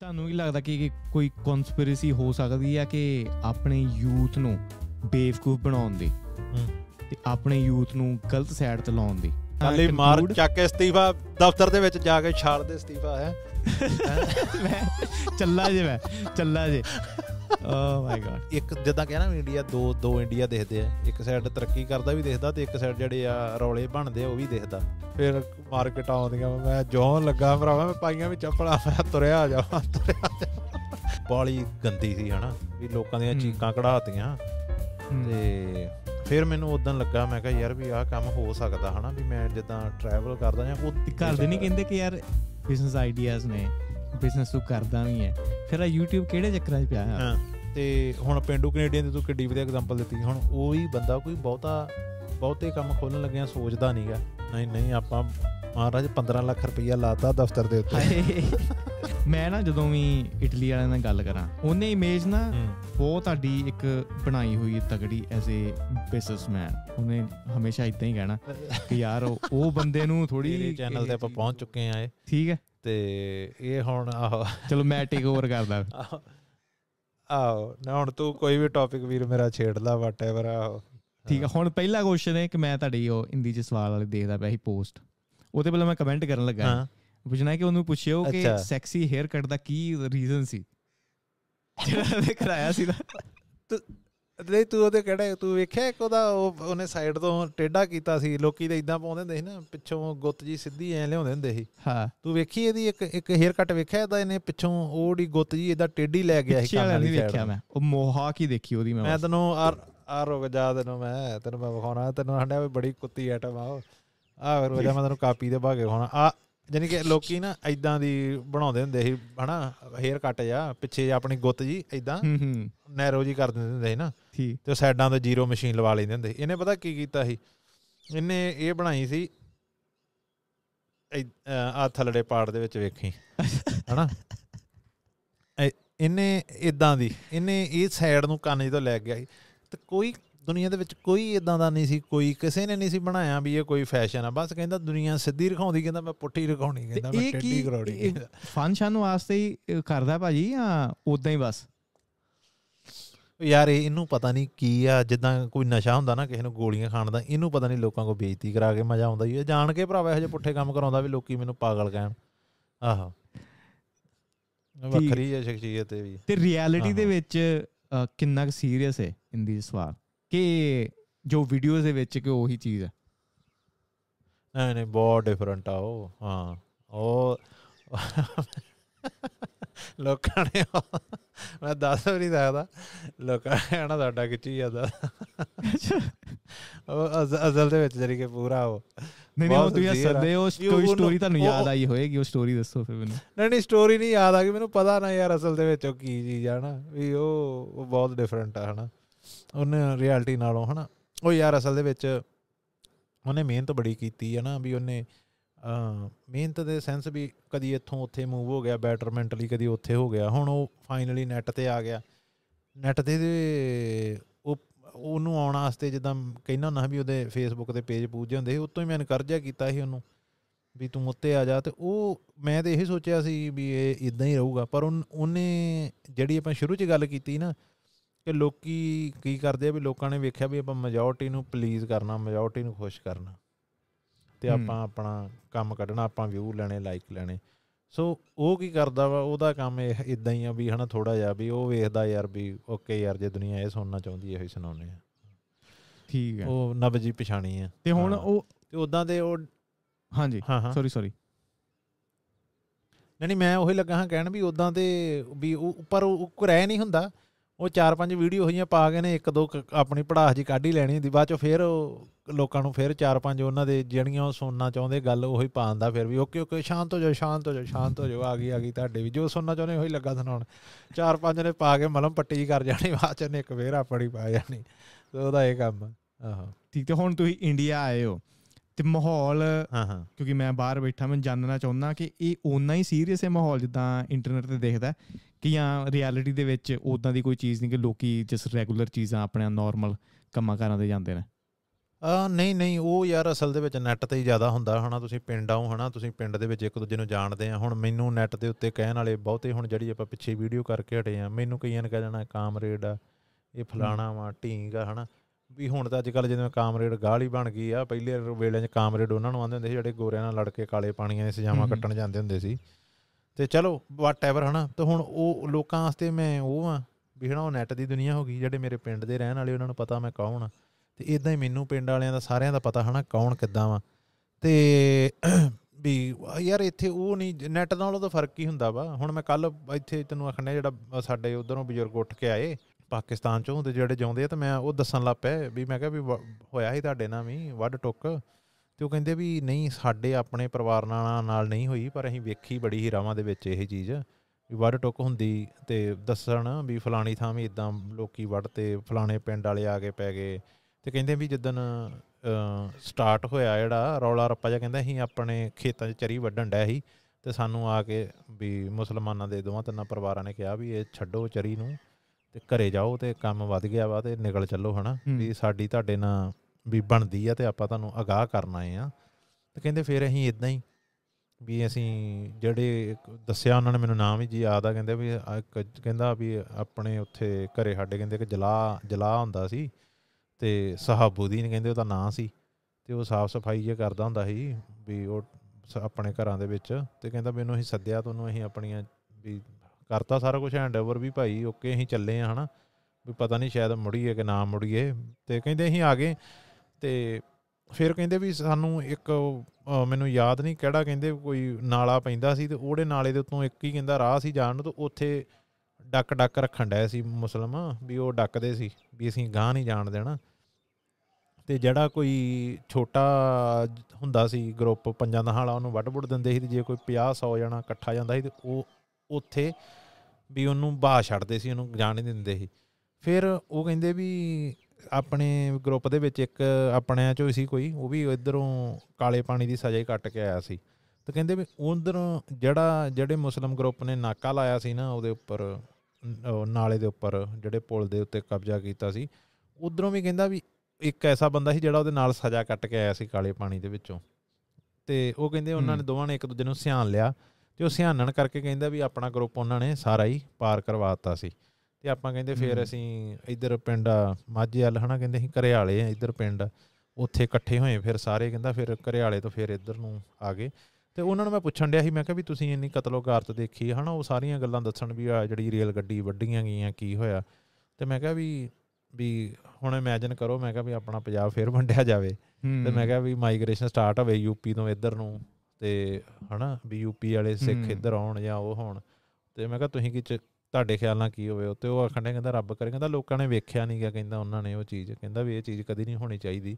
ਤੁਹਾਨੂੰ ਵੀ ਲੱਗਦਾ ਕਿ ਕੋਈ ਕਨਸਪੀਰੇਸੀ ਹੋ ਸਕਦੀ ਹੈ ਕਿ ਆਪਣੇ ਯੂਥ ਨੂੰ ਬੇਵਕੂਫ ਬਣਾਉਣ ਦੀ ਤੇ ਆਪਣੇ ਯੂਥ ਨੂੰ ਗਲਤ ਸਾਈਡ ਤੇ ਲਾਉਣ ਦੀ ਕੱਲੇ ਮਾਰ ਚੱਕ ਅਸਤੀਫਾ ਦਫ਼ਤਰ ਦੇ ਵਿੱਚ ਜਾ ਕੇ ਛਾਲ ਦੇ ਅਸਤੀਫਾ ਹੈ ਮੈਂ ਚੱਲਾ ਜੇ ਮੈਂ ਚੱਲਾ ਜੇ ਓ ਮਾਈ ਗॉड ਇੱਕ ਜਿੱਦਾਂ ਕਹਿੰਦਾ ਨਾ ਇੰਡੀਆ ਦੋ ਦੋ ਇੰਡੀਆ ਦੇਖਦੇ ਆ ਇੱਕ ਸਾਈਡ ਤਰੱਕੀ ਕਰਦਾ ਵੀ ਦੇਖਦਾ ਤੇ ਇੱਕ ਸਾਈਡ ਜਿਹੜੇ ਆ ਰੌਲੇ ਬਣਦੇ ਉਹ ਵੀ ਦੇਖਦਾ ਫਿਰ ਮਾਰਕੀਟ ਆਉਂਦੀਆਂ ਮੈਂ ਜੋਨ ਲੱਗਾ ਭਰਾਵਾ ਮੈਂ ਪਾਈਆਂ ਵੀ ਚੱਪਲਾਂ ਮੈਂ ਤੁਰਿਆ ਜਾਵਾਂ ਤੁਰਿਆ ਬਾਲੀ ਗੰਦੀ ਸੀ ਹਨਾ ਵੀ ਲੋਕਾਂ ਦੀਆਂ ਚੀਕਾਂ ਕਢਾਤੀਆਂ ਤੇ ਫਿਰ ਮੈਨੂੰ ਉਦੋਂ ਲੱਗਾ ਮੈਂ ਕਿਹਾ ਯਾਰ ਵੀ ਆਹ ਕੰਮ ਹੋ ਸਕਦਾ ਹਨਾ ਵੀ ਮੈਂ ਜਿੱਦਾਂ ਟਰੈਵਲ ਕਰਦਾ ਜਾਂ ਉਹ ਘਰ ਦੇ ਨਹੀਂ ਕਹਿੰਦੇ ਕਿ ਯਾਰ ਬਿਜ਼ਨਸ ਆਈਡੀਆਜ਼ ਨੇ ਬਿਜ਼ਨਸ ਤੂੰ ਕਰਦਾ ਵੀ ਹੈ ਫਿਰ ਆ YouTube ਕਿਹੜੇ ਚੱਕਰਾਂ 'ਚ ਪਿਆ ਹਾਂ ਤੇ ਹੁਣ ਪਿੰਡੂ ਕੈਨੇਡੀਅਨ ਦੀ ਤੂੰ ਕਿੱਡੀ ਵਧੀਆ ਐਗਜ਼ਾਮਪਲ ਦਿੱਤੀ ਹੁਣ ਉਹ ਹੀ ਬੰਦਾ ਕੋਈ ਬਹੁਤਾ ਬਹੁਤੇ ਕੰਮ ਖੋਲਣ ਲੱਗਿਆ ਸੋਚਦਾ ਨਹੀਂਗਾ ਨਹੀਂ ਨਹੀਂ ਆਪਾਂ ਮਹਾਰਾਜ 15 ਲੱਖ ਰੁਪਈਆ ਲਾਤਾ ਦਫ਼ਤਰ ਦੇ ਉੱਤੇ ਮੈਂ ਨਾ ਜਦੋਂ ਵੀ ਇਟਲੀ ਵਾਲਿਆਂ ਨਾਲ ਗੱਲ ਕਰਾਂ ਉਹਨੇ ਇਮੇਜ ਨਾ ਬਹੁਤ ਤੁਹਾਡੀ ਇੱਕ ਬਣਾਈ ਹੋਈ ਤਗੜੀ ਐਜ਼ ਏ ਬਿਜ਼ਨਸਮੈਨ ਉਹਨੇ ਹਮੇਸ਼ਾ ਇਦਾਂ ਹੀ ਕਹਿਣਾ ਕਿ ਯਾਰ ਉਹ ਬੰਦੇ ਨੂੰ ਥੋੜੀ ਚੈਨਲ ਤੇ ਆਪਾਂ ਪਹੁੰਚ ਚੁੱਕੇ ਆ ਠੀਕ ਹੈ ਤੇ ਇਹ ਹੁਣ ਆਹ ਚਲੋ ਮੈਂ ਟੇਕ ਓਵਰ ਕਰਦਾ ਆਹ ਨਾ ਹੁਣ ਤੂੰ ਕੋਈ ਵੀ ਟੌਪਿਕ ਵੀਰ ਮੇਰਾ ਛੇੜ ਵਟ ਐਵਰ ਆਹ ਠੀਕ ਹੈ ਹੁਣ ਪਹਿਲਾ ਕੁਐਸਚਨ ਹੈ ਕਿ ਮੈਂ ਤੁਹਾਡੀ ਉਹ ਹਿੰਦੀ ਚ ਸਵਾਲ ਵਾਲੇ ਦੇਖਦਾ ਪਿਆ ਸੀ ਪੋਸਟ ਉਹਦੇ ਬਲੇ ਮੈਂ ਕਮੈਂਟ ਕਰਨ ਲੱਗਾ ਪੁੱਛਣਾ ਕਿ ਉਹਨੂੰ ਪੁੱਛਿਓ ਕਿ ਸੈਕਸੀ ਹੇਅਰ ਕੱਟ ਦਾ ਕੀ ਰੀਜ਼ਨ ਸੀ ਜਿਹੜਾ ਦੇਖ ਰਾਇਆ ਸੀ ਦੇ ਤੂੰ ਉਹਦੇ ਕਿਹੜਾ ਤੂੰ ਵੇਖਿਆ ਇੱਕ ਉਹਦਾ ਉਹਨੇ ਸਾਈਡ ਤੋਂ ਟੇਡਾ ਕੀਤਾ ਸੀ ਲੋਕੀ ਤੇ ਇਦਾਂ ਪਾਉਂਦੇ ਹੁੰਦੇ ਸੀ ਨਾ ਪਿੱਛੋਂ ਗੁੱਤ ਜੀ ਸਿੱਧੀ ਐ ਲਿਆਉਂਦੇ ਹੁੰਦੇ ਸੀ ਹਾਂ ਤੂੰ ਵੇਖੀ ਇਹਦੀ ਇੱਕ ਇੱਕ ਹੇਅਰ ਕੱਟ ਵੇਖਿਆ ਇਹਦਾ ਇਹਨੇ ਪਿੱਛੋਂ ਉਹੜੀ ਗੁੱਤ ਜੀ ਇਹਦਾ ਟੇਢੀ ਲੈ ਗਿਆ ਸੀ ਕੰਮ ਨਹੀਂ ਵੇਖਿਆ ਮੈਂ ਉਹ ਮੋਹਾ ਕੀ ਦੇਖੀ ਉਹਦੀ ਮੈਂ ਮੈਂ ਤੈਨੂੰ ਆ ਆ ਰੁਕ ਜਾ ਤੈਨੂੰ ਮੈਂ ਤੈਨੂੰ ਮੈਂ ਵਿਖਾਉਣਾ ਤੈਨੂੰ ਹੰਡਿਆ ਬੜੀ ਕੁੱਤੀ ਆਈਟਮ ਆ ਆ ਰੋਗ ਜਾ ਮੈਂ ਤੈਨੂੰ ਕਾਪੀ ਦੇ ਭਾਗੇ ਹੁਣ ਆ ਜਾਨੀ ਕਿ ਲੋਕੀ ਨਾ ਐਦਾਂ ਦੀ ਬਣਾਉਂਦੇ ਹੁੰਦੇ ਸੀ ਹਨਾ ਹੇਅਰ ਕੱਟ ਜਾ ਪਿੱਛੇ ਆਪਣੀ ਗੁੱਤ ਜੀ ਐਦਾਂ ਨੈਰੋ ਜੀ ਕਰ ਦਿੰਦੇ ਹੁੰਦੇ ਸੀ ਨਾ ਠੀਕ ਤੇ ਸਾਈਡਾਂ ਤੇ ਜ਼ੀਰੋ ਮਸ਼ੀਨ ਲਵਾ ਲੈਂਦੇ ਹੁੰਦੇ ਇਹਨੇ ਪਤਾ ਕੀ ਕੀਤਾ ਸੀ ਇਹਨੇ ਇਹ ਬਣਾਈ ਸੀ ਆ ਥਲੜੇ ਪਾੜ ਦੇ ਵਿੱਚ ਵੇਖੀ ਹਨਾ ਇਹਨੇ ਇਦਾਂ ਦੀ ਇਹਨੇ ਇਹ ਸਾਈਡ ਨੂੰ ਕੰਨ ਜਿਹਾ ਲੈ ਗਿਆ ਸੀ ਤੇ ਕੋਈ ਦੁਨੀਆ ਦੇ ਵਿੱਚ ਕੋਈ ਇਦਾਂ ਦਾ ਨਹੀਂ ਸੀ ਕੋਈ ਕਿਸੇ ਨੇ ਨਹੀਂ ਸੀ ਬਣਾਇਆ ਵੀ ਇਹ ਕੋਈ ਫੈਸ਼ਨ ਆ ਬਸ ਕਹਿੰਦਾ ਦੁਨੀਆ ਸਿੱਧੀ ਰਖਾਉਂਦੀ ਕਹਿੰਦਾ ਮੈਂ ਪੁੱਠੀ ਰਖਾਉਣੀ ਕਹਿੰਦਾ ਮੈਂ ਟੇਢੀ ਕਰਾਉਣੀ ਫਨ ਸ਼ਾਨ ਵਾਸਤੇ ਹੀ ਕਰਦਾ ਭਾਜੀ ਆ ਉਦਾਂ ਹੀ ਬਸ ਯਾਰ ਇਹ ਇਹਨੂੰ ਪਤਾ ਨਹੀਂ ਕੀ ਆ ਜਿੱਦਾਂ ਕੋਈ ਨਸ਼ਾ ਹੁੰਦਾ ਨਾ ਕਿਸੇ ਨੂੰ ਗੋਲੀਆਂ ਖਾਣ ਦਾ ਇਹਨੂੰ ਪਤਾ ਨਹੀਂ ਲੋਕਾਂ ਕੋ ਬੇਇੱਜ਼ਤੀ ਕਰਾ ਕੇ ਮਜ਼ਾ ਆਉਂਦਾ ਇਹ ਜਾਣ ਕੇ ਭਰਾਵਾ ਇਹੋ ਜਿਹੇ ਪੁੱਠੇ ਕੰਮ ਕਰਾਉਂਦਾ ਵੀ ਲੋਕੀ ਮੈਨੂੰ ਪਾਗਲ ਕਹਿਣ ਆਹੋ ਵੱਖਰੀ ਹੈ ਸ਼ਖਸੀਅਤ ਵੀ ਤੇ ਰਿਐਲਿਟੀ ਦੇ ਵਿੱਚ ਕਿੰਨਾ ਕੁ ਸੀਰੀਅਸ ਹੈ ਇੰਦੀ ਸਵਾਲ ਕਿ ਜੋ ਵੀਡੀਓਜ਼ ਦੇ ਵਿੱਚ ਕਿ ਉਹੀ ਚੀਜ਼ ਹੈ ਨਹੀਂ ਨਹੀਂ ਬਹੁਤ ਡਿਫਰੈਂਟ ਆ ਉਹ ਹਾਂ ਉਹ ਲੋਕਾਂ ਨੇ ਮੈਂ ਦੱਸ ਵੀ ਨਹੀਂ ਸਕਦਾ ਲੋਕਾਂ ਨੇ ਨਾ ਸਾਡਾ ਖਿੱਚੀ ਜਾਂਦਾ ਉਹ ਅਸਲ ਦੇ ਵਿੱਚ ਜਰੀ ਕੇ ਪੂਰਾ ਉਹ ਨਹੀਂ ਨਹੀਂ ਉਹ ਤੁਸੀਂ ਸੱਦੇ ਉਹ ਕੋਈ ਸਟੋਰੀ ਤੁਹਾਨੂੰ ਯਾਦ ਆਈ ਹੋਏਗੀ ਉਹ ਸਟੋਰੀ ਦੱਸੋ ਫਿਰ ਮੈਨੂੰ ਨਹੀਂ ਨਹੀਂ ਸਟੋਰੀ ਨਹੀਂ ਯਾਦ ਆ ਗਈ ਮੈਨੂੰ ਪਤਾ ਨਾ ਯਾਰ ਅਸਲ ਦੇ ਵਿੱਚ ਉਹ ਕੀ ਚੀਜ਼ ਆ ਨਾ ਵੀ ਉਹ ਉਹ ਬਹੁਤ ਡਿਫਰੈਂਟ ਆ ਹਨਾ ਉਹਨੇ ਰਿਐਲਿਟੀ ਨਾਲੋਂ ਹਨਾ ਉਹ ਯਾਰ ਅਸਲ ਦੇ ਵਿੱਚ ਉਹਨੇ ਮਿਹਨਤ ਬੜੀ ਕੀਤੀ ਹੈ ਨਾ ਵੀ ਉਹਨੇ ਮਿਹਨਤ ਦੇ ਸੈਂਸ ਵੀ ਕਦੀ ਇੱਥੋਂ ਉੱਥੇ ਮੂਵ ਹੋ ਗਿਆ ਬੈਟਰ ਮੈਂਟਲੀ ਕਦੀ ਉੱਥੇ ਹੋ ਗਿਆ ਹੁਣ ਉਹ ਫਾਈਨਲੀ ਨੈਟ ਤੇ ਆ ਗਿਆ ਨੈਟ ਤੇ ਉਹ ਉਹਨੂੰ ਆਉਣ ਵਾਸਤੇ ਜਿੱਦਾਂ ਕਹਿਣਾ ਹੁੰਦਾ ਵੀ ਉਹਦੇ ਫੇਸਬੁੱਕ ਤੇ ਪੇਜ ਪੂਜੇ ਹੁੰਦੇ ਸੀ ਉਤੋਂ ਹੀ ਮੈਂ ਇਨਕਰਜਾ ਕੀਤਾ ਸੀ ਉਹਨੂੰ ਵੀ ਤੂੰ ਉੱਤੇ ਆ ਜਾ ਤੇ ਉਹ ਮੈਂ ਤੇ ਇਹ ਸੋਚਿਆ ਸੀ ਵੀ ਇਹ ਇਦਾਂ ਹੀ ਰਹੂਗਾ ਪਰ ਉਹਨੇ ਜਿਹੜੀ ਆਪਾਂ ਸ਼ੁਰੂ 'ਚ ਗੱਲ ਕੀਤੀ ਨਾ ਕਿ ਲੋਕੀ ਕੀ ਕਰਦੇ ਆ ਵੀ ਲੋਕਾਂ ਨੇ ਵੇਖਿਆ ਵੀ ਆਪਾਂ ਮੈਜੋਰਟੀ ਨੂੰ ਪਲੀਜ਼ ਕਰਨਾ ਮੈਜੋਰਟੀ ਨੂੰ ਖੁਸ਼ ਕਰਨਾ ਤੇ ਆਪਾਂ ਆਪਣਾ ਕੰਮ ਕੱਢਣਾ ਆਪਾਂ ਵਿਊ ਲੈਣੇ ਲਾਈਕ ਲੈਣੇ ਸੋ ਉਹ ਕੀ ਕਰਦਾ ਵਾ ਉਹਦਾ ਕੰਮ ਇਦਾਂ ਹੀ ਆ ਵੀ ਹਨਾ ਥੋੜਾ ਜਿਹਾ ਵੀ ਉਹ ਵੇਖਦਾ ਯਾਰ ਵੀ ਓਕੇ ਯਾਰ ਜੇ ਦੁਨੀਆ ਇਹ ਸੁਣਨਾ ਚਾਹੁੰਦੀ ਇਹੋ ਹੀ ਸੁਣਾਉਣੇ ਆ ਠੀਕ ਹੈ ਉਹ ਨਬ ਜੀ ਪਛਾਣੀ ਆ ਤੇ ਹੁਣ ਉਹ ਤੇ ਉਦਾਂ ਦੇ ਉਹ ਹਾਂਜੀ ਸੌਰੀ ਸੌਰੀ ਨਹੀਂ ਮੈਂ ਉਹੀ ਲੱਗਾ ਹਾਂ ਕਹਿਣ ਵੀ ਉਦਾਂ ਤੇ ਵੀ ਉਹ ਪਰ ਉਹ ਰਹਿ ਨਹੀਂ ਹੁੰਦਾ ਉਹ ਚਾਰ ਪੰਜ ਵੀਡੀਓ ਹੋਈਆਂ ਪਾ ਕੇ ਨੇ ਇੱਕ ਦੋ ਆਪਣੀ ਪੜਾਹ ਜੀ ਕੱਢ ਹੀ ਲੈਣੀ ਹੁੰਦੀ ਬਾਅਦ ਚੋਂ ਫੇਰ ਉਹ ਲੋਕਾਂ ਨੂੰ ਫੇਰ ਚਾਰ ਪੰਜ ਉਹਨਾਂ ਦੇ ਜਿਹੜੀਆਂ ਉਹ ਸੁਣਨਾ ਚਾਹੁੰਦੇ ਗੱਲ ਉਹ ਹੀ ਪਾਉਂਦਾ ਫਿਰ ਵੀ ਓਕੇ ਓਕੇ ਸ਼ਾਂਤ ਹੋ ਜਾ ਸ਼ਾਂਤ ਹੋ ਜਾ ਸ਼ਾਂਤ ਹੋ ਜਾ ਆ ਗਈ ਆ ਗਈ ਤੁਹਾਡੇ ਵੀ ਜੋ ਸੁਣਨਾ ਚਾਹੁੰਦੇ ਉਹ ਹੀ ਲੱਗਾ ਸੁਣਾਉਣ ਚਾਰ ਪੰਜ ਨੇ ਪਾ ਕੇ ਮਲਮ ਪੱਟੀ ਕਰ ਜਾਣੀ ਬਾਅਦ ਚ ਨੇ ਇੱਕ ਫੇਰ ਆਪਣੀ ਪਾ ਜਾਣੀ ਸੋ ਉਹਦਾ ਇਹ ਕੰਮ ਆਹੋ ਠੀਕ ਤੇ ਹੁਣ ਤੁਸੀਂ ਇੰਡੀਆ ਆਏ ਹੋ ਤੇ ਮਾਹੌਲ ਹਾਂ ਹਾਂ ਕਿਉਂਕਿ ਮੈਂ ਬਾਹਰ ਬੈਠਾ ਮੈਂ ਜਾਣਨਾ ਚਾਹੁੰਦਾ ਕਿ ਇਹ ਓਨਾ ਹੀ ਸੀਰੀਅਸ ਹੈ ਮਾਹੌਲ ਜਿੱਦਾਂ ਇੰਟਰਨੈਟ ਤੇ ਦੇਖਦਾ ਕਿ ਜਾਂ ਰਿਐਲਿਟੀ ਦੇ ਵਿੱਚ ਉਦਾਂ ਦੀ ਕੋਈ ਚੀਜ਼ ਨਹੀਂ ਕਿ ਲੋਕੀ ਜਸ ਰੈਗੂਲਰ ਚੀਜ਼ਾਂ ਆਪਣੇ ਨਾਰਮਲ ਕੰਮਾਂ ਕਾਰਾਂ ਤੇ ਜਾਂਦੇ ਨੇ ਆ ਨਹੀਂ ਨਹੀਂ ਉਹ ਯਾਰ ਅਸਲ ਦੇ ਵਿੱਚ ਨੈਟ ਤੇ ਹੀ ਜ਼ਿਆਦਾ ਹੁੰਦਾ ਹਨਾ ਤੁਸੀਂ ਪਿੰਡ ਆਉ ਹਨਾ ਤੁਸੀਂ ਪਿੰਡ ਦੇ ਵਿੱਚ ਇੱਕ ਦੂਜੇ ਨੂੰ ਜਾਣਦੇ ਆ ਹੁਣ ਮੈਨੂੰ ਨੈਟ ਦੇ ਉੱਤੇ ਕਹਿਣ ਵਾਲੇ ਬਹੁਤੇ ਹੁਣ ਜਿਹੜੀ ਆਪਾਂ ਪਿੱਛੇ ਵੀਡੀਓ ਕਰਕੇ ਹਟੇ ਆ ਮੈਨੂੰ ਕਈਆਂ ਨੇ ਕਹਿ ਜਾਣਾ ਕਾਮਰੇਡ ਆ ਇਹ ਫਲਾਣਾ ਵਾ ਢੀਂਗ ਆ ਹਨਾ ਵੀ ਹੁਣ ਤਾਂ ਅੱਜ ਕੱਲ ਜਿਵੇਂ ਕਾਮਰੇਡ ਗਾਲੀ ਬਣ ਗਈ ਆ ਪਹਿਲੇ ਵੇਲੇ 'ਚ ਕਾਮਰੇਡ ਉਹਨਾਂ ਨੂੰ ਆਂਦੇ ਹੁੰਦੇ ਸੀ ਜਿਹੜੇ ਗੋਰਿਆਂ ਨਾਲ ਲੜ ਕੇ ਕਾਲੇ ਪਾਣੀਆਂ ਦੇ ਸਜ਼ਾਵਾਂ ਕੱਟਣ ਜਾਂਦੇ ਹੁੰਦੇ ਸੀ ਤੇ ਚਲੋ ਵਾਟ ਐਵਰ ਹਨਾ ਤੇ ਹੁਣ ਉਹ ਲੋਕਾਂ ਵਾਸਤੇ ਮੈਂ ਉਹ ਆ ਵੀ ਹਨਾ ਉਹ ਨੈਟ ਦੀ ਦੁਨੀਆ ਹੋ ਗਈ ਜਿਹੜੇ ਮੇਰੇ ਪਿੰਡ ਦੇ ਰਹਿਣ ਵਾਲੇ ਉਹਨਾਂ ਨੂੰ ਪਤਾ ਮੈਂ ਕੌਣ ਆ ਤੇ ਇਦਾਂ ਹੀ ਮੈਨੂੰ ਪਿੰਡ ਵਾਲਿਆਂ ਦਾ ਸਾਰਿਆਂ ਦਾ ਪਤਾ ਹਨਾ ਕੌਣ ਕਿੱਦਾਂ ਵਾ ਤੇ ਵੀ ਯਾਰ ਇੱਥੇ ਉਹ ਨਹੀਂ ਨੈਟ ਨਾਲ ਤਾਂ ਫਰਕ ਹੀ ਹੁੰਦਾ ਵਾ ਹੁਣ ਮੈਂ ਕੱਲ ਇੱਥੇ ਤੈਨੂੰ ਆਖਣਾ ਜਿਹੜਾ ਸਾਡੇ ਉਧਰੋਂ ਬਜ਼ੁਰਗ ਉੱਠ ਕੇ ਆਏ ਪਾਕਿਸਤਾਨ ਚੋਂ ਤੇ ਜਿਹੜੇ ਜਾਉਂਦੇ ਆ ਤੇ ਮੈਂ ਉਹ ਦੱਸਣ ਲੱਪਿਆ ਵੀ ਮੈਂ ਕਿਹਾ ਵੀ ਹੋਇਆ ਸੀ ਤੁਹਾਡੇ ਨਾਲ ਵੀ ਵੱਡ ਟੁੱਕ ਤੇ ਉਹ ਕਹਿੰਦੇ ਵੀ ਨਹੀਂ ਸਾਡੇ ਆਪਣੇ ਪਰਿਵਾਰ ਨਾਲ ਨਾਲ ਨਹੀਂ ਹੋਈ ਪਰ ਅਸੀਂ ਵੇਖੀ ਬੜੀ ਹੀ ਰਾਵਾਂ ਦੇ ਵਿੱਚ ਇਹ ਚੀਜ਼ ਵੀ ਵੱਡ ਟੁੱਕ ਹੁੰਦੀ ਤੇ ਦੱਸਣ ਵੀ ਫਲਾਣੀ ਥਾਂ ਵੀ ਇਦਾਂ ਲੋਕੀ ਵੱਡ ਤੇ ਫਲਾਣੇ ਪਿੰਡ ਵਾਲੇ ਆ ਕੇ ਪੈ ਗਏ ਤੇ ਕਹਿੰਦੇ ਵੀ ਜਦੋਂ ਸਟਾਰਟ ਹੋਇਆ ਜਿਹੜਾ ਰੌਲਾ ਰੱਪਾ ਜਿਹਾ ਕਹਿੰਦਾ ਅਸੀਂ ਆਪਣੇ ਖੇਤਾਂ 'ਚ ਚਰੀ ਵੱਢਣ ਡਿਆ ਸੀ ਤੇ ਸਾਨੂੰ ਆ ਕੇ ਵੀ ਮੁਸਲਮਾਨਾਂ ਦੇ ਦੋਵਾਂ ਤਿੰਨਾਂ ਪਰਿਵਾਰਾਂ ਨੇ ਕਿਹਾ ਵੀ ਇਹ ਛੱਡੋ ਚਰੀ ਨੂੰ ਤੇ ਘਰੇ ਜਾਓ ਤੇ ਕੰਮ ਵੱਧ ਗਿਆ ਵਾ ਤੇ ਨਿਕਲ ਚੱਲੋ ਹਨਾ ਵੀ ਸਾਡੀ ਤੁਹਾਡੇ ਨਾਲ ਵੀ ਬਣਦੀ ਆ ਤੇ ਆਪਾਂ ਤੁਹਾਨੂੰ ਅਗਾਹ ਕਰਨਾ ਆਏ ਆ ਤੇ ਕਹਿੰਦੇ ਫਿਰ ਅਸੀਂ ਇਦਾਂ ਹੀ ਵੀ ਅਸੀਂ ਜਿਹੜੇ ਦੱਸਿਆ ਉਹਨਾਂ ਨੇ ਮੈਨੂੰ ਨਾਮ ਵੀ ਜੀ ਆਦਾ ਆ ਕਹਿੰਦੇ ਵੀ ਕਹਿੰਦਾ ਵੀ ਆਪਣੇ ਉੱਥੇ ਘਰੇ ਸਾਡੇ ਕਹਿੰਦੇ ਕਿ ਜਲਾ ਜਲਾ ਹੁੰਦਾ ਸੀ ਤੇ ਸਹਾਬੂਦੀਨ ਕਹਿੰਦੇ ਉਹਦਾ ਨਾਂ ਸੀ ਤੇ ਉਹ ਸਾਫ਼ ਸਫਾਈ ਜੇ ਕਰਦਾ ਹੁੰਦਾ ਸੀ ਵੀ ਉਹ ਆਪਣੇ ਘਰਾਂ ਦੇ ਵਿੱਚ ਤੇ ਕਹਿੰਦਾ ਮੈਨੂੰ ਅਸੀਂ ਸੱਦਿਆ ਤੁਹਾਨੂੰ ਅਸੀਂ ਆਪਣੀਆਂ ਵੀ ਕਰਤਾ ਸਾਰਾ ਕੁਝ ਹੈਂਡ ਓਵਰ ਵੀ ਭਾਈ ਓਕੇ ਅਸੀਂ ਚੱਲੇ ਆ ਹਨਾ ਵੀ ਪਤਾ ਨਹੀਂ ਸ਼ਾਇਦ ਮੁੜੀਏ ਕਿ ਨਾ ਮੁੜੀਏ ਤੇ ਕਹਿੰਦੇ ਅਸੀਂ ਆ ਗਏ ਤੇ ਫਿਰ ਕਹਿੰਦੇ ਵੀ ਸਾਨੂੰ ਇੱਕ ਮੈਨੂੰ ਯਾਦ ਨਹੀਂ ਕਿਹੜਾ ਕਹਿੰਦੇ ਕੋਈ ਨਾਲਾ ਪੈਂਦਾ ਸੀ ਤੇ ਉਹਦੇ ਨਾਲੇ ਦੇ ਉੱਤੋਂ ਇੱਕ ਹੀ ਕਹਿੰਦਾ ਰਾਹ ਸੀ ਜਾਣ ਨੂੰ ਤੇ ਉੱਥੇ ਡੱਕ ਡੱਕ ਰੱਖਣ ਡਿਆ ਸੀ ਮੁਸਲਮ ਵੀ ਉਹ ਡੱਕਦੇ ਸੀ ਵੀ ਅਸੀਂ ਗਾਂ ਨਹੀਂ ਜਾਣ ਦੇਣਾ ਤੇ ਜਿਹੜਾ ਕੋਈ ਛੋਟਾ ਹੁੰਦਾ ਸੀ ਗਰੁੱਪ ਪੰਜਾਂ ਦਾ ਹਾਲਾ ਉਹਨੂੰ ਵੱਡ ਵੁੱਢ ਦਿੰਦੇ ਸੀ ਤੇ ਜੇ ਕੋਈ 50 100 ਜਣਾ ਇਕੱਠਾ ਜਾਂਦਾ ਸੀ ਤੇ ਉਹ ਉੱਥੇ ਵੀ ਉਹਨੂੰ ਬਾਹ ਛੱਡਦੇ ਸੀ ਉਹਨੂੰ ਜਾਣ ਨਹੀਂ ਦਿੰਦੇ ਸੀ ਫਿਰ ਉਹ ਕਹਿੰਦੇ ਵੀ ਆਪਣੇ ਗਰੁੱਪ ਦੇ ਵਿੱਚ ਇੱਕ ਆਪਣਿਆਂ ਚੋਂ ਸੀ ਕੋਈ ਉਹ ਵੀ ਇਧਰੋਂ ਕਾਲੇ ਪਾਣੀ ਦੀ ਸਜ਼ਾ ਹੀ ਕੱਟ ਕੇ ਆਇਆ ਸੀ ਤੇ ਕਹਿੰਦੇ ਵੀ ਉਧਰੋਂ ਜਿਹੜਾ ਜਿਹੜੇ ਮੁਸਲਮ ਗਰੁੱਪ ਨੇ ਨਾਕਾ ਲਾਇਆ ਸੀ ਨਾ ਉਹਦੇ ਉੱਪਰ ਨਾਲੇ ਦੇ ਉੱਪਰ ਜਿਹੜੇ ਪੁਲ ਦੇ ਉੱਤੇ ਕਬਜ਼ਾ ਕੀਤਾ ਸੀ ਉਧਰੋਂ ਵੀ ਕਹਿੰਦਾ ਵੀ ਇੱਕ ਐਸਾ ਬੰਦਾ ਸੀ ਜਿਹੜਾ ਉਹਦੇ ਨਾਲ ਸਜ਼ਾ ਕੱਟ ਕੇ ਆਇਆ ਸੀ ਕਾਲੇ ਪਾਣੀ ਦੇ ਵਿੱਚੋਂ ਤੇ ਉਹ ਕਹਿੰਦੇ ਉਹਨਾਂ ਨੇ ਦੋਵਾਂ ਨੇ ਇੱਕ ਦੂਜੇ ਨੂੰ ਸਿਆਣ ਲਿਆ ਤੇ ਉਹ ਸਿਆਣਨ ਕਰਕੇ ਕਹਿੰਦਾ ਵੀ ਆਪਣਾ ਗਰੁੱਪ ਉਹਨਾਂ ਨੇ ਸਾਰਾ ਹੀ ਪਾਰ ਕਰਵਾ ਦਿੱਤਾ ਸੀ ਤੇ ਆਪਾਂ ਕਹਿੰਦੇ ਫੇਰ ਅਸੀਂ ਇੱਧਰ ਪਿੰਡ ਮਾਝੇ ਵਾਲ ਹਨਾ ਕਹਿੰਦੇ ਅਸੀਂ ਕਰਿਆਲੇ ਆ ਇੱਧਰ ਪਿੰਡ ਉੱਥੇ ਇਕੱਠੇ ਹੋਏ ਫਿਰ ਸਾਰੇ ਕਹਿੰਦਾ ਫਿਰ ਕਰਿਆਲੇ ਤੋਂ ਫਿਰ ਇੱਧਰ ਨੂੰ ਆ ਗਏ ਤੇ ਉਹਨਾਂ ਨੂੰ ਮੈਂ ਪੁੱਛਣ ਡਿਆ ਸੀ ਮੈਂ ਕਿਹਾ ਵੀ ਤੁਸੀਂ ਇੰਨੀ ਕਤਲੋਗਾਰਤ ਦੇਖੀ ਹਨਾ ਉਹ ਸਾਰੀਆਂ ਗੱਲਾਂ ਦੱਸਣ ਵੀ ਆ ਜਿਹੜੀ ਰੇਲ ਗੱਡੀ ਵੱਡੀਆਂ ਗਈਆਂ ਕੀ ਹੋਇਆ ਤੇ ਮੈਂ ਕਿਹਾ ਵੀ ਵੀ ਹੁਣ ਇਮੇਜਿਨ ਕਰੋ ਮੈਂ ਕਿਹਾ ਵੀ ਆਪਣਾ ਪੰਜਾਬ ਫੇਰ ਵੰਡਿਆ ਜਾਵੇ ਤੇ ਮੈਂ ਕਿਹਾ ਵੀ ਮਾਈਗ੍ਰੇਸ਼ਨ ਸਟਾਰਟ ਹੋਵੇ ਯੂਪੀ ਤੋਂ ਇੱਧਰ ਨੂੰ ਤੇ ਹਨਾ ਵੀ ਯੂਪੀ ਵਾਲੇ ਸਿੱਖ ਇੱਧਰ ਆਉਣ ਜਾਂ ਉਹ ਹੋਣ ਤੇ ਮੈਂ ਕਿਹਾ ਤੁਸੀਂ ਕੀ ਤੁਹਾਡੇ ਖਿਆਲ ਨਾਲ ਕੀ ਹੋਵੇ ਤੇ ਉਹ ਆਖਣ ਦੇ ਕਹਿੰਦਾ ਰੱਬ ਕਰੇ ਕਹਿੰਦਾ ਲੋਕਾਂ ਨੇ ਵੇਖਿਆ ਨਹੀਂ ਗਿਆ ਕਹਿੰਦਾ ਉਹਨਾਂ ਨੇ ਉਹ ਚੀਜ਼ ਕਹਿੰਦਾ ਵੀ ਇਹ ਚੀਜ਼ ਕਦੀ ਨਹੀਂ ਹੋਣੀ ਚਾਹੀਦੀ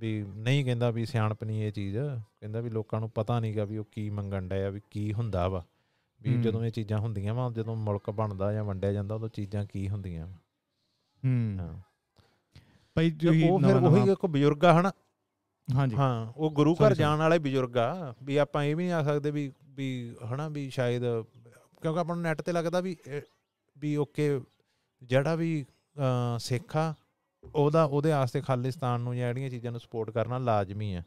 ਵੀ ਨਹੀਂ ਕਹਿੰਦਾ ਵੀ ਸਿਆਣਪ ਨਹੀਂ ਇਹ ਚੀਜ਼ ਕਹਿੰਦਾ ਵੀ ਲੋਕਾਂ ਨੂੰ ਪਤਾ ਨਹੀਂਗਾ ਵੀ ਉਹ ਕੀ ਮੰਗਣ ਡਿਆ ਵੀ ਕੀ ਹੁੰਦਾ ਵਾ ਵੀ ਜਦੋਂ ਇਹ ਚੀਜ਼ਾਂ ਹੁੰਦੀਆਂ ਵਾ ਜਦੋਂ ਮੁਲਕ ਬਣਦਾ ਜਾਂ ਵੰਡਿਆ ਜਾਂਦਾ ਉਦੋਂ ਚੀਜ਼ਾਂ ਕੀ ਹੁੰਦੀਆਂ ਹੂੰ ਭਾਈ ਜੀ ਉਹ ਫਿਰ ਉਹੀ ਇੱਕ ਬਜ਼ੁਰਗ ਆ ਹਨਾ ਹਾਂਜੀ ਹਾਂ ਉਹ ਗੁਰੂ ਘਰ ਜਾਣ ਵਾਲੇ ਬਜ਼ੁਰਗ ਆ ਵੀ ਆਪਾਂ ਇਹ ਵੀ ਨਹੀਂ ਆ ਸਕਦੇ ਵੀ ਵੀ ਹਨਾ ਵੀ ਸ਼ਾਇਦ ਕਿਉਂਕਿ ਆਪਾਂ ਨੂੰ ਨੈਟ ਤੇ ਲੱਗਦਾ ਵੀ ਵੀ ਓਕੇ ਜਿਹੜਾ ਵੀ ਸੇਖਾ ਉਹਦਾ ਉਹਦੇ ਆਸਤੇ ਖਾਲਿਸਤਾਨ ਨੂੰ ਜਾਂ ਜਿਹੜੀਆਂ ਚੀਜ਼ਾਂ ਨੂੰ ਸਪੋਰਟ ਕਰਨਾ ਲਾਜ਼ਮੀ ਆ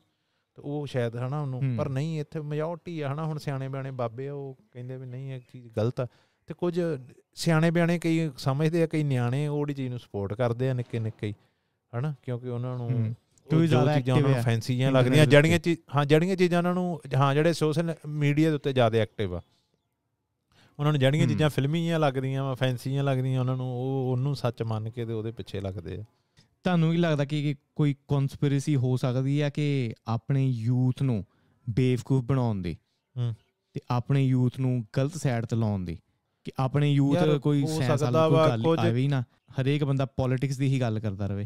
ਤੇ ਉਹ ਸ਼ਾਇਦ ਹਨਾ ਉਹਨੂੰ ਪਰ ਨਹੀਂ ਇੱਥੇ ਮੈਜੋਰਟੀ ਆ ਹਨਾ ਹੁਣ ਸਿਆਣੇ ਬਿਆਣੇ ਬਾਬੇ ਆ ਉਹ ਕਹਿੰਦੇ ਵੀ ਨਹੀਂ ਇਹ ਚੀਜ਼ ਗਲਤ ਆ ਤੇ ਕੁਝ ਸਿਆਣੇ ਬਿਆਣੇ ਕਈ ਸਮਝਦੇ ਆ ਕਈ ਨਿਆਣੇ ਉਹੜੀ ਚੀਜ਼ ਨੂੰ ਸਪੋਰਟ ਕਰਦੇ ਆ ਨਿੱਕੇ ਨਿੱਕੇ ਹਨਾ ਕਿਉਂਕਿ ਉਹਨਾਂ ਨੂੰ ਕੋਈ ਜ਼ਿਆਦਾ ਚੀਜ਼ਾਂ ਉਹਨਾਂ ਫੈਂਸੀ ਜਾਂ ਲੱਗਦੀਆਂ ਜਿਹੜੀਆਂ ਚੀਜ਼ ਹਾਂ ਜਿਹੜੀਆਂ ਚੀਜ਼ਾਂ ਉਹਨਾਂ ਨੂੰ ਹਾਂ ਜਿਹੜੇ ਸੋਸ਼ਲ ਮੀਡੀਆ ਦੇ ਉੱਤੇ ਜ਼ਿਆਦਾ ਐਕਟਿਵ ਆ ਉਹਨਾਂ ਨੂੰ ਜਿਹੜੀਆਂ ਚੀਜ਼ਾਂ ਫਿਲਮੀਆਂ ਲੱਗਦੀਆਂ ਵਾ ਫੈਂਸੀਆਂ ਲੱਗਦੀਆਂ ਉਹਨਾਂ ਨੂੰ ਉਹ ਉਹਨੂੰ ਸੱਚ ਮੰਨ ਕੇ ਤੇ ਉਹਦੇ ਪਿੱਛੇ ਲੱਗਦੇ ਆ ਤੁਹਾਨੂੰ ਕੀ ਲੱਗਦਾ ਕਿ ਕੋਈ ਕਨਸਪੀਰੇਸੀ ਹੋ ਸਕਦੀ ਹੈ ਕਿ ਆਪਣੇ ਯੂਥ ਨੂੰ ਬੇਵਕੂਫ ਬਣਾਉਣ ਦੀ ਤੇ ਆਪਣੇ ਯੂਥ ਨੂੰ ਗਲਤ ਸਾਈਡ ਤੇ ਲਾਉਣ ਦੀ ਕਿ ਆਪਣੇ ਯੂਥ ਕੋਈ ਸਾਇੰਸ ਵਾਲੀ ਕੋਈ ਗੱਲ ਆਵੇ ਨਾ ਹਰੇਕ ਬੰਦਾ ਪੋਲਿਟਿਕਸ ਦੀ ਹੀ ਗੱਲ ਕਰਦਾ ਰਵੇ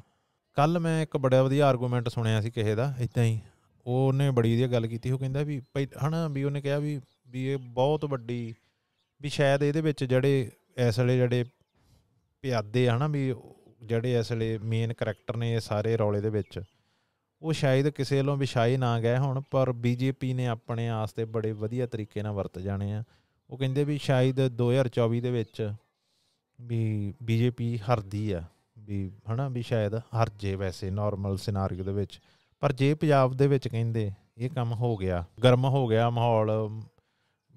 ਕੱਲ ਮੈਂ ਇੱਕ ਬੜਾ ਵਧੀਆ ਆਰਗੂਮੈਂਟ ਸੁਣਿਆ ਸੀ ਕਿਸੇ ਦਾ ਇਦਾਂ ਹੀ ਉਹਨੇ ਬੜੀ ਵਧੀਆ ਗੱਲ ਕੀਤੀ ਉਹ ਕਹਿੰਦਾ ਵੀ ਹਨਾ ਵੀ ਉਹਨੇ ਕਿਹਾ ਵੀ ਵੀ ਇਹ ਬਹੁਤ ਵੱਡੀ ਵੀ ਸ਼ਾਇਦ ਇਹਦੇ ਵਿੱਚ ਜਿਹੜੇ ਇਸ ਵੇਲੇ ਜਿਹੜੇ ਪਿਆਦੇ ਹਨਾ ਵੀ ਜਿਹੜੇ ਇਸ ਵੇਲੇ ਮੇਨ ਕੈਰੈਕਟਰ ਨੇ ਇਹ ਸਾਰੇ ਰੌਲੇ ਦੇ ਵਿੱਚ ਉਹ ਸ਼ਾਇਦ ਕਿਸੇ ਵੱਲੋਂ ਵਿਛਾਏ ਨਾ ਗਏ ਹੁਣ ਪਰ ਬੀਜੇਪੀ ਨੇ ਆਪਣੇ ਆਸ ਤੇ ਬੜੇ ਵਧੀਆ ਤਰੀਕੇ ਨਾਲ ਵਰਤ ਜਾਣੇ ਆ ਉਹ ਕਹਿੰਦੇ ਵੀ ਸ਼ਾਇਦ 2024 ਦੇ ਵਿੱਚ ਵੀ ਬੀਜੇਪੀ ਹਰਦੀ ਆ ਵੀ ਹਨਾ ਵੀ ਸ਼ਾਇਦ ਹਰ ਜੇ ਵੈਸੇ ਨਾਰਮਲ ਸਿਨੈਰੀਓ ਦੇ ਵਿੱਚ ਪਰ ਜੇ ਪੰਜਾਬ ਦੇ ਵਿੱਚ ਕਹਿੰਦੇ ਇਹ ਕੰਮ ਹੋ ਗਿਆ ਗਰਮ ਹੋ ਗਿਆ ਮਾਹੌਲ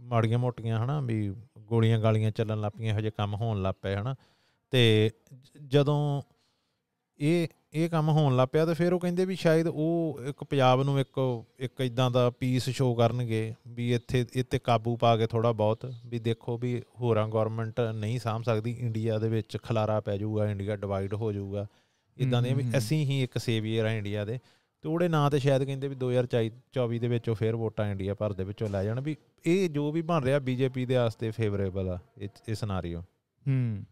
ਮਾੜੀਆਂ ਮੋਟੀਆਂ ਹਨਾ ਵੀ ਗੋਲੀਆਂ ਗਾਲੀਆਂ ਚੱਲਣ ਲੱਗ ਪਈਆਂ ਇਹੋ ਜਿਹੇ ਕੰਮ ਹੋਣ ਲੱਗ ਪਏ ਹਨਾ ਤੇ ਜਦੋਂ ਇਹ ਇਹ ਕੰਮ ਹੋਣ ਲੱਗ ਪਿਆ ਤੇ ਫਿਰ ਉਹ ਕਹਿੰਦੇ ਵੀ ਸ਼ਾਇਦ ਉਹ ਇੱਕ ਪੰਜਾਬ ਨੂੰ ਇੱਕ ਇੱਕ ਇਦਾਂ ਦਾ ਪੀਸ ਸ਼ੋ ਕਰਨਗੇ ਵੀ ਇੱਥੇ ਇੱਥੇ ਕਾਬੂ ਪਾ ਕੇ ਥੋੜਾ ਬਹੁਤ ਵੀ ਦੇਖੋ ਵੀ ਹੋਰਾਂ ਗਵਰਨਮੈਂਟ ਨਹੀਂ ਸਾਂਭ ਸਕਦੀ ਇੰਡੀਆ ਦੇ ਵਿੱਚ ਖਲਾਰਾ ਪੈ ਜਾਊਗਾ ਇੰਡੀਆ ਡਿਵਾਈਡ ਹੋ ਜਾਊਗਾ ਇਦਾਂ ਦੇ ਵੀ ਅਸੀਂ ਹੀ ਇੱਕ ਸੇਵੀਅਰ ਆ ਇੰਡੀਆ ਦੇ ਤੇ ਨਾਂ ਤੇ ਸ਼ਾਇਦ ਕਹਿੰਦੇ ਵੀ 2024 ਦੇ ਵਿੱਚੋਂ ਫੇਰ ਵੋਟਾਂ ਇੰਡੀਆ ਭਰ ਦੇ ਵਿੱਚੋਂ ਲੈ ਜਾਣ ਵੀ ਇਹ ਜੋ ਵੀ ਬਣ ਰਿਹਾ ਬੀਜੇਪੀ ਦੇ ਆਸਤੇ ਫੇਵਰੇਬਲ ਆ ਇਹ ਸਿਨੈਰੀਓ ਹੂੰ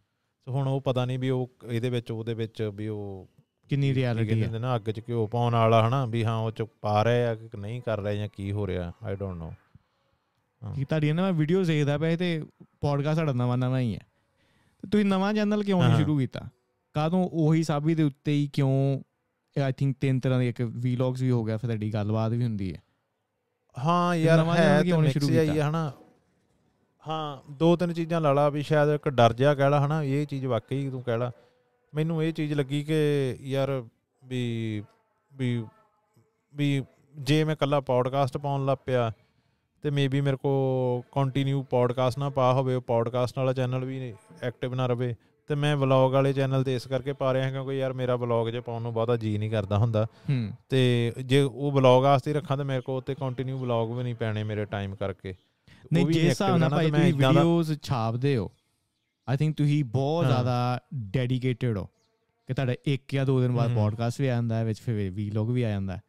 ਸੋ ਹੁਣ ਉਹ ਪਤਾ ਨਹੀਂ ਵੀ ਉਹ ਇਹਦੇ ਵਿੱਚ ਉਹਦੇ ਵਿੱਚ ਵੀ ਉਹ ਕਿੰਨੀ ਰਿਐਲਿਟੀ ਹੈ ਨਾ ਅੱਗ 'ਚ ਘਿਓ ਪਾਉਣ ਵਾਲਾ ਹਨਾ ਵੀ ਹਾਂ ਉਹ ਚ ਪਾ ਰਹੇ ਆ ਕਿ ਨਹੀਂ ਕਰ ਰਹੇ ਜਾਂ ਕੀ ਹੋ ਰਿਹਾ ਆਈ ਡੋਨਟ ਨੋ ਕੀ ਤਾਂ ਨਾ ਮੈਂ ਵੀਡੀਓਜ਼ ਦੇਖਦਾ ਪਿਆ ਤੇ ਪੋਡਕਾਸਟ ਸਾਡਾ ਨਵਾਂ ਨਵਾਂ ਹੀ ਹੈ ਤੇ ਤੁਸੀਂ ਨਵਾਂ ਚੈਨਲ ਕਿਉਂ ਨਹੀਂ ਸ਼ੁਰੂ ਕੀਤਾ ਕਾਦੋਂ ਉਹੀ ਸਾਬੀ ਦੇ ਉੱਤੇ ਹੀ ਕਿਉਂ ਆਈ ਥਿੰਕ ਤਿੰਨ ਤਰ੍ਹਾਂ ਦੇ ਇੱਕ ਵੀਲੌਗਸ ਵੀ ਹੋ ਗਿਆ ਫਿਰ ਤੁਹਾਡੀ ਗੱਲਬਾਤ ਵੀ ਹੁੰਦੀ ਹੈ ਹਾਂ ਯਾਰ ਹੈ ਤਾਂ ਸ਼ੁਰੂ ਕੀਤਾ ਹੈ ਹਨਾ ਹਾਂ ਦੋ ਤਿੰਨ ਚੀਜ਼ਾਂ ਲਾ ਲਾ ਵੀ ਸ਼ਾਇਦ ਇੱਕ ਡਰ ਜਿਆ ਕਹਿ ਲਾ ਹਨਾ ਇਹ ਚੀਜ਼ ਵਾਕਈ ਤੂੰ ਕਹਿ ਲਾ ਮੈਨੂੰ ਇਹ ਚੀਜ਼ ਲੱਗੀ ਕਿ ਯਾਰ ਵੀ ਵੀ ਵੀ ਜੇ ਮੈਂ ਕੱਲਾ ਪੌਡਕਾਸਟ ਪਾਉਣ ਲੱਗ ਪਿਆ ਤੇ ਮੇਬੀ ਮੇਰੇ ਕੋ ਕੰਟੀਨਿਊ ਪੌਡਕਾਸਟ ਨਾ ਪਾ ਹੋਵੇ ਪੌਡਕਾਸਟ ਵਾਲਾ ਚੈਨਲ ਵੀ ਐਕਟਿਵ ਨਾ ਰਵੇ ਤੇ ਮੈਂ ਵਲੌਗ ਵਾਲੇ ਚੈਨਲ ਤੇ ਇਸ ਕਰਕੇ ਪਾ ਰਿਹਾ ਕਿਉਂਕਿ ਯਾਰ ਮੇਰਾ ਵਲੌਗ ਜੇ ਪਾਉਣ ਨੂੰ ਬਹੁਤਾ ਜੀ ਨਹੀਂ ਕਰਦਾ ਹੁੰਦਾ ਤੇ ਜੇ ਉਹ ਵਲੌਗ ਆਸਤੇ ਰੱਖਾਂ ਤਾਂ ਮੇਰੇ ਕੋਲ ਉੱਤੇ ਕੰਟੀਨਿਊ ਵਲੌਗ ਵੀ ਨਹੀਂ ਪੈਣੇ ਮੇਰੇ ਟਾਈਮ ਕਰਕੇ ਨਹੀਂ ਜੇ ਹਿਸਾਬ ਨਾਲ ਭਾਈ ਤੁਸੀਂ ਵੀਡੀਓਜ਼ ਛਾਪਦੇ ਹੋ ਆਈ ਥਿੰਕ ਤੁਸੀਂ ਬਹੁਤ ਜ਼ਿਆਦਾ ਡੈਡੀਕੇਟਿਡ ਹੋ ਕਿ ਤੁਹਾਡਾ ਇੱਕ ਜਾਂ ਦੋ ਦਿਨ ਬਾਅਦ ਪੋਡਕਾਸਟ ਵੀ ਆ ਜਾਂਦਾ ਹੈ ਵਿੱਚ ਫਿਰ ਵੀਲੌਗ ਵੀ ਆ ਜਾਂਦਾ ਹੈ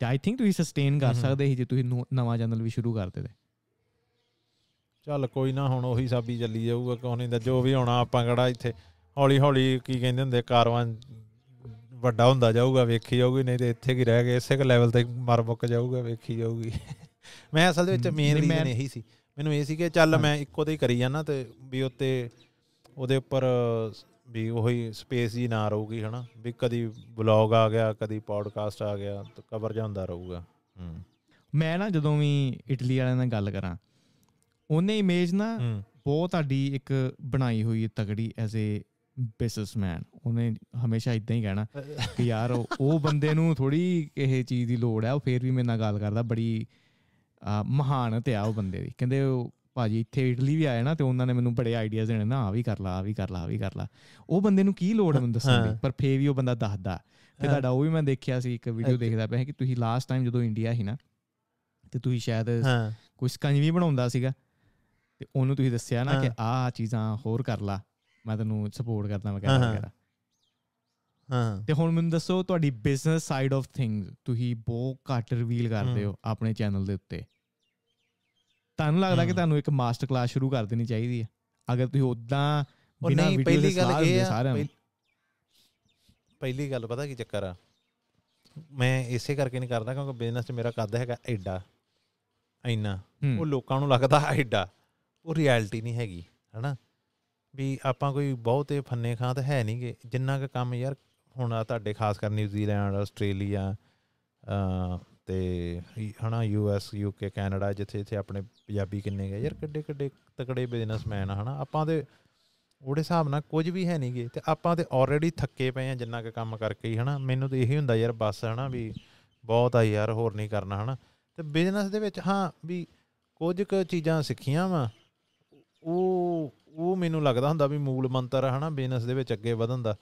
ਤੇ ਆਈ ਥਿੰਕ ਤੁਸੀਂ ਸਸਟੇਨ ਕਰ ਸਕਦੇ ਹੋ ਜੇ ਤੁਸੀਂ ਨਵਾਂ ਚੈਨਲ ਵੀ ਸ਼ੁਰੂ ਕਰਦੇ ਤੇ ਚੱਲ ਕੋਈ ਨਾ ਹੁਣ ਉਹੀ ਸਾਬੀ ਚੱਲੀ ਜਾਊਗਾ ਕੋਈ ਨਹੀਂ ਦਾ ਜੋ ਵੀ ਹੋਣਾ ਆਪਾਂ ਕਿਹੜਾ ਇੱਥੇ ਹੌਲੀ ਹੌਲੀ ਕੀ ਕਹਿੰਦੇ ਹੁੰਦੇ ਕਾਰਵਾਨ ਵੱਡਾ ਹੁੰਦਾ ਜਾਊਗਾ ਵੇਖੀ ਜਾਊਗੀ ਨਹੀਂ ਤੇ ਇੱਥੇ ਕੀ ਰਹਿ ਗਏ ਇਸੇ ਕ ਲੈਵਲ ਤੇ ਮਰ ਮੁੱਕ ਜਾਊਗਾ ਵੇਖੀ ਜਾਊਗੀ ਮੈਂ ਅਸਲ ਦੇ ਵਿੱਚ ਮੇਨ ਰੀਜ਼ਨ ਇਹੀ ਸੀ ਮੈਨੂੰ ਇਹ ਸੀ ਕਿ ਚੱਲ ਮੈਂ ਇੱਕੋ ਤੇ ਹੀ ਕਰੀ ਜਾਣਾ ਤੇ ਵੀ ਉੱਤੇ ਉਹਦੇ ਉੱਪਰ ਵੀ ਉਹੀ ਸਪੇਸ ਹੀ ਨਾ ਰਹੂਗੀ ਹਨਾ ਵੀ ਕਦੀ ਬਲੌਗ ਆ ਗਿਆ ਕਦੀ ਪੋਡਕਾਸਟ ਆ ਗਿਆ ਤਾਂ ਕਵਰ ਜਾਂਦਾ ਰਹੂਗਾ ਮੈਂ ਨਾ ਜਦੋਂ ਵੀ ਇਟਲੀ ਵਾਲਿਆਂ ਨਾਲ ਗੱਲ ਕਰਾਂ ਉਹਨੇ ਇਮੇਜ ਨਾ ਬਹੁਤ ਤੁਹਾਡੀ ਇੱਕ ਬਣਾਈ ਹੋਈ ਤਗੜੀ ਐਜ਼ ਅ ਬਿਜ਼ਨਸਮੈਨ ਉਹਨੇ ਹਮੇਸ਼ਾ ਇਦਾਂ ਹੀ ਕਹਿਣਾ ਕਿ ਯਾਰ ਉਹ ਬੰਦੇ ਨੂੰ ਥੋੜੀ ਇਹ ਚੀਜ਼ ਦੀ ਲੋੜ ਹੈ ਉਹ ਫੇਰ ਵੀ ਮੇਰੇ ਨਾਲ ਗੱਲ ਕਰਦਾ ਬੜੀ ਮਹਾਨ ਤੇ ਆ ਉਹ ਬੰਦੇ ਦੀ ਕਹਿੰਦੇ ਉਹ ਭਾਜੀ ਇੱਥੇ ਇਟਲੀ ਵੀ ਆਇਆ ਨਾ ਤੇ ਉਹਨਾਂ ਨੇ ਮੈਨੂੰ ਬੜੇ ਆਈਡੀਆਜ਼ ਦੇਣੇ ਨਾ ਆ ਵੀ ਕਰ ਲਾ ਆ ਵੀ ਕਰ ਲਾ ਆ ਵੀ ਕਰ ਲਾ ਉਹ ਬੰਦੇ ਨੂੰ ਕੀ ਲੋੜ ਮੈਨੂੰ ਦੱਸਣ ਦੀ ਪਰ ਫੇਰ ਵੀ ਉਹ ਬੰਦਾ ਦੱਸਦਾ ਤੇ ਤੁਹਾਡਾ ਉਹ ਵੀ ਮੈਂ ਦੇਖਿਆ ਸੀ ਇੱਕ ਵੀਡੀਓ ਦੇਖਦਾ ਪਿਆ ਕਿ ਤੁਸੀਂ ਲਾਸਟ ਟਾਈਮ ਜਦੋਂ ਇੰਡੀਆ ਸੀ ਨਾ ਤੇ ਤੁਸੀਂ ਸ਼ਾਇਦ ਕੰਜ ਵੀ ਬਣਾਉਂਦਾ ਸੀਗਾ ਤੇ ਉਹਨੂੰ ਤੁਸੀਂ ਦੱਸਿਆ ਨਾ ਕਿ ਆਹ ਚੀਜ਼ਾਂ ਹੋਰ ਕਰ ਲਾ ਮੈਂ ਤੈਨੂੰ ਸਪੋਰਟ ਕਰਦਾ ਵਗੈਰਾ ਵਗੈਰਾ ਹਾਂ ਤੇ ਹੁਣ ਮੈਨੂੰ ਦੱਸੋ ਤੁਹਾਡੀ ਬਿਜ਼ਨਸ ਸਾਈਡ ਆਫ ਥਿੰਗਸ ਤੁਸੀਂ ਬਹੁਤ ਘੱਟ ਰਿਵੀਲ ਕਰਦੇ ਹੋ ਆਪਣੇ ਚੈਨਲ ਦੇ ਉੱਤੇ ਤੁਹਾਨੂੰ ਲੱਗਦਾ ਕਿ ਤੁਹਾਨੂੰ ਇੱਕ ਮਾਸਟਰ ਕਲਾਸ ਸ਼ੁਰੂ ਕਰ ਦੇਣੀ ਚਾਹੀਦੀ ਹੈ ਅਗਰ ਤੁਸੀਂ ਉਦਾਂ ਬਿਨਾ ਵੀਡੀਓ ਦੇ ਸਲਾਹ ਦਿੰਦੇ ਸਾਰਿਆਂ ਪਹਿਲੀ ਗੱਲ ਪਤਾ ਕੀ ਚੱਕਰ ਆ ਮੈਂ ਇਸੇ ਕਰਕੇ ਨਹੀਂ ਕਰਦਾ ਕਿਉਂਕਿ ਬਿਜ਼ਨਸ 'ਚ ਮੇਰਾ ਕੱਦ ਹੈਗਾ ਐਡਾ ਇੰਨਾ ਉਹ ਲੋਕਾਂ ਨੂੰ ਲੱਗਦਾ ਐਡਾ ਉਹ ਰਿਐਲਿਟੀ ਨਹੀਂ ਹੈਗੀ ਹਨਾ ਵੀ ਆਪਾਂ ਕੋਈ ਬਹੁਤੇ ਫੰਨੇ ਖਾਂ ਤਾਂ ਹੈ ਨਹੀਂਗੇ ਜਿੰਨਾ ਕੁ ਕੰਮ ਯਾਰ ਹੁਣ ਆ ਤੁਹਾਡੇ ਖਾਸ ਕਰ ਨਿਊਜ਼ੀਲੈਂਡ ਆਸਟ੍ਰੇਲੀਆ ਤੇ ਹਨਾ U S U K Canada ਜਿੱਥੇ ਇੱਥੇ ਆਪਣੇ ਪੰਜਾਬੀ ਕਿੰਨੇ ਗਏ ਯਾਰ ਕਿੱਡੇ ਕਿੱਡੇ ਤਕੜੇ ਬਿਜ਼ਨਸਮੈਨ ਹਨਾ ਆਪਾਂ ਦੇ ਉਹਦੇ ਹਿਸਾਬ ਨਾਲ ਕੁਝ ਵੀ ਹੈ ਨਹੀਂਗੇ ਤੇ ਆਪਾਂ ਤੇ ਆਲਰੇਡੀ ਥੱਕੇ ਪਏ ਆ ਜਿੰਨਾ ਕੁ ਕੰਮ ਕਰਕੇ ਹੀ ਹਨਾ ਮੈਨੂੰ ਤੇ ਇਹੀ ਹੁੰਦਾ ਯਾਰ ਬਸ ਹਨਾ ਵੀ ਬਹੁਤ ਆ ਯਾਰ ਹੋਰ ਨਹੀਂ ਕਰਨਾ ਹਨਾ ਤੇ ਬਿਜ਼ਨਸ ਦੇ ਵਿੱਚ ਹਾਂ ਵੀ ਕੁਝ ਕੁ ਚੀਜ਼ਾਂ ਸਿੱਖੀਆਂ ਵਾ ਉਹ ਉਹ ਮੈਨੂੰ ਲੱਗਦਾ ਹੁੰਦਾ ਵੀ ਮੂਲ ਮੰਤਰ ਹੈ ਹਨਾ ਬਿਜ਼ਨਸ ਦੇ ਵਿੱਚ ਅੱਗੇ ਵਧਣ ਦਾ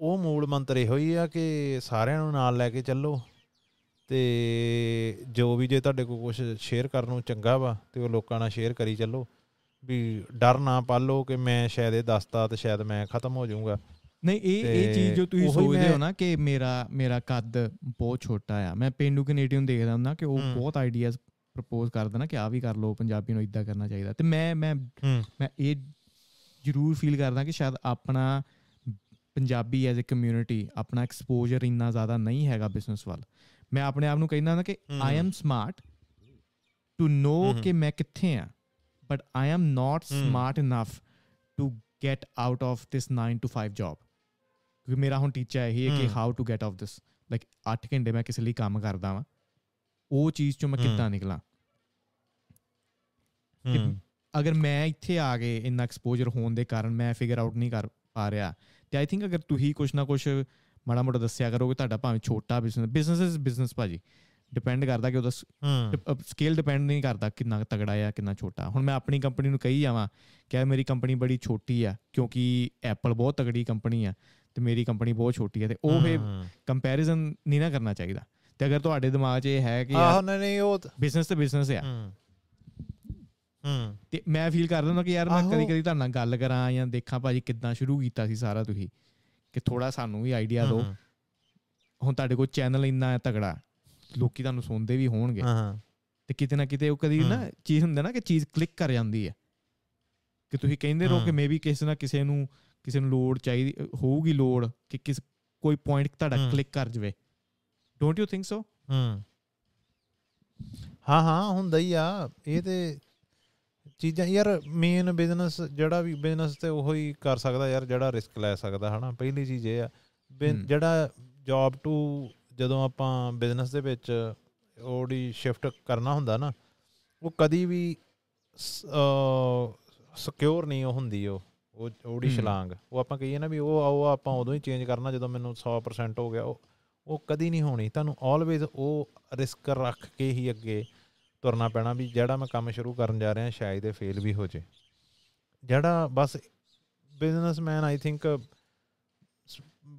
ਉਹ ਮੂਲ ਮੰਤਰ ਇਹੋ ਹੀ ਆ ਕਿ ਸਾਰਿਆਂ ਨੂੰ ਨਾਲ ਲੈ ਕੇ ਚੱਲੋ ਤੇ ਜੋ ਵੀ ਜੇ ਤੁਹਾਡੇ ਕੋਲ ਕੁਝ ਸ਼ੇਅਰ ਕਰਨ ਨੂੰ ਚੰਗਾ ਵਾ ਤੇ ਉਹ ਲੋਕਾਂ ਨਾਲ ਸ਼ੇਅਰ ਕਰੀ ਚੱਲੋ ਵੀ ਡਰ ਨਾ ਪਾਲੋ ਕਿ ਮੈਂ ਸ਼ਾਇਦ ਇਹ ਦੱਸਤਾ ਤੇ ਸ਼ਾਇਦ ਮੈਂ ਖਤਮ ਹੋ ਜਾਊਂਗਾ ਨਹੀਂ ਇਹ ਇਹ ਚੀਜ਼ ਜੋ ਤੁਸੀਂ ਸੋਚਦੇ ਹੋ ਨਾ ਕਿ ਮੇਰਾ ਮੇਰਾ ਕੱਦ ਬਹੁਤ ਛੋਟਾ ਆ ਮੈਂ ਪਿੰਡੂ ਕੈਨੇਡੀਅਨ ਦੇਖਦਾ ਹੁੰਦਾ ਕਿ ਉਹ ਬਹੁਤ ਆਈਡੀਆਜ਼ ਪ੍ਰਪੋਜ਼ ਕਰ ਦੇਣਾ ਕਿ ਆ ਵੀ ਕਰ ਲੋ ਪੰਜਾਬੀ ਨੂੰ ਇਦਾਂ ਕਰਨਾ ਚਾਹੀਦਾ ਤੇ ਮੈਂ ਮੈਂ ਮੈਂ ਇਹ ਜ਼ਰੂਰ ਫੀਲ ਕਰਦਾ ਕਿ ਸ਼ਾਇਦ ਆਪਣਾ ਪੰਜਾਬੀ ਐਜ਼ ਅ ਕਮਿਊਨਿਟੀ ਆਪਣਾ ਐਕਸਪੋਜ਼ਰ ਇੰਨਾ ਜ਼ਿਆਦਾ ਨਹੀਂ ਹੈਗਾ ਬਿਜ਼ਨਸ ਵੱਲ ਮੈਂ ਆਪਣੇ ਆਪ ਨੂੰ ਕਹਿੰਦਾ ਹਾਂ ਕਿ I am smart to know ਕਿ ਮੈਂ ਕਿੱਥੇ ਆ but I am not smart enough to get out of this 9 to 5 job ਕਿਉਂਕਿ ਮੇਰਾ ਹੁਣ ਟੀਚਾ ਇਹ ਹੈ ਕਿ how to get out this like 8 ਘੰਟੇ ਮੈਂ ਕਿਸੇ ਲਈ ਕੰਮ ਕਰਦਾ ਵਾਂ ਉਹ ਚੀਜ਼ ਚੋਂ ਮੈਂ ਕਿੱਦਾਂ ਨਿਕਲਾਂ ਅਗਰ ਮੈਂ ਇੱਥੇ ਆ ਕੇ ਇੰਨਾ ਐਕਸਪੋਜ਼ਰ ਹੋਣ ਦੇ ਕਾਰਨ ਮੈਂ ਫਿਗਰ ਆਊਟ ਨਹੀਂ ਕਰ ਪਾ ਰਿਹਾ ਤੇ ਆਈ ਥਿੰਕ ਅਗਰ ਤੁਸੀਂ ਕੁਛ ਨਾ ਕੁਛ ਮਾੜਾ ਮੋਟਾ ਦੱਸਿਆ ਕਰੋਗੇ ਤੁਹਾਡਾ ਭਾਵੇਂ ਛੋਟਾ ਬਿਜ਼ਨਸ ਬਿਜ਼ਨਸ ਇਸ ਬਿਜ਼ਨਸ ਭਾਜੀ ਡਿਪੈਂਡ ਕਰਦਾ ਕਿ ਉਹਦਾ ਸਕੇਲ ਡਿਪੈਂਡ ਨਹੀਂ ਕਰਦਾ ਕਿੰਨਾ ਤਗੜਾ ਹੈ ਕਿੰਨਾ ਛੋਟਾ ਹੁਣ ਮੈਂ ਆਪਣੀ ਕੰਪਨੀ ਨੂੰ ਕਹੀ ਜਾਵਾਂ ਕਿ ਮੇਰੀ ਕੰਪਨੀ ਬੜੀ ਛੋਟੀ ਆ ਕਿਉਂਕਿ ਐਪਲ ਬਹੁਤ ਤਗੜੀ ਕੰਪਨੀ ਆ ਤੇ ਮੇਰੀ ਕੰਪਨੀ ਬਹੁਤ ਛੋਟੀ ਆ ਤੇ ਉਹ ਫੇ ਕੰਪੈਰੀਜ਼ਨ ਨਹੀਂ ਨਾ ਕਰਨਾ ਚਾਹੀਦਾ ਤੇ ਅਗਰ ਤੁਹਾਡੇ ਦਿਮਾਗ 'ਚ ਇਹ ਹੈ ਕਿ ਆਹ ਨਹੀਂ ਨਹੀਂ ਉਹ ਬਿਜ਼ਨਸ ਤੇ ਬਿਜ਼ਨਸ ਆ ਹੂੰ ਤੇ ਮੈਂ ਫੀਲ ਕਰਦਾ ਹਾਂ ਕਿ ਯਾਰ ਮੈਂ ਕਦੀ ਕਦੀ ਤੁਹਾਡੇ ਨਾਲ ਗੱਲ ਕਰਾਂ ਜਾਂ ਦੇਖਾਂ ਭਾਜੀ ਕਿੱਦਾਂ ਸ਼ੁਰੂ ਕੀਤਾ ਸੀ ਸਾਰਾ ਤੁਸੀਂ ਕਿ ਥੋੜਾ ਸਾਨੂੰ ਵੀ ਆਈਡੀਆ ਦਿਓ ਹੁਣ ਤੁਹਾਡੇ ਕੋਲ ਚੈਨਲ ਇੰਨਾ ਹੈ ਤਗੜਾ ਲੋਕੀ ਤੁਹਾਨੂੰ ਸੁਣਦੇ ਵੀ ਹੋਣਗੇ ਹਾਂ ਤੇ ਕਿਤੇ ਨਾ ਕਿਤੇ ਉਹ ਕਦੀ ਨਾ ਚੀਜ਼ ਹੁੰਦਾ ਨਾ ਕਿ ਚੀਜ਼ ਕਲਿੱਕ ਕਰ ਜਾਂਦੀ ਹੈ ਕਿ ਤੁਸੀਂ ਕਹਿੰਦੇ ਰਹੋ ਕਿ ਮੇਬੀ ਕਿਸੇ ਨਾ ਕਿਸੇ ਨੂੰ ਕਿਸੇ ਨੂੰ ਲੋੜ ਚਾਹੀਦੀ ਹੋਊਗੀ ਲੋੜ ਕਿ ਕਿਸ ਕੋਈ ਪੁਆਇੰਟ ਤੁਹਾਡਾ ਕਲਿੱਕ ਕਰ ਜਵੇ ਡੋਨਟ ਯੂ ਥਿੰਕ ਸੋ ਹੂੰ ਹਾਂ ਹਾਂ ਹੁੰਦਾ ਹੀ ਆ ਇਹ ਤੇ ਚੀਜ਼ਾਂ ਯਾਰ ਮੇਨ ਬਿਜ਼ਨਸ ਜਿਹੜਾ ਵੀ ਬਿਜ਼ਨਸ ਤੇ ਉਹ ਹੀ ਕਰ ਸਕਦਾ ਯਾਰ ਜਿਹੜਾ ਰਿਸਕ ਲੈ ਸਕਦਾ ਹਨਾ ਪਹਿਲੀ ਚੀਜ਼ ਇਹ ਆ ਜਿਹੜਾ ਜੌਬ ਟੂ ਜਦੋਂ ਆਪਾਂ ਬਿਜ਼ਨਸ ਦੇ ਵਿੱਚ ਉਹਦੀ ਸ਼ਿਫਟ ਕਰਨਾ ਹੁੰਦਾ ਨਾ ਉਹ ਕਦੀ ਵੀ ਸਿਕਿਉਰ ਨਹੀਂ ਹੁੰਦੀ ਉਹ ਉਹ ਉਹਦੀ ਛਲਾਂਗ ਉਹ ਆਪਾਂ ਕਹੀਏ ਨਾ ਵੀ ਉਹ ਆਓ ਆਪਾਂ ਉਦੋਂ ਹੀ ਚੇਂਜ ਕਰਨਾ ਜਦੋਂ ਮੈਨੂੰ 100% ਹੋ ਗਿਆ ਉਹ ਉਹ ਕਦੀ ਨਹੀਂ ਹੋਣੀ ਤੁਹਾਨੂੰ ਆਲਵੇਜ਼ ਉਹ ਰਿਸਕ ਰੱਖ ਕੇ ਹੀ ਅੱਗੇ ਤੁਰਨਾ ਪੈਣਾ ਵੀ ਜਿਹੜਾ ਮੈਂ ਕੰਮ ਸ਼ੁਰੂ ਕਰਨ ਜਾ ਰਿਹਾ ਸ਼ਾਇਦ ਇਹ ਫੇਲ ਵੀ ਹੋ ਜੇ ਜਿਹੜਾ ਬਸ ਬਿਜ਼ਨਸਮੈਨ ਆਈ ਥਿੰਕ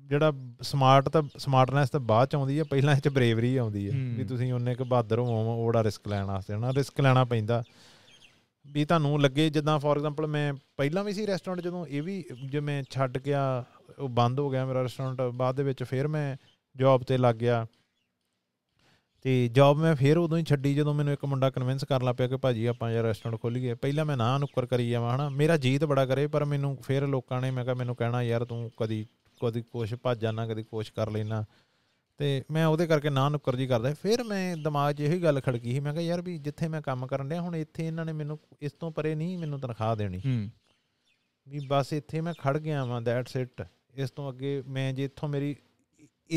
ਜਿਹੜਾ ਸਮਾਰਟ ਤਾਂ ਸਮਾਰਟਨੈਸ ਤਾਂ ਬਾਅਦ ਚ ਆਉਂਦੀ ਹੈ ਪਹਿਲਾਂ ਇਹ ਚ ਬਰੇਵਰੀ ਆਉਂਦੀ ਹੈ ਵੀ ਤੁਸੀਂ ਉਹਨੇ ਕਿ ਬਹਾਦਰ ਹੋਵੋ ਉਹੜਾ ਰਿਸਕ ਲੈਣ ਵਾਸਤੇ ਹਨਾ ਰਿਸਕ ਲੈਣਾ ਪੈਂਦਾ ਵੀ ਤੁਹਾਨੂੰ ਲੱਗੇ ਜਿੱਦਾਂ ਫੋਰ ਐਗਜ਼ਾਮਪਲ ਮੈਂ ਪਹਿਲਾਂ ਵੀ ਸੀ ਰੈਸਟੋਰੈਂਟ ਜਦੋਂ ਇਹ ਵੀ ਜਿਵੇਂ ਛੱਡ ਗਿਆ ਉਹ ਬੰਦ ਹੋ ਗਿਆ ਮੇਰਾ ਰੈਸਟੋਰੈਂਟ ਬਾਅਦ ਦੇ ਵਿੱਚ ਫਿਰ ਮੈਂ ਜੌਬ ਤੇ ਲੱਗ ਗਿਆ ਤੇ ਜੌਬ ਮੈਂ ਫਿਰ ਉਦੋਂ ਹੀ ਛੱਡੀ ਜਦੋਂ ਮੈਨੂੰ ਇੱਕ ਮੁੰਡਾ ਕਨਵਿੰਸ ਕਰ ਲਾ ਪਿਆ ਕਿ ਭਾਜੀ ਆਪਾਂ ਯਾਰ ਰੈਸਟੋਰੈਂਟ ਖੋਲੀਏ ਪਹਿਲਾਂ ਮੈਂ ਨਾ ਨੁੱਕਰ ਕਰੀ ਜਾਵਾਂ ਹਨਾ ਮੇਰਾ ਜੀਤ ਬੜਾ ਕਰੇ ਪਰ ਮੈਨੂੰ ਫਿਰ ਲੋਕਾਂ ਨੇ ਮੈਂ ਕਿਹਾ ਮੈਨੂੰ ਕਹਿਣਾ ਯਾਰ ਤੂੰ ਕਦੀ ਕਦੀ ਕੁਛ ਭੱਜ ਜਾਣਾ ਕਦੀ ਕੁਛ ਕਰ ਲੈਣਾ ਤੇ ਮੈਂ ਉਹਦੇ ਕਰਕੇ ਨਾ ਨੁੱਕਰ ਜੀ ਕਰਦਾ ਫਿਰ ਮੈਂ ਦਿਮਾਗ 'ਚ ਇਹੀ ਗੱਲ ਖੜਕੀ ਸੀ ਮੈਂ ਕਿਹਾ ਯਾਰ ਵੀ ਜਿੱਥੇ ਮੈਂ ਕੰਮ ਕਰਨ ਡਿਆ ਹੁਣ ਇੱਥੇ ਇਹਨਾਂ ਨੇ ਮੈਨੂੰ ਇਸ ਤੋਂ ਪਰੇ ਨਹੀਂ ਮੈਨੂੰ ਤਨਖਾਹ ਦੇਣੀ ਵੀ ਬਸ ਇੱਥੇ ਮੈਂ ਖੜ ਗਿਆ ਵਾਂ ਦੈਟਸ ਇਟ ਇਸ ਤੋਂ ਅੱਗੇ ਮੈਂ ਜੇ ਇੱਥੋਂ ਮੇਰੀ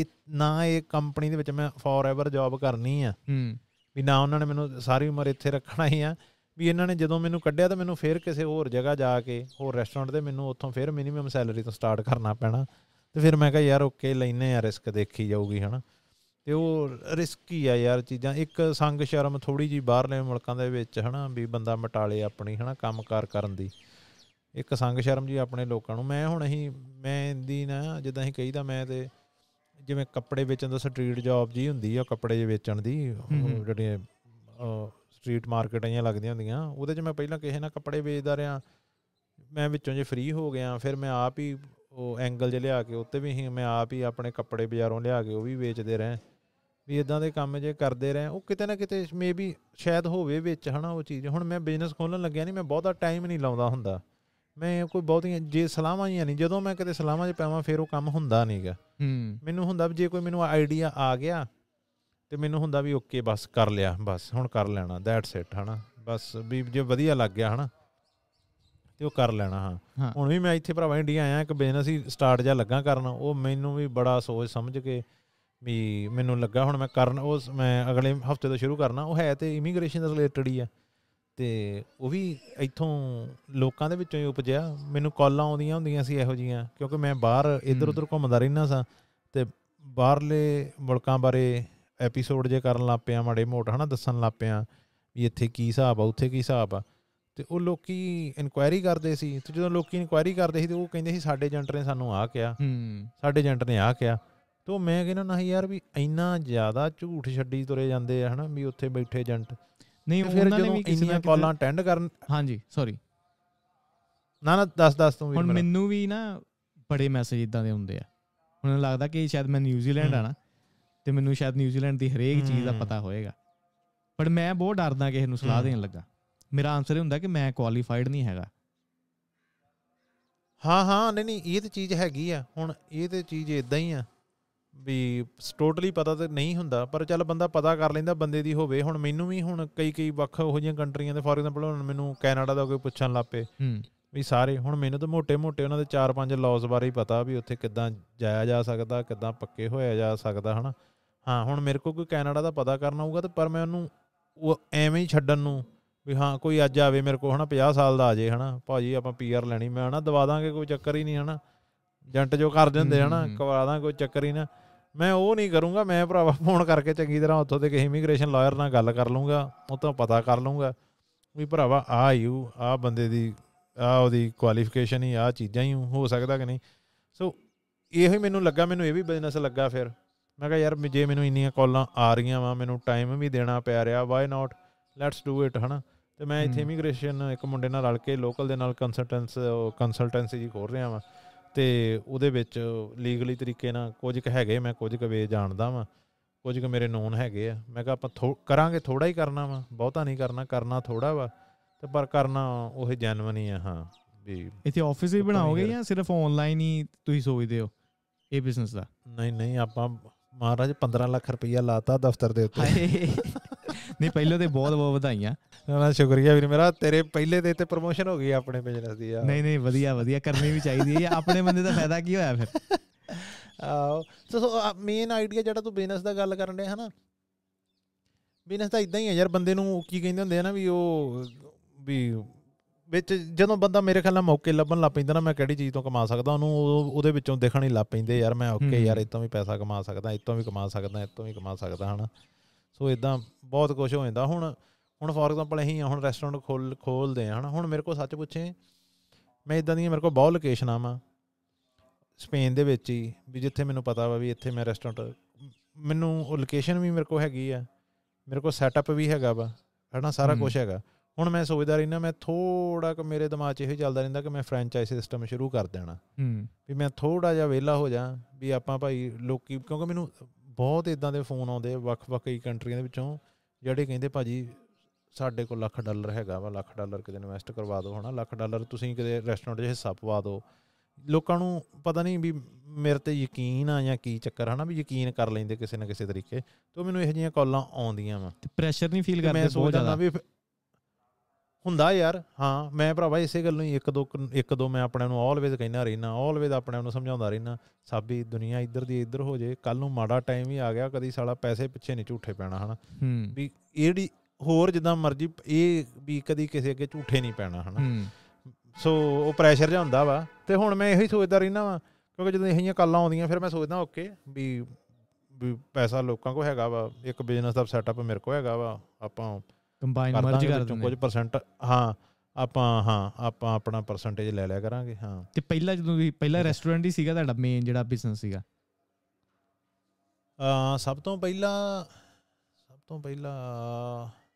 ਇਤਨਾ ਇਹ ਕੰਪਨੀ ਦੇ ਵਿੱਚ ਮੈਂ ਫੋਰਐਵਰ ਜੌਬ ਕਰਨੀ ਆ ਹੂੰ ਵੀ ਨਾ ਉਹਨਾਂ ਨੇ ਮੈਨੂੰ ਸਾਰੀ ਉਮਰ ਇੱਥੇ ਰੱਖਣਾ ਹੀ ਆ ਵੀ ਇਹਨਾਂ ਨੇ ਜਦੋਂ ਮੈਨੂੰ ਕੱਢਿਆ ਤਾਂ ਮੈਨੂੰ ਫੇਰ ਕਿਸੇ ਹੋਰ ਜਗ੍ਹਾ ਜਾ ਕੇ ਹੋਰ ਰੈਸਟੋਰੈਂਟ ਤੇ ਮੈਨੂੰ ਉੱਥੋਂ ਫੇਰ ਮਿਨੀਮਮ ਸੈਲਰੀ ਤੋਂ ਸਟਾਰਟ ਕਰਨਾ ਪੈਣਾ ਤੇ ਫਿਰ ਮੈਂ ਕਿਹਾ ਯਾਰ ਓਕੇ ਲੈਨੇ ਆ ਰਿਸਕ ਦੇਖੀ ਜਾਊਗੀ ਹਨਾ ਤੇ ਉਹ ਰਿਸਕੀ ਆ ਯਾਰ ਚੀਜ਼ਾਂ ਇੱਕ ਸੰਗ ਸ਼ਰਮ ਥੋੜੀ ਜੀ ਬਾਹਰਲੇ ਮੁਲਕਾਂ ਦੇ ਵਿੱਚ ਹਨਾ ਵੀ ਬੰਦਾ ਮਟਾਲੇ ਆਪਣੀ ਹਨਾ ਕੰਮਕਾਰ ਕਰਨ ਦੀ ਇੱਕ ਸੰਗ ਸ਼ਰਮ ਜੀ ਆਪਣੇ ਲੋਕਾਂ ਨੂੰ ਮੈਂ ਹੁਣ ਅਸੀਂ ਮੈਂ ਦੀ ਨਾ ਜਿੱਦਾਂ ਅਸੀਂ ਕਹੀਦਾ ਮੈਂ ਤੇ ਜਿਵੇਂ ਕੱਪੜੇ ਵੇਚਣ ਦਾ ਸਟਰੀਟ ਜੌਬ ਜੀ ਹੁੰਦੀ ਆ ਕੱਪੜੇ ਵੇਚਣ ਦੀ ਜਿਹੜੇ ਸਟਰੀਟ ਮਾਰਕੀਟ ਆਈਆਂ ਲੱਗਦੀਆਂ ਹੁੰਦੀਆਂ ਉਹਦੇ 'ਚ ਮੈਂ ਪਹਿਲਾਂ ਕਿਸੇ ਨਾਲ ਕੱਪੜੇ ਵੇਚਦਾ ਰਿਆਂ ਮੈਂ ਵਿੱਚੋਂ ਜੇ ਫ੍ਰੀ ਹੋ ਗਿਆ ਫਿਰ ਮੈਂ ਆਪ ਹੀ ਉਹ ਐਂਗਲ ਜੇ ਲਿਆ ਕੇ ਉੱਤੇ ਵੀ ਮੈਂ ਆਪ ਹੀ ਆਪਣੇ ਕੱਪੜੇ ਬਾਜ਼ਾਰੋਂ ਲਿਆ ਕੇ ਉਹ ਵੀ ਵੇਚਦੇ ਰਹੇ ਵੀ ਇਦਾਂ ਦੇ ਕੰਮ ਜੇ ਕਰਦੇ ਰਹੇ ਉਹ ਕਿਤੇ ਨਾ ਕਿਤੇ ਮੇਬੀ ਸ਼ਾਇਦ ਹੋਵੇ ਵਿੱਚ ਹਨਾ ਉਹ ਚੀਜ਼ ਹੁਣ ਮੈਂ ਬਿਜ਼ਨਸ ਖੋਲਣ ਲੱਗਿਆ ਨਹੀਂ ਮੈਂ ਬਹੁਤਾ ਟਾਈਮ ਨਹੀਂ ਲਾਉਂਦਾ ਹੁੰਦਾ ਮੈਂ ਕੋਈ ਬਹੁਤੀਆਂ ਜੇ ਸਲਾਮਾਂ ਹੀ ਨਹੀਂ ਜਦੋਂ ਮੈਂ ਕਦੇ ਸਲਾਮਾਂ 'ਚ ਪਾਵਾਂ ਫੇਰ ਉਹ ਕੰਮ ਹੁੰਦਾ ਨਹੀਂਗਾ ਮੈਨੂੰ ਹੁੰਦਾ ਵੀ ਜੇ ਕੋਈ ਮੈਨੂੰ ਆਈਡੀਆ ਆ ਗਿਆ ਤੇ ਮੈਨੂੰ ਹੁੰਦਾ ਵੀ ਓਕੇ ਬਸ ਕਰ ਲਿਆ ਬਸ ਹੁਣ ਕਰ ਲੈਣਾ ਦੈਟਸ ਇਟ ਹਨਾ ਬਸ ਵੀ ਜੇ ਵਧੀਆ ਲੱਗ ਗਿਆ ਹਨਾ ਤੇ ਉਹ ਕਰ ਲੈਣਾ ਹਾਂ ਹੁਣ ਵੀ ਮੈਂ ਇੱਥੇ ਭਰਾਵਾ ਇੰਡੀਆ ਆਇਆ ਇੱਕ ਬਿਜ਼ਨਸ ਹੀ ਸਟਾਰਟ ਜਾਂ ਲੱਗਾ ਕਰਨ ਉਹ ਮੈਨੂੰ ਵੀ ਬੜਾ ਸੋਚ ਸਮਝ ਕੇ ਵੀ ਮੈਨੂੰ ਲੱਗਾ ਹੁਣ ਮੈਂ ਕਰਨ ਉਹ ਮੈਂ ਅਗਲੇ ਹਫਤੇ ਤੋਂ ਸ਼ੁਰੂ ਕਰਨਾ ਉਹ ਹੈ ਤੇ ਇਮੀਗ੍ਰੇਸ਼ਨ ਦੇ ਰਿਲੇਟਡ ਹੀ ਆ ਤੇ ਉਹ ਵੀ ਇਥੋਂ ਲੋਕਾਂ ਦੇ ਵਿੱਚੋਂ ਹੀ ਉਪਜਿਆ ਮੈਨੂੰ ਕਾਲਾਂ ਆਉਂਦੀਆਂ ਹੁੰਦੀਆਂ ਸੀ ਇਹੋ ਜੀਆਂ ਕਿਉਂਕਿ ਮੈਂ ਬਾਹਰ ਇੱਧਰ ਉੱਧਰ ਘੁੰਮਦਾ ਰਹਿਣਾ ਸਾਂ ਤੇ ਬਾਹਰਲੇ ਮੁਲਕਾਂ ਬਾਰੇ ਐਪੀਸੋਡ ਜੇ ਕਰਨ ਲੱਗ ਪਿਆ ਮਾੜੇ ਮੋਟ ਹਨਾ ਦੱਸਣ ਲੱਗ ਪਿਆ ਵੀ ਇੱਥੇ ਕੀ ਹਿਸਾਬ ਆ ਉੱਥੇ ਕੀ ਹਿਸਾਬ ਆ ਤੇ ਉਹ ਲੋਕੀ ਇਨਕੁਆਇਰੀ ਕਰਦੇ ਸੀ ਤੇ ਜਦੋਂ ਲੋਕੀ ਇਨਕੁਆਇਰੀ ਕਰਦੇ ਸੀ ਤੇ ਉਹ ਕਹਿੰਦੇ ਸੀ ਸਾਡੇ ਏਜੰਟ ਨੇ ਸਾਨੂੰ ਆ ਕਿਹਾ ਸਾਡੇ ਏਜੰਟ ਨੇ ਆ ਕਿਹਾ ਤੋ ਮੈਂ ਕਹਿੰਦਾ ਨਹੀਂ ਯਾਰ ਵੀ ਇੰਨਾ ਜ਼ਿਆਦਾ ਝੂਠ ਛੱਡੀ ਤੁਰੇ ਜਾਂਦੇ ਆ ਹਨਾ ਵੀ ਉੱਥੇ ਬੈਠੇ ਏਜੰਟ ਨਹੀਂ ਉਹਨਾਂ ਨੇ ਵੀ ਕਿਸੇ ਨਾ ਕਾਲਾਂ ਅਟੈਂਡ ਕਰਨ ਹਾਂਜੀ ਸੌਰੀ ਨਾ ਨਾ ਦੱਸ ਦੱਸ ਤੂੰ ਹੁਣ ਮੈਨੂੰ ਵੀ ਨਾ ਬੜੇ ਮੈਸੇਜ ਇਦਾਂ ਦੇ ਹੁੰਦੇ ਆ ਹੁਣ ਲੱਗਦਾ ਕਿ ਸ਼ਾਇਦ ਮੈਂ ਨਿਊਜ਼ੀਲੈਂਡ ਆਣਾ ਤੇ ਮੈਨੂੰ ਸ਼ਾਇਦ ਨਿਊਜ਼ੀਲੈਂਡ ਦੀ ਹਰੇਕ ਚੀਜ਼ ਦਾ ਪਤਾ ਹੋਏਗਾ ਪਰ ਮੈਂ ਬਹੁਤ ਡਰਦਾ ਕਿਸੇ ਨੂੰ ਸਲਾਹ ਦੇਣ ਲੱਗਾ ਮੇਰਾ ਆਨਸਰ ਇਹ ਹੁੰਦਾ ਕਿ ਮੈਂ ਕੁਆਲੀਫਾਈਡ ਨਹੀਂ ਹੈਗਾ ਹਾਂ ਹਾਂ ਨਹੀਂ ਨਹੀਂ ਇਹ ਤੇ ਚੀਜ਼ ਹੈਗੀ ਆ ਹੁਣ ਇਹ ਤੇ ਚੀਜ਼ ਇਦਾਂ ਹੀ ਆ ਵੀ ਟੋਟਲੀ ਪਤਾ ਤਾਂ ਨਹੀਂ ਹੁੰਦਾ ਪਰ ਚੱਲ ਬੰਦਾ ਪਤਾ ਕਰ ਲੈਂਦਾ ਬੰਦੇ ਦੀ ਹੋਵੇ ਹੁਣ ਮੈਨੂੰ ਵੀ ਹੁਣ ਕਈ ਕਈ ਵੱਖ ਉਹੋ ਜਿਹੀਆਂ ਕੰਟਰੀਆਂ ਦੇ ਫੋਰ ਐਗਜ਼ਾਮਪਲ ਹੁਣ ਮੈਨੂੰ ਕੈਨੇਡਾ ਦਾ ਕੋਈ ਪੁੱਛਣ ਲੱਪੇ ਵੀ ਸਾਰੇ ਹੁਣ ਮੈਨੂੰ ਤਾਂ ਮੋٹے-ਮੋٹے ਉਹਨਾਂ ਦੇ 4-5 ਲਾਜ਼ ਬਾਰੇ ਹੀ ਪਤਾ ਵੀ ਉੱਥੇ ਕਿੱਦਾਂ ਜਾਇਆ ਜਾ ਸਕਦਾ ਕਿੱਦਾਂ ਪੱਕੇ ਹੋਇਆ ਜਾ ਸਕਦਾ ਹਨਾ ਹਾਂ ਹੁਣ ਮੇਰੇ ਕੋਲ ਕੋਈ ਕੈਨੇਡਾ ਦਾ ਪਤਾ ਕਰਨਾ ਹੋਊਗਾ ਤੇ ਪਰ ਮੈਂ ਉਹਨੂੰ ਉਹ ਐਵੇਂ ਹੀ ਛੱਡਣ ਨੂੰ ਵੀ ਹਾਂ ਕੋਈ ਅੱਜ ਆਵੇ ਮੇਰੇ ਕੋਲ ਹਨਾ 50 ਸਾਲ ਦਾ ਆ ਜੇ ਹਨਾ ਭਾਜੀ ਆਪਾਂ ਪੀਆਰ ਲੈਣੀ ਮੈਂ ਹਨਾ ਦਵਾ ਦਾਂਗੇ ਕੋਈ ਚੱਕਰ ਹੀ ਨਹੀਂ ਹਨਾ ਜੰਟ ਜੋ ਕਰ ਦਿੰਦੇ ਹਨਾ ਕਵਾ ਦਾਂ ਕੋਈ ਚੱਕਰ ਹੀ ਨਾ ਮੈਂ ਉਹ ਨਹੀਂ ਕਰੂੰਗਾ ਮੈਂ ਭਰਾਵਾ ਫੋਨ ਕਰਕੇ ਚੰਗੀ ਤਰ੍ਹਾਂ ਉੱਥੋਂ ਦੇ ਕਿਸੇ ਇਮੀਗ੍ਰੇਸ਼ਨ ਲਾਇਰ ਨਾਲ ਗੱਲ ਕਰ ਲੂੰਗਾ ਉਹ ਪਤਾ ਕਰ ਲੂੰਗਾ ਵੀ ਭਰਾਵਾ ਆ ਯੂ ਆ ਬੰਦੇ ਦੀ ਆ ਉਹਦੀ ਕੁਆਲੀਫਿਕੇਸ਼ਨ ਹੀ ਆ ਚੀਜ਼ਾਂ ਹੀ ਹੋ ਸਕਦਾ ਕਿ ਨਹੀਂ ਸੋ ਇਹੋ ਹੀ ਮੈਨੂੰ ਲੱਗਾ ਮੈਨੂੰ ਇਹ ਵੀ ਬਿਜ਼ਨਸ ਲੱਗਾ ਫਿਰ ਮੈਂ ਕਿਹਾ ਯਾਰ ਜੇ ਮੈਨੂੰ ਇੰਨੀਆਂ ਕਾਲਾਂ ਆ ਰਹੀਆਂ ਵਾ ਮੈਨੂੰ ਟਾਈਮ ਵੀ ਦੇਣਾ ਪੈ ਰਿਹਾ why not let's do it ਹਨਾ ਤੇ ਮੈਂ ਇੱਥੇ ਇਮੀਗ੍ਰੇਸ਼ਨ ਇੱਕ ਮੁੰਡੇ ਨਾਲ ਰਲ ਕੇ ਲੋਕਲ ਦੇ ਨਾਲ ਕੰਸਲਟੈਂਸ ਕੰਸਲਟੈਂਸੀ ਜੀ ਖੋਲ ਰਿਹਾ ਵਾਂ ਤੇ ਉਹਦੇ ਵਿੱਚ ਲੀਗਲੀ ਤਰੀਕੇ ਨਾਲ ਕੁਝ ਕੁ ਹੈਗੇ ਮੈਂ ਕੁਝ ਕੁ ਵੇ ਜਾਣਦਾ ਵਾਂ ਕੁਝ ਕੁ ਮੇਰੇ ਨੋਨ ਹੈਗੇ ਆ ਮੈਂ ਕਿਹਾ ਆਪਾਂ ਕਰਾਂਗੇ ਥੋੜਾ ਹੀ ਕਰਨਾ ਵਾ ਬਹੁਤਾ ਨਹੀਂ ਕਰਨਾ ਕਰਨਾ ਥੋੜਾ ਵਾ ਤੇ ਪਰ ਕਰਨਾ ਉਹ ਜੈਨੂਨ ਹੀ ਆ ਹਾਂ ਵੀ ਇੱਥੇ ਆਫਿਸ ਹੀ ਬਣਾਓਗੇ ਜਾਂ ਸਿਰਫ ਆਨਲਾਈਨ ਹੀ ਤੁਸੀਂ ਸੋਚਦੇ ਹੋ ਇਹ ਬਿਜ਼ਨਸ ਦਾ ਨਹੀਂ ਨਹੀਂ ਆਪਾਂ ਮਹਾਰਾਜ 15 ਲੱਖ ਰੁਪਈਆ ਲਾਤਾ ਦਫ਼ਤਰ ਦੇ ਉੱਤੇ ਨਹੀਂ ਪਹਿਲੇ ਤੇ ਬਹੁਤ ਬਹੁਤ ਵਧਾਈਆਂ ਨਾ ਸ਼ੁਕਰੀਆ ਵੀਰ ਮੇਰਾ ਤੇਰੇ ਪਹਿਲੇ ਦੇ ਤੇ ਪ੍ਰੋਮੋਸ਼ਨ ਹੋ ਗਈ ਆਪਣੇ ਬਿਜ਼ਨਸ ਦੀ ਆ ਨਹੀਂ ਨਹੀਂ ਵਧੀਆ ਵਧੀਆ ਕਰਨੀ ਵੀ ਚਾਹੀਦੀ ਹੈ ਆਪਣੇ ਬੰਦੇ ਦਾ ਫਾਇਦਾ ਕੀ ਹੋਇਆ ਫਿਰ ਆਓ ਸੋ ਮੇਨ ਆਈਡੀਆ ਜਿਹੜਾ ਤੂੰ ਬਿਜ਼ਨਸ ਦਾ ਗੱਲ ਕਰਨ ਰਿਹਾ ਹਨਾ ਬਿਜ਼ਨਸ ਤਾਂ ਇਦਾਂ ਹੀ ਹੈ ਯਾਰ ਬੰਦੇ ਨੂੰ ਕੀ ਕਹਿੰਦੇ ਹੁੰਦੇ ਆ ਨਾ ਵੀ ਉਹ ਵੀ ਵਿੱਚ ਜਦੋਂ ਬੰਦਾ ਮੇਰੇ ਖਿਆਲ ਨਾਲ ਮੌਕੇ ਲੱਭਣ ਲੱਗ ਪੈਂਦਾ ਨਾ ਮੈਂ ਕਿਹੜੀ ਚੀਜ਼ ਤੋਂ ਕਮਾ ਸਕਦਾ ਉਹਨੂੰ ਉਹਦੇ ਵਿੱਚੋਂ ਦੇਖਣ ਹੀ ਲੱਗ ਪੈਂਦੇ ਯਾਰ ਮੈਂ ਓਕੇ ਯਾਰ ਇਤੋਂ ਵੀ ਪੈਸਾ ਕਮਾ ਸਕਦਾ ਇਤੋਂ ਵੀ ਕਮਾ ਸਕਦਾ ਇਤੋਂ ਵੀ ਕਮਾ ਸਕਦਾ ਹਨਾ ਸੋ ਇਦਾਂ ਬਹੁਤ ਕੁਝ ਹੋ ਜਾਂਦਾ ਹੁਣ ਹੁਣ ਫੋਰ ਐਗਜ਼ਾਮਪਲ ਅਸੀਂ ਹੁਣ ਰੈਸਟੋਰੈਂਟ ਖੋਲ ਖੋਲਦੇ ਆ ਹਨਾ ਹੁਣ ਮੇਰੇ ਕੋਲ ਸੱਚ ਪੁੱਛੇ ਮੈਂ ਇਦਾਂ ਦੀਆਂ ਮੇਰੇ ਕੋਲ ਬਹੁਤ ਲੋਕੇਸ਼ਨਾਂ ਆ ਸਪੇਨ ਦੇ ਵਿੱਚ ਹੀ ਵੀ ਜਿੱਥੇ ਮੈਨੂੰ ਪਤਾ ਵਾ ਵੀ ਇੱਥੇ ਮੈਂ ਰੈਸਟੋਰੈਂਟ ਮੈਨੂੰ ਉਹ ਲੋਕੇਸ਼ਨ ਵੀ ਮੇਰੇ ਕੋਲ ਹੈਗੀ ਆ ਮੇਰੇ ਕੋਲ ਸੈਟਅਪ ਵੀ ਹੈਗਾ ਵਾ ਹਨਾ ਸਾਰਾ ਕੁਝ ਹੈਗਾ ਹੁਣ ਮੈਂ ਸੋਚਦਾ ਰਹਿਣਾ ਮੈਂ ਥੋੜਾ ਕਿ ਮੇਰੇ ਦਿਮਾਗ 'ਚ ਇਹੋ ਚੱਲਦਾ ਰਹਿੰਦਾ ਕਿ ਮੈਂ ਫਰੈਂਚਾਈਜ਼ ਸਿਸਟਮ ਸ਼ੁਰੂ ਕਰ ਦੇਣਾ ਹੂੰ ਵੀ ਮੈਂ ਥੋੜਾ ਜਿਹਾ ਵਿਹਲਾ ਹੋ ਜਾ ਵੀ ਆਪਾਂ ਭਾਈ ਲੋਕੀ ਕਿਉਂਕਿ ਮੈਨੂੰ ਬਹੁਤ ਇਦਾਂ ਦੇ ਫੋਨ ਆਉਂਦੇ ਵੱਖ-ਵੱਖ ਕਈ ਕੰਟਰੀਆਂ ਦੇ ਵਿੱਚੋਂ ਜਿਹੜੇ ਕਹਿੰਦੇ ਭਾਜੀ ਸਾਡੇ ਕੋਲ ਲੱਖ ਡਾਲਰ ਹੈਗਾ ਵਾ ਲੱਖ ਡਾਲਰ ਕਿਤੇ ਇਨਵੈਸਟ ਕਰਵਾ ਦਿਓ ਹਨਾ ਲੱਖ ਡਾਲਰ ਤੁਸੀਂ ਕਿਤੇ ਰੈਸਟੋਰੈਂਟ 'ਚ ਹਿੱਸਾ ਪਵਾ ਦਿਓ ਲੋਕਾਂ ਨੂੰ ਪਤਾ ਨਹੀਂ ਵੀ ਮੇਰੇ ਤੇ ਯਕੀਨ ਆ ਜਾਂ ਕੀ ਚੱਕਰ ਹਨਾ ਵੀ ਯਕੀਨ ਕਰ ਲੈਂਦੇ ਕਿਸੇ ਨਾ ਕਿਸੇ ਤਰੀਕੇ ਤੋਂ ਮੈਨੂੰ ਇਹੋ ਜਿਹੀਆਂ ਕਾਲਾਂ ਆਉਂਦੀਆਂ ਵਾ ਤੇ ਪ੍ਰੈਸ਼ਰ ਨਹੀਂ ਫੀਲ ਕਰਦੇ ਬਹੁਤ ਜ਼ਿਆਦਾ ਵੀ ਹੁੰਦਾ ਯਾਰ ਹਾਂ ਮੈਂ ਭਰਾਵਾ ਇਸੇ ਗੱਲ ਨੂੰ ਇੱਕ ਦੋ ਇੱਕ ਦੋ ਮੈਂ ਆਪਣੇ ਨੂੰ ਆਲਵੇਜ਼ ਕਹਿਣਾ ਰਹਿਣਾ ਆਲਵੇਜ਼ ਆਪਣੇ ਨੂੰ ਸਮਝਾਉਂਦਾ ਰਹਿਣਾ ਸਾਬੀ ਦੁਨੀਆ ਇੱਧਰ ਦੀ ਇੱਧਰ ਹੋ ਜੇ ਕੱਲ ਨੂੰ ਮਾੜਾ ਟਾਈਮ ਹੀ ਆ ਗਿਆ ਕਦੀ ਸਾਲਾ ਪੈਸੇ ਪਿੱਛੇ ਨਹੀਂ ਝੂਠੇ ਪੈਣਾ ਹਨਾ ਵੀ ਇਹੜੀ ਹੋਰ ਜਿੱਦਾਂ ਮਰਜ਼ੀ ਇਹ ਵੀ ਕਦੀ ਕਿਸੇ ਅੱਗੇ ਝੂਠੇ ਨਹੀਂ ਪੈਣਾ ਹਨਾ ਸੋ ਉਹ ਪ੍ਰੈਸ਼ਰ ਜਾਂ ਹੁੰਦਾ ਵਾ ਤੇ ਹੁਣ ਮੈਂ ਇਹੀ ਸੋਚਦਾ ਰਹਿਣਾ ਵਾ ਕਿਉਂਕਿ ਜਦੋਂ ਇਹੀਆਂ ਕੱਲਾਂ ਆਉਂਦੀਆਂ ਫਿਰ ਮੈਂ ਸੋਚਦਾ ਓਕੇ ਵੀ ਵੀ ਪੈਸਾ ਲੋਕਾਂ ਕੋ ਹੈਗਾ ਵਾ ਇੱਕ ਬਿਜ਼ਨਸ ਦਾ ਸੈਟਅਪ ਮੇਰੇ ਕੋ ਹੈਗਾ ਵਾ ਆਪਾਂ ਕੰਬਾਈਨ ਮਰਜ ਕਰ ਦਿੰਦੇ ਕੁਝ ਪਰਸੈਂਟ ਹਾਂ ਆਪਾਂ ਹਾਂ ਆਪਾਂ ਆਪਣਾ ਪਰਸੈਂਟੇਜ ਲੈ ਲਿਆ ਕਰਾਂਗੇ ਹਾਂ ਤੇ ਪਹਿਲਾਂ ਜਦੋਂ ਤੁਸੀਂ ਪਹਿਲਾਂ ਰੈਸਟੋਰੈਂਟ ਹੀ ਸੀਗਾ ਤੁਹਾਡਾ ਮੇਨ ਜਿਹੜਾ ਬਿਜ਼ਨਸ ਸੀਗਾ ਆ ਸਭ ਤੋਂ ਪਹਿਲਾਂ ਸਭ ਤੋਂ ਪਹਿਲਾਂ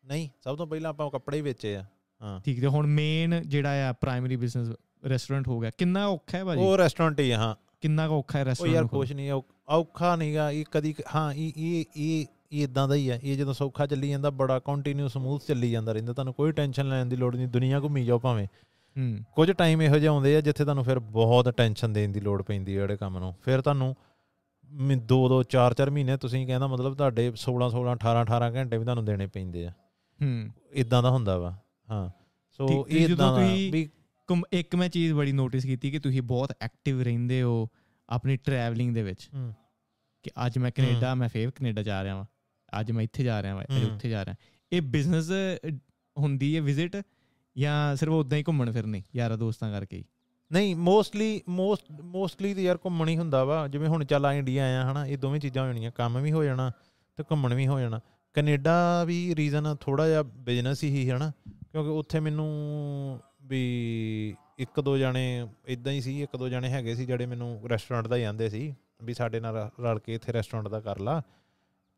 ਨਹੀਂ ਸਭ ਤੋਂ ਪਹਿਲਾਂ ਆਪਾਂ ਕੱਪੜੇ ਹੀ ਵੇਚੇ ਆ ਹਾਂ ਠੀਕ ਤੇ ਹੁਣ ਮੇਨ ਜਿਹੜਾ ਆ ਪ੍ਰਾਇਮਰੀ ਬਿਜ਼ਨਸ ਰੈਸਟੋਰੈਂਟ ਹੋ ਗਿਆ ਕਿੰਨਾ ਔਖਾ ਹੈ ਭਾਜੀ ਉਹ ਰੈਸਟੋਰੈਂਟ ਹੀ ਹਾਂ ਕਿੰਨਾ ਔਖਾ ਹੈ ਰੈਸਟੋਰੈਂਟ ਉਹ ਯਾਰ ਕੁਝ ਨਹੀਂ ਔਖਾ ਨਹੀਂਗਾ ਇਹ ਕਦੀ ਹਾਂ ਇਹ ਇਹ ਇਹ ਇਹ ਇਦਾਂ ਦਾ ਹੀ ਹੈ ਇਹ ਜਦੋਂ ਸੌਖਾ ਚੱਲੀ ਜਾਂਦਾ ਬੜਾ ਕੰਟੀਨਿਊ ਸਮੂਥ ਚੱਲੀ ਜਾਂਦਾ ਰਹਿੰਦਾ ਤੁਹਾਨੂੰ ਕੋਈ ਟੈਨਸ਼ਨ ਲੈਣ ਦੀ ਲੋੜ ਨਹੀਂ ਦੁਨੀਆ ਘੁੰਮੀ ਜਾਓ ਭਾਵੇਂ ਹੂੰ ਕੁਝ ਟਾਈਮ ਇਹੋ ਜਿਹੇ ਆਉਂਦੇ ਆ ਜਿੱਥੇ ਤੁਹਾਨੂੰ ਫਿਰ ਬਹੁਤ ਟੈਨਸ਼ਨ ਦੇਣ ਦੀ ਲੋੜ ਪੈਂਦੀ ਹੈ ਜਿਹੜੇ ਕੰਮ ਨੂੰ ਫਿਰ ਤੁਹਾਨੂੰ ਦੋ ਦੋ ਚਾਰ ਚਾਰ ਮਹੀਨੇ ਤੁਸੀਂ ਕਹਿੰਦਾ ਮਤਲਬ ਤੁਹਾਡੇ 16 16 18 18 ਘੰਟੇ ਵੀ ਤੁਹਾਨੂੰ ਦੇਣੇ ਪੈਂਦੇ ਆ ਹੂੰ ਇਦਾਂ ਦਾ ਹੁੰਦਾ ਵਾ ਹਾਂ ਸੋ ਇਹ ਇਦਾਂ ਵੀ ਇੱਕ ਮੈਂ ਚੀਜ਼ ਬੜੀ ਨੋਟਿਸ ਕੀਤੀ ਕਿ ਤੁਸੀਂ ਬਹੁਤ ਐਕਟਿਵ ਰਹਿੰਦੇ ਹੋ ਆਪਣੀ ਟਰੈਵਲਿੰਗ ਦੇ ਵਿੱਚ ਹੂੰ ਕਿ ਅੱਜ ਮੈਂ ਕੈਨੇਡਾ ਮੈਂ ਫੇਰ ਕੈਨੇਡਾ ਜਾ ਰਿਹਾ ਹਾਂ ਅੱਜ ਮੈਂ ਇੱਥੇ ਜਾ ਰਿਹਾ ਹਾਂ ਉੱਥੇ ਜਾ ਰਿਹਾ ਇਹ ਬਿਜ਼ਨਸ ਹੁੰਦੀ ਹੈ ਵਿਜ਼ਿਟ ਜਾਂ ਸਿਰਫ ਉਦਾਂ ਹੀ ਘੁੰਮਣ ਫਿਰਨੇ ਯਾਰਾ ਦੋਸਤਾਂ ਕਰਕੇ ਨਹੀਂ ਮੋਸਟਲੀ ਮੋਸਟ ਮੋਸਟਲੀ ਤੇ ਯਾਰ ਘੁੰਮਣ ਹੀ ਹੁੰਦਾ ਵਾ ਜਿਵੇਂ ਹੁਣ ਚੱਲ ਆ ਇੰਡੀਆ ਆਇਆ ਹਨਾ ਇਹ ਦੋਵੇਂ ਚੀਜ਼ਾਂ ਹੋਣੀਆਂ ਕੰਮ ਵੀ ਹੋ ਜਾਣਾ ਤੇ ਘੁੰਮਣ ਵੀ ਹੋ ਜਾਣਾ ਕੈਨੇਡਾ ਵੀ ਰੀਜ਼ਨ ਥੋੜਾ ਜਿਹਾ ਬਿਜ਼ਨਸ ਹੀ ਹਨਾ ਕਿਉਂਕਿ ਉੱਥੇ ਮੈਨੂੰ ਵੀ ਇੱਕ ਦੋ ਜਾਣੇ ਇਦਾਂ ਹੀ ਸੀ ਇੱਕ ਦੋ ਜਾਣੇ ਹੈਗੇ ਸੀ ਜਿਹੜੇ ਮੈਨੂੰ ਰੈਸਟੋਰੈਂਟ ਦਾ ਜਾਂਦੇ ਸੀ ਵੀ ਸਾਡੇ ਨਾਲ ਰਲ ਕੇ ਇੱਥੇ ਰੈਸਟੋਰੈਂਟ ਦਾ ਕਰ ਲਾ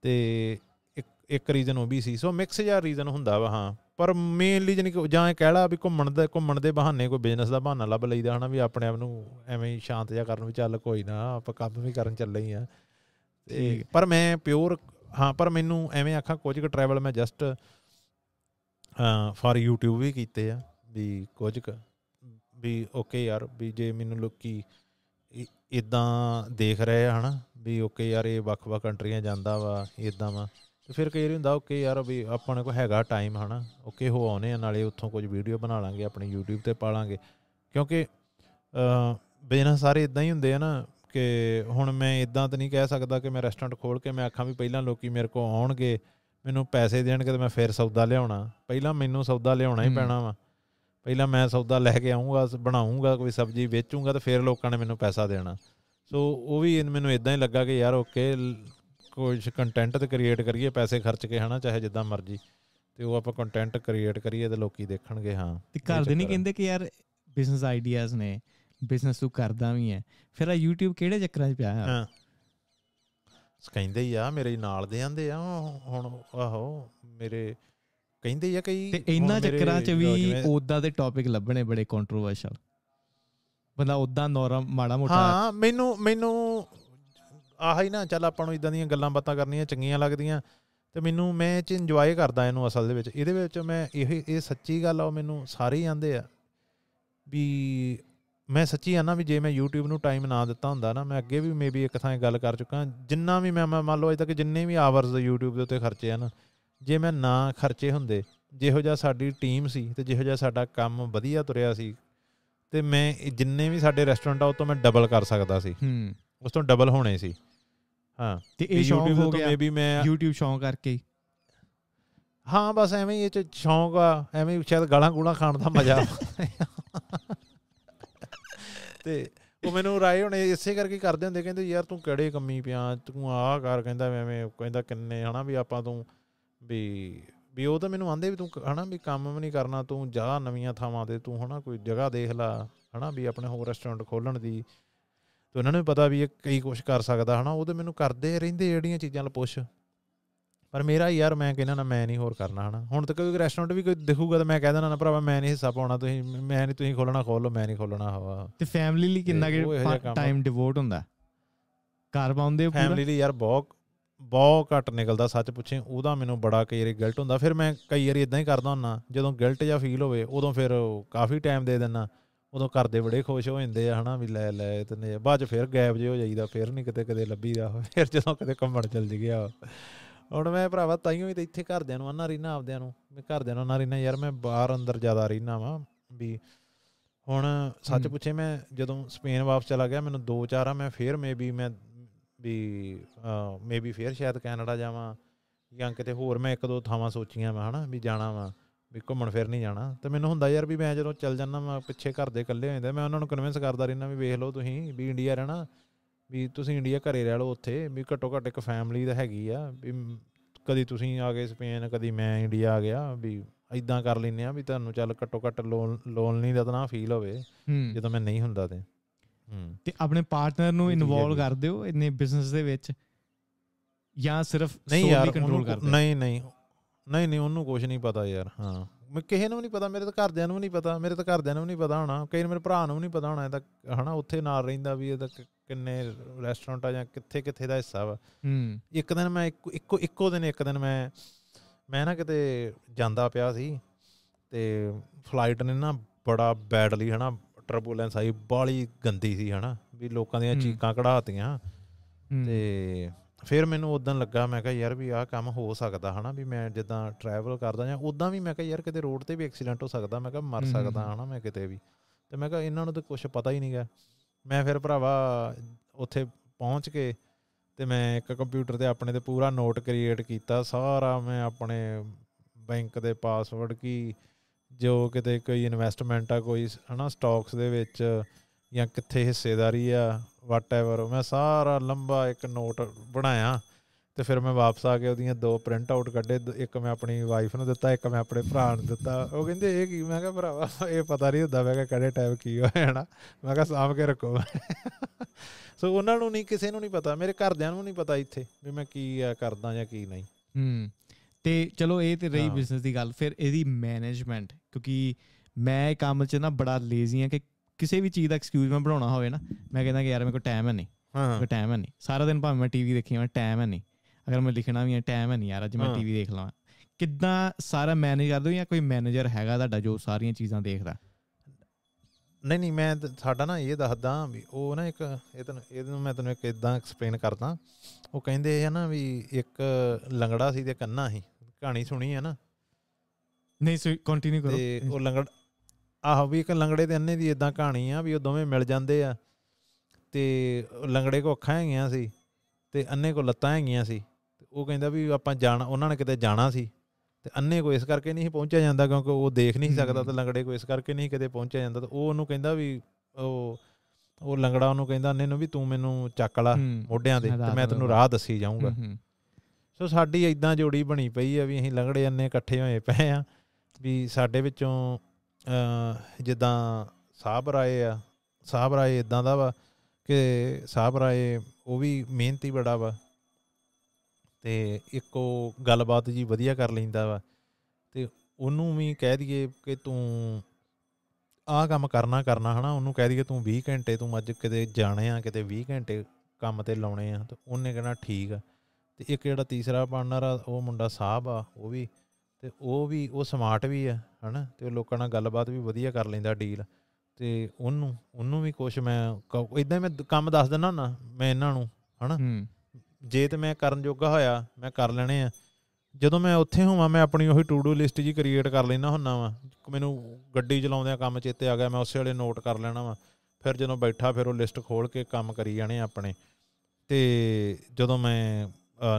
ਤੇ ਇੱਕ ਇੱਕ ਰੀਜ਼ਨ ਉਹ ਵੀ ਸੀ ਸੋ ਮਿਕਸ ਜਿਹਾ ਰੀਜ਼ਨ ਹੁੰਦਾ ਵਾ ਹਾਂ ਪਰ ਮੇਨਲੀ ਜਾਨੀ ਕਿ ਜਾਂ ਕਹਿ ਲਾ ਵੀ ਘੁੰਮਣ ਦੇ ਘੁੰਮਣ ਦੇ ਬਹਾਨੇ ਕੋਈ ਬਿਜ਼ਨਸ ਦਾ ਬਹਾਨਾ ਲੱਭ ਲਈਦਾ ਹਨਾ ਵੀ ਆਪਣੇ ਆਪ ਨੂੰ ਐਵੇਂ ਹੀ ਸ਼ਾਂਤ ਜਿਹਾ ਕਰਨ ਵੀ ਚੱਲ ਕੋਈ ਨਾ ਆਪਾਂ ਕੰਮ ਵੀ ਕਰਨ ਚੱਲੇ ਹੀ ਆ ਤੇ ਪਰ ਮੈਂ ਪਿਓਰ ਹਾਂ ਪਰ ਮੈਨੂੰ ਐਵੇਂ ਆਖਾਂ ਕੁਝ ਕੁ ਟਰੈਵਲ ਮੈਂ ਜਸਟ ਫਾਰ YouTube ਵੀ ਕੀਤੇ ਆ ਵੀ ਕੁਝ ਕੁ ਵੀ ਓਕੇ ਯਾਰ ਵੀ ਜੇ ਮੈਨੂੰ ਲੋਕੀ ਇਦਾਂ ਦੇਖ ਰਹੇ ਆ ਹਨਾ ਵੀ ਓਕੇ ਯਾਰ ਇਹ ਵੱਖ-ਵੱਖ ਕੰਟਰੀਆਂ ਜਾਂਦਾ ਵਾ ਇਦਾਂ ਵਾ ਤੇ ਫਿਰ ਕਈ ਵਾਰ ਹੁੰਦਾ ਓਕੇ ਯਾਰ ਵੀ ਆਪਣੇ ਕੋਲ ਹੈਗਾ ਟਾਈਮ ਹਨਾ ਓਕੇ ਹੋ ਆਉਨੇ ਆ ਨਾਲੇ ਉੱਥੋਂ ਕੁਝ ਵੀਡੀਓ ਬਣਾ ਲਾਂਗੇ ਆਪਣੀ YouTube ਤੇ ਪਾ ਲਾਂਗੇ ਕਿਉਂਕਿ ਅ ਬਿਜ਼ਨਸ ਸਾਰੇ ਇਦਾਂ ਹੀ ਹੁੰਦੇ ਆ ਨਾ ਕਿ ਹੁਣ ਮੈਂ ਇਦਾਂ ਤਾਂ ਨਹੀਂ ਕਹਿ ਸਕਦਾ ਕਿ ਮੈਂ ਰੈਸਟੋਰੈਂਟ ਖੋਲ ਕੇ ਮੈਂ ਆਖਾਂ ਵੀ ਪਹਿਲਾਂ ਲੋਕੀ ਮੇਰੇ ਕੋਲ ਆਉਣਗੇ ਮੈਨੂੰ ਪੈਸੇ ਦੇਣਗੇ ਤੇ ਮੈਂ ਫੇਰ ਸੌਦਾ ਲਿਆਉਣਾ ਪਹਿਲਾਂ ਮੈਨੂੰ ਸੌਦਾ ਲਿਆਉਣਾ ਹੀ ਪੈਣਾ ਵਾ ਪਹਿਲਾਂ ਮੈਂ ਸੌਦਾ ਲੈ ਕੇ ਆਉਂਗਾ ਬਣਾਉਂਗਾ ਕੋਈ ਸਬਜ਼ੀ ਵੇਚੂਗਾ ਤੇ ਫੇਰ ਲੋਕਾਂ ਨੇ ਮੈਨੂੰ ਪੈਸਾ ਦੇਣਾ ਸੋ ਉਹ ਵੀ ਮੈਨੂੰ ਇਦਾਂ ਹੀ ਲੱਗਾ ਕਿ ਯਾਰ ਓਕੇ ਕੁਝ ਕੰਟੈਂਟ ਤੇ ਕ੍ਰੀਏਟ ਕਰੀਏ ਪੈਸੇ ਖਰਚ ਕੇ ਹਨਾ ਚਾਹੇ ਜਿੱਦਾਂ ਮਰਜ਼ੀ ਤੇ ਉਹ ਆਪਾਂ ਕੰਟੈਂਟ ਕ੍ਰੀਏਟ ਕਰੀਏ ਤੇ ਲੋਕੀ ਦੇਖਣਗੇ ਹਾਂ ਤੇ ਘਰ ਦੇ ਨਹੀਂ ਕਹਿੰਦੇ ਕਿ ਯਾਰ ਬਿਜ਼ਨਸ ਆਈਡੀਆਜ਼ ਨੇ ਬਿਜ਼ਨਸ ਤੂੰ ਕਰਦਾ ਵੀ ਹੈ ਫਿਰ ਆ YouTube ਕਿਹੜੇ ਚੱਕਰਾਂ 'ਚ ਪਿਆ ਹੈ ਹਾਂ ਕਹਿੰਦੇ ਹੀ ਆ ਮੇਰੇ ਨਾਲ ਦੇ ਆਂਦੇ ਆ ਹੁਣ ਆਹੋ ਮੇਰੇ ਕਹਿੰਦੇ ਆ ਕਈ ਤੇ ਇੰਨਾ ਚੱਕਰਾਂ 'ਚ ਵੀ ਉਦਾਂ ਦੇ ਟੌਪਿਕ ਲੱਭਣੇ ਬੜੇ ਕੰਟਰੋਵਰਸ਼ਲ ਬੰਦਾ ਉਦਾਂ ਨੋਰਮ ਮਾੜਾ ਮੋਟਾ ਹਾਂ ਮੈਨੂੰ ਮੈਨੂੰ ਆਹ ਹੀ ਨਾ ਚੱਲ ਆਪਾਂ ਨੂੰ ਇਦਾਂ ਦੀਆਂ ਗੱਲਾਂ ਬਾਤਾਂ ਕਰਨੀਆਂ ਚੰਗੀਆਂ ਲੱਗਦੀਆਂ ਤੇ ਮੈਨੂੰ ਮੈਂ ਚ ਇੰਜੋਏ ਕਰਦਾ ਇਹਨੂੰ ਅਸਲ ਦੇ ਵਿੱਚ ਇਹਦੇ ਵਿੱਚ ਮੈਂ ਇਹ ਇਹ ਸੱਚੀ ਗੱਲ ਆ ਉਹ ਮੈਨੂੰ ਸਾਰੇ ਜਾਂਦੇ ਆ ਵੀ ਮੈਂ ਸੱਚੀ ਆਨਾ ਵੀ ਜੇ ਮੈਂ YouTube ਨੂੰ ਟਾਈਮ ਨਾ ਦਿੱਤਾ ਹੁੰਦਾ ਨਾ ਮੈਂ ਅੱਗੇ ਵੀ ਮੇਬੀ ਇੱਕ ਥਾਂ ਗੱਲ ਕਰ ਚੁੱਕਾ ਜਿੰਨਾ ਵੀ ਮੈਂ ਮੰਨ ਲਓ ਅਜੇ ਤੱਕ ਜਿੰਨੇ ਵੀ ਆਵਰਸ YouTube ਦੇ ਉੱਤੇ ਖਰਚੇ ਹਨ ਜੇ ਮੈਂ ਨਾ ਖਰਚੇ ਹੁੰਦੇ ਜਿਹੋ ਜਿਹਾ ਸਾਡੀ ਟੀਮ ਸੀ ਤੇ ਜਿਹੋ ਜਿਹਾ ਸਾਡਾ ਕੰਮ ਵਧੀਆ ਤੁਰਿਆ ਸੀ ਤੇ ਮੈਂ ਜਿੰਨੇ ਵੀ ਸਾਡੇ ਰੈਸਟੋਰੈਂਟ ਆ ਉਹ ਤੋਂ ਮੈਂ ਡਬਲ ਕਰ ਸਕਦਾ ਸੀ ਹੂੰ ਉਸ ਤੋਂ ਡਬਲ ਹੋਣੇ ਸੀ ਹਾਂ ਤੇ ਇਹ ਸ਼ੌਂਕ ਹੋ ਗਿਆ ਮੇਬੀ ਮੈਂ YouTube ਸ਼ੌਂਕ ਕਰਕੇ ਹਾਂ ਬਸ ਐਵੇਂ ਇਹ ਚ ਸ਼ੌਂਕ ਆ ਐਵੇਂ ਸ਼ਾਇਦ ਗਾਲਾਂ ਗੂਲਾਂ ਖਾਣ ਦਾ ਮਜ਼ਾ ਤੇ ਉਹ ਮੈਨੂੰ ਰਾਏ ਹੁਣ ਇਸੇ ਕਰਕੇ ਕਰਦੇ ਹੁੰਦੇ ਕਹਿੰਦੇ ਯਾਰ ਤੂੰ ਕਿਹੜੇ ਕੰਮੀ ਪਿਆ ਤੂੰ ਆਹ ਕਰ ਕਹਿੰਦਾ ਐਵੇਂ ਕਹਿੰਦਾ ਕਿੰਨੇ ਹਨਾ ਵੀ ਆਪਾਂ ਤੂੰ ਵੀ ਵੀ ਉਹ ਤਾਂ ਮੈਨੂੰ ਆਂਦੇ ਵੀ ਤੂੰ ਹਨਾ ਵੀ ਕੰਮ ਵੀ ਨਹੀਂ ਕਰਨਾ ਤੂੰ ਜਾ ਨਵੀਆਂ ਥਾਵਾਂ ਤੇ ਤੂੰ ਹਨਾ ਕੋਈ ਜਗ੍ਹਾ ਦੇਖ ਲੈ ਹਨਾ ਵੀ ਆਪਣੇ ਹੋਰ ਰੈਸਟੋਰੈਂਟ ਖੋਲਣ ਦੀ ਤੇ ਉਹਨਾਂ ਨੂੰ ਪਤਾ ਵੀ ਇਹ ਕਈ ਕੁਝ ਕਰ ਸਕਦਾ ਹਨਾ ਉਹ ਤੇ ਮੈਨੂੰ ਕਰਦੇ ਰਹਿੰਦੇ ਜਿਹੜੀਆਂ ਚੀਜ਼ਾਂ ਲ ਪੁੱਛ ਪਰ ਮੇਰਾ ਯਾਰ ਮੈਂ ਕਹਿੰਦਾ ਨਾ ਮੈਂ ਨਹੀਂ ਹੋਰ ਕਰਨਾ ਹਨਾ ਹੁਣ ਤੱਕ ਕੋਈ ਰੈਸਟੋਰੈਂਟ ਵੀ ਕੋਈ ਦਿਖੂਗਾ ਤਾਂ ਮੈਂ ਕਹਿ ਦੇਣਾ ਨਾ ਭਰਾਵਾ ਮੈਂ ਨਹੀਂ ਹਿੱਸਾ ਪਾਉਣਾ ਤੁਸੀਂ ਮੈਂ ਨਹੀਂ ਤੁਸੀਂ ਖੋਲਣਾ ਖੋਲੋ ਮੈਂ ਨਹੀਂ ਖੋਲਣਾ ਹਵਾ ਤੇ ਫੈਮਿਲੀ ਲਈ ਕਿੰਨਾ ਕਿ ਟਾਈਮ ਡਿਵੋਟ ਹੁੰਦਾ ਘਰ ਪਾਉਂਦੇ ਪੂਰਾ ਫੈਮਿਲੀ ਲਈ ਯਾਰ ਬਹੁਤ ਬਹੁਤ ਘੱਟ ਨਿਕਲਦਾ ਸੱਚ ਪੁੱਛੇ ਉਹਦਾ ਮੈਨੂੰ ਬੜਾ ਕਈ ਵਾਰੀ ਗਿਲਟ ਹੁੰਦਾ ਫਿਰ ਮੈਂ ਕਈ ਵਾਰੀ ਇਦਾਂ ਹੀ ਕਰਦਾ ਹੁੰਨਾ ਜਦੋਂ ਗਿਲਟ ਜਾਂ ਫੀਲ ਹੋਵੇ ਉਦੋਂ ਫਿਰ ਕਾਫੀ ਟਾਈਮ ਦੇ ਦਿੰਨਾ ਉਦੋਂ ਕਰਦੇ ਬੜੇ ਖੁਸ਼ ਹੋ ਜਾਂਦੇ ਆ ਹਨਾ ਵੀ ਲੈ ਲੈ ਤਨੇ ਬਾਅਦ ਚ ਫਿਰ ਗਾਇਬ ਜੇ ਹੋ ਜਾਈਦਾ ਫਿਰ ਨਹੀਂ ਕਿਤੇ ਕਦੇ ਲੱਭੀਦਾ ਫਿਰ ਜਦੋਂ ਕਿਤੇ ਕੰਮੜ ਚੱਲ ਜੀ ਗਿਆ ਹੁਣ ਮੈਂ ਭਰਾਵਾ ਤਾਈਓ ਹੀ ਤੇ ਇੱਥੇ ਘਰਦਿਆਂ ਨੂੰ ਅੰਨਾ ਰੀਨਾ ਆਪਦਿਆਂ ਨੂੰ ਮੈਂ ਘਰਦਿਆਂ ਨੂੰ ਅੰਨਾ ਰੀਨਾ ਯਾਰ ਮੈਂ ਬਾਹਰ ਅੰਦਰ ਜ਼ਿਆਦਾ ਰੀਨਾ ਵਾ ਵੀ ਹੁਣ ਸੱਚ ਪੁੱਛੇ ਮੈਂ ਜਦੋਂ ਸਪੇਨ ਵਾਪਸ ਚਲਾ ਗਿਆ ਮੈਨੂੰ 2-4 ਆ ਮੈਂ ਫੇਰ ਮੇਬੀ ਮੈਂ ਵੀ ਮੇਬੀ ਫੇਰ ਸ਼ਾਇਦ ਕੈਨੇਡਾ ਜਾਵਾਂ ਜਾਂ ਕਿਤੇ ਹੋਰ ਮੈਂ ਇੱਕ ਦੋ ਥਾਵਾਂ ਸੋਚੀਆਂ ਮੈਂ ਹਨਾ ਵੀ ਜਾਣਾ ਵਾ ਵੀ ਘੁੰਮਣ ਫਿਰ ਨਹੀਂ ਜਾਣਾ ਤੇ ਮੈਨੂੰ ਹੁੰਦਾ ਯਾਰ ਵੀ ਮੈਂ ਜਦੋਂ ਚੱਲ ਜਾਂਦਾ ਮੈਂ ਪਿੱਛੇ ਘਰ ਦੇ ਇਕੱਲੇ ਹੋ ਮੈਂ ਉਹਨਾਂ ਨੂੰ ਕਨਵਿੰਸ ਕਰਦਾ ਰਹਿਣਾ ਵੀ ਵੇਖ ਲਓ ਤੁਸੀਂ ਵੀ ਇੰਡੀਆ ਰਹਿਣਾ ਵੀ ਤੁਸੀਂ ਇੰਡੀਆ ਘਰੇ ਰਹਿ ਲਓ ਉੱਥੇ ਵੀ ਘੱਟੋ ਘੱਟ ਇੱਕ ਫੈਮਿਲੀ ਤਾਂ ਹੈਗੀ ਆ ਵੀ ਕਦੀ ਤੁਸੀਂ ਆ ਗਏ ਸਪੇਨ ਕਦੀ ਮੈਂ ਇੰਡੀਆ ਆ ਗਿਆ ਵੀ ਇਦਾਂ ਕਰ ਲੈਨੇ ਆ ਵੀ ਤੁਹਾਨੂੰ ਚੱਲ ਘੱਟੋ ਘੱਟ ਲੋਨ ਲੋਨ ਨਹੀਂ ਤਾਂ ਫੀਲ ਹੋਵੇ ਜਦੋਂ ਮੈਂ ਨਹੀਂ ਹੁੰਦਾ ਤੇ ਤੇ ਆਪਣੇ ਪਾਰਟਨਰ ਨੂੰ ਇਨਵੋਲ ਕਰ ਦਿਓ ਇੰਨੇ ਬਿਜ਼ਨਸ ਦੇ ਵਿੱਚ ਜਾਂ ਸਿਰਫ ਨਹੀਂ ਯਾਰ ਕੰਟਰੋਲ ਕਰਦੇ ਨਹੀਂ ਨਹੀਂ ਨਹੀਂ ਨਹੀਂ ਉਹਨੂੰ ਕੁਝ ਨਹੀਂ ਪਤਾ ਯਾਰ ਹਾਂ ਮੈਂ ਕਿਸੇ ਨੂੰ ਨਹੀਂ ਪਤਾ ਮੇਰੇ ਤਾਂ ਘਰਦਿਆਂ ਨੂੰ ਨਹੀਂ ਪਤਾ ਮੇਰੇ ਤਾਂ ਘਰਦਿਆਂ ਨੂੰ ਨਹੀਂ ਪਤਾ ਹੋਣਾ ਕਈ ਮੇਰੇ ਭਰਾ ਨੂੰ ਨਹੀਂ ਪਤਾ ਹੋਣਾ ਇਹ ਤਾਂ ਹਨਾ ਉੱਥੇ ਨਾਲ ਰਹਿੰਦਾ ਵੀ ਇਹ ਤਾਂ ਕਿੰਨੇ ਰੈਸਟੋਰੈਂਟਾਂ ਜਾਂ ਕਿੱਥੇ ਕਿੱਥੇ ਦਾ ਹਿੱਸਾ ਵਾ ਹੂੰ ਇੱਕ ਦਿਨ ਮੈਂ ਇੱਕੋ ਇੱਕੋ ਦਿਨ ਇੱਕ ਦਿਨ ਮੈਂ ਮੈਂ ਨਾ ਕਿਤੇ ਜਾਂਦਾ ਪਿਆ ਸੀ ਤੇ ਫਲਾਈਟ ਨੇ ਨਾ ਬੜਾ ਬੈਡਲੀ ਹਨਾ ਟਰਬੂਲੈਂਸ ਆਈ ਬਾਲੀ ਗੰਦੀ ਸੀ ਹਨਾ ਵੀ ਲੋਕਾਂ ਦੀਆਂ ਚੀਕਾਂ ਕਢਾਤੀਆਂ ਤੇ ਫਿਰ ਮੈਨੂੰ ਉਦੋਂ ਲੱਗਾ ਮੈਂ ਕਿਹਾ ਯਾਰ ਵੀ ਆਹ ਕੰਮ ਹੋ ਸਕਦਾ ਹਨਾ ਵੀ ਮੈਂ ਜਿੱਦਾਂ ਟਰੈਵਲ ਕਰਦਾ ਜਾਂ ਉਦਾਂ ਵੀ ਮੈਂ ਕਿਹਾ ਯਾਰ ਕਿਤੇ ਰੋਡ ਤੇ ਵੀ ਐਕਸੀਡੈਂਟ ਹੋ ਸਕਦਾ ਮੈਂ ਕਿਹਾ ਮਰ ਸਕਦਾ ਹਨਾ ਮੈਂ ਕਿਤੇ ਵੀ ਤੇ ਮੈਂ ਕਿਹਾ ਇਹਨਾਂ ਨੂੰ ਤਾਂ ਕੁਝ ਪਤਾ ਹੀ ਨਹੀਂਗਾ ਮੈਂ ਫਿਰ ਭਰਾਵਾ ਉੱਥੇ ਪਹੁੰਚ ਕੇ ਤੇ ਮੈਂ ਇੱਕ ਕੰਪਿਊਟਰ ਤੇ ਆਪਣੇ ਤੇ ਪੂਰਾ ਨੋਟ ਕ੍ਰੀਏਟ ਕੀਤਾ ਸਾਰਾ ਮੈਂ ਆਪਣੇ ਬੈਂਕ ਦੇ ਪਾਸਵਰਡ ਕੀ ਜੋ ਕਿਤੇ ਕੋਈ ਇਨਵੈਸਟਮੈਂਟ ਆ ਕੋਈ ਹਨਾ ਸਟਾਕਸ ਦੇ ਵਿੱਚ ਜਾਂ ਕਿੱਥੇ ਹਿੱਸੇਦਾਰੀ ਆ ਵਾਟ ਐਵਰ ਮੈਂ ਸਾਰਾ ਲੰਬਾ ਇੱਕ ਨੋਟ ਬਣਾਇਆ ਤੇ ਫਿਰ ਮੈਂ ਵਾਪਸ ਆ ਕੇ ਉਹਦੀਆਂ ਦੋ ਪ੍ਰਿੰਟ ਆਊਟ ਕੱਢੇ ਇੱਕ ਮੈਂ ਆਪਣੀ ਵਾਈਫ ਨੂੰ ਦਿੱਤਾ ਇੱਕ ਮੈਂ ਆਪਣੇ ਭਰਾ ਨੂੰ ਦਿੱਤਾ ਉਹ ਕਹਿੰਦੇ ਇਹ ਕੀ ਮੈਂ ਕਿਹਾ ਭਰਾਵਾ ਇਹ ਪਤਾ ਨਹੀਂ ਹੁੰਦਾ ਮੈਂ ਕਿਹਾ ਕਿਹੜੇ ਟਾਈਮ ਕੀ ਹੋਇਆ ਹੈਣਾ ਮੈਂ ਕਿਹਾ ਸਾਂਭ ਕੇ ਰੱਖੋ ਸੋ ਉਹਨਾਂ ਨੂੰ ਨਹੀਂ ਕਿਸੇ ਨੂੰ ਨਹੀਂ ਪਤਾ ਮੇਰੇ ਘਰਦਿਆਂ ਨੂੰ ਨਹੀਂ ਪਤਾ ਇੱਥੇ ਵੀ ਮੈਂ ਕੀ ਕਰਦਾ ਜਾਂ ਕੀ ਨਹੀਂ ਹੂੰ ਤੇ ਚਲੋ ਇਹ ਤੇ ਰਹੀ ਬਿਜ਼ਨਸ ਦੀ ਗੱਲ ਫਿਰ ਇਹਦੀ ਮੈਨੇਜਮੈਂਟ ਕਿਉਂਕਿ ਮੈਂ ਇਹ ਕੰਮ 'ਚ ਨਾ ਬੜਾ ਲੇਜ਼ੀ ਆ ਕਿ ਕਿਸੇ ਵੀ ਚੀਜ਼ ਦਾ ਐਕਸਕਿਊਜ਼ ਮੈਂ ਬਣਾਉਣਾ ਹੋਵੇ ਨਾ ਮੈਂ ਕਹਿੰਦਾ ਕਿ ਯਾਰ ਮੇਰੇ ਕੋਲ ਟਾਈਮ ਹੈ ਨਹੀਂ ਹਾਂ ਕੋਲ ਟਾਈਮ ਹੈ ਨਹੀਂ ਸਾਰਾ ਦਿਨ ਭਾਵੇਂ ਮੈਂ ਟੀਵੀ ਦੇਖੀ ਮੈਂ ਟਾਈਮ ਹੈ ਨਹੀਂ ਅਗਰ ਮੈਂ ਲਿਖਣਾ ਵੀ ਹੈ ਟਾਈਮ ਹੈ ਨਹੀਂ ਯਾਰ ਅੱਜ ਮੈਂ ਟੀਵੀ ਦੇਖ ਲਵਾਂ ਕਿੱਦਾਂ ਸਾਰਾ ਮੈਨੇਜ ਕਰਦੇ ਹੋ ਜਾਂ ਕੋਈ ਮੈਨੇਜਰ ਹੈਗਾ ਤੁਹਾਡਾ ਜੋ ਸਾਰੀਆਂ ਚੀਜ਼ਾਂ ਦੇਖਦਾ ਨਹੀਂ ਨਹੀਂ ਮੈਂ ਸਾਡਾ ਨਾ ਇਹ ਦੱਸਦਾ ਵੀ ਉਹ ਨਾ ਇੱਕ ਇਹ ਤੈਨੂੰ ਇਹਨੂੰ ਮੈਂ ਤੈਨੂੰ ਇੱਕ ਇਦਾਂ ਐਕਸਪਲੇਨ ਕਰਦਾ ਉਹ ਕਹਿੰਦੇ ਆ ਨਾ ਵੀ ਇੱਕ ਲੰਗੜਾ ਸੀ ਤੇ ਕੰਨਾ ਸੀ ਕਹਾਣੀ ਸੁਣੀ ਹੈ ਨਾ ਨਹੀਂ ਸੋ ਕੰਟੀਨਿਊ ਕਰੋ ਤੇ ਉਹ ਲੰਗੜ ਆਹੋ ਵੀ ਇੱਕ ਲੰਗੜੇ ਤੇ ਅੰਨੇ ਦੀ ਇਦਾਂ ਕਹਾਣੀ ਆ ਵੀ ਉਹ ਦੋਵੇਂ ਮਿਲ ਜਾਂਦੇ ਆ ਤੇ ਲੰਗੜੇ ਕੋ ਅੱਖਾਂ ਹੈਗੀਆਂ ਸੀ ਤੇ ਅੰਨੇ ਕੋ ਲੱਤਾਂ ਹੈਗੀਆਂ ਸੀ ਉਹ ਕਹਿੰਦਾ ਵੀ ਆਪਾਂ ਜਾਣਾ ਉਹਨਾਂ ਨੇ ਕਿਤੇ ਜਾਣਾ ਸੀ ਤੇ ਅੰਨੇ ਕੋ ਇਸ ਕਰਕੇ ਨਹੀਂ ਪਹੁੰਚਿਆ ਜਾਂਦਾ ਕਿਉਂਕਿ ਉਹ ਦੇਖ ਨਹੀਂ ਸਕਦਾ ਤੇ ਲੰਗੜੇ ਕੋ ਇਸ ਕਰਕੇ ਨਹੀਂ ਕਿਤੇ ਪਹੁੰਚਿਆ ਜਾਂਦਾ ਤੇ ਉਹ ਉਹਨੂੰ ਕਹਿੰਦਾ ਵੀ ਉਹ ਉਹ ਲੰਗੜਾ ਉਹਨੂੰ ਕਹਿੰਦਾ ਅੰਨੇ ਨੂੰ ਵੀ ਤੂੰ ਮੈਨੂੰ ਚੱਕ ਲਾ ਮੋਢਿਆਂ ਦੇ ਤੇ ਮੈਂ ਤੈਨੂੰ ਰਾਹ ਦੱਸੀ ਜਾਊਂਗਾ ਸੋ ਸਾਡੀ ਇਦਾਂ ਜੋੜੀ ਬਣੀ ਪਈ ਆ ਵੀ ਅਸੀਂ ਲੰਗੜੇ ਜੰਨੇ ਇਕੱਠੇ ਹੋਏ ਪਏ ਆ ਵੀ ਸਾਡੇ ਵਿੱਚੋਂ ਜਿੱਦਾਂ ਸਾਹਬ ਰਾਏ ਆ ਸਾਹਬ ਰਾਏ ਇਦਾਂ ਦਾ ਵਾ ਕਿ ਸਾਹਬ ਰਾਏ ਉਹ ਵੀ ਮਿਹਨਤੀ ਬੜਾ ਵਾ ਤੇ ਇੱਕੋ ਗੱਲਬਾਤ ਜੀ ਵਧੀਆ ਕਰ ਲੈਂਦਾ ਵਾ ਤੇ ਉਹਨੂੰ ਵੀ ਕਹਿ ਦਈਏ ਕਿ ਤੂੰ ਆਹ ਕੰਮ ਕਰਨਾ ਕਰਨਾ ਹਨਾ ਉਹਨੂੰ ਕਹਿ ਦਈਏ ਤੂੰ 20 ਘੰਟੇ ਤੂੰ ਅੱਜ ਕਿਤੇ ਜਾਣੇ ਆ ਕਿਤੇ 20 ਘੰਟੇ ਕੰਮ ਤੇ ਲਾਉਣੇ ਆ ਤੇ ਉਹਨੇ ਕਹਿਣਾ ਠੀਕ ਆ ਤੇ ਇੱਕ ਜਿਹੜਾ ਤੀਸਰਾ ਪਾਰਟਨਰ ਆ ਉਹ ਮੁੰਡਾ ਸਾਹਿਬ ਆ ਉਹ ਵੀ ਤੇ ਉਹ ਵੀ ਉਹ ਸਮਾਰਟ ਵੀ ਆ ਹਨਾ ਤੇ ਉਹ ਲੋਕਾਂ ਨਾਲ ਗੱਲਬਾਤ ਵੀ ਵਧੀਆ ਕਰ ਲੈਂਦਾ ਡੀਲ ਤੇ ਉਹਨੂੰ ਉਹਨੂੰ ਵੀ ਕੁਝ ਮੈਂ ਇਦਾਂ ਮੈਂ ਕੰਮ ਦੱਸ ਦਿੰਦਾ ਨਾ ਮੈਂ ਇਹਨਾਂ ਨੂੰ ਹਨਾ ਜੇ ਤੇ ਮੈਂ ਕਰਨ ਜੋਗਾ ਹੋਇਆ ਮੈਂ ਕਰ ਲੈਣੇ ਆ ਜਦੋਂ ਮੈਂ ਉੱਥੇ ਹੋਵਾਂ ਮੈਂ ਆਪਣੀ ਉਹੀ ਟੂ ਡੂ ਲਿਸਟ ਜੀ ਕ੍ਰੀਏਟ ਕਰ ਲੈਣਾ ਹੁੰਨਾ ਵਾ ਮੈਨੂੰ ਗੱਡੀ ਚਲਾਉਂਦਿਆਂ ਕੰਮ ਚੇਤੇ ਆ ਗਿਆ ਮੈਂ ਉਸੇ ਵੇਲੇ ਨੋਟ ਕਰ ਲੈਣਾ ਵਾ ਫਿਰ ਜਦੋਂ ਬੈਠਾ ਫਿਰ ਉਹ ਲਿਸਟ ਖੋਲ ਕੇ ਕੰਮ ਕਰੀ ਜਾਣੇ ਆਪਣੇ ਤੇ ਜਦੋਂ ਮੈਂ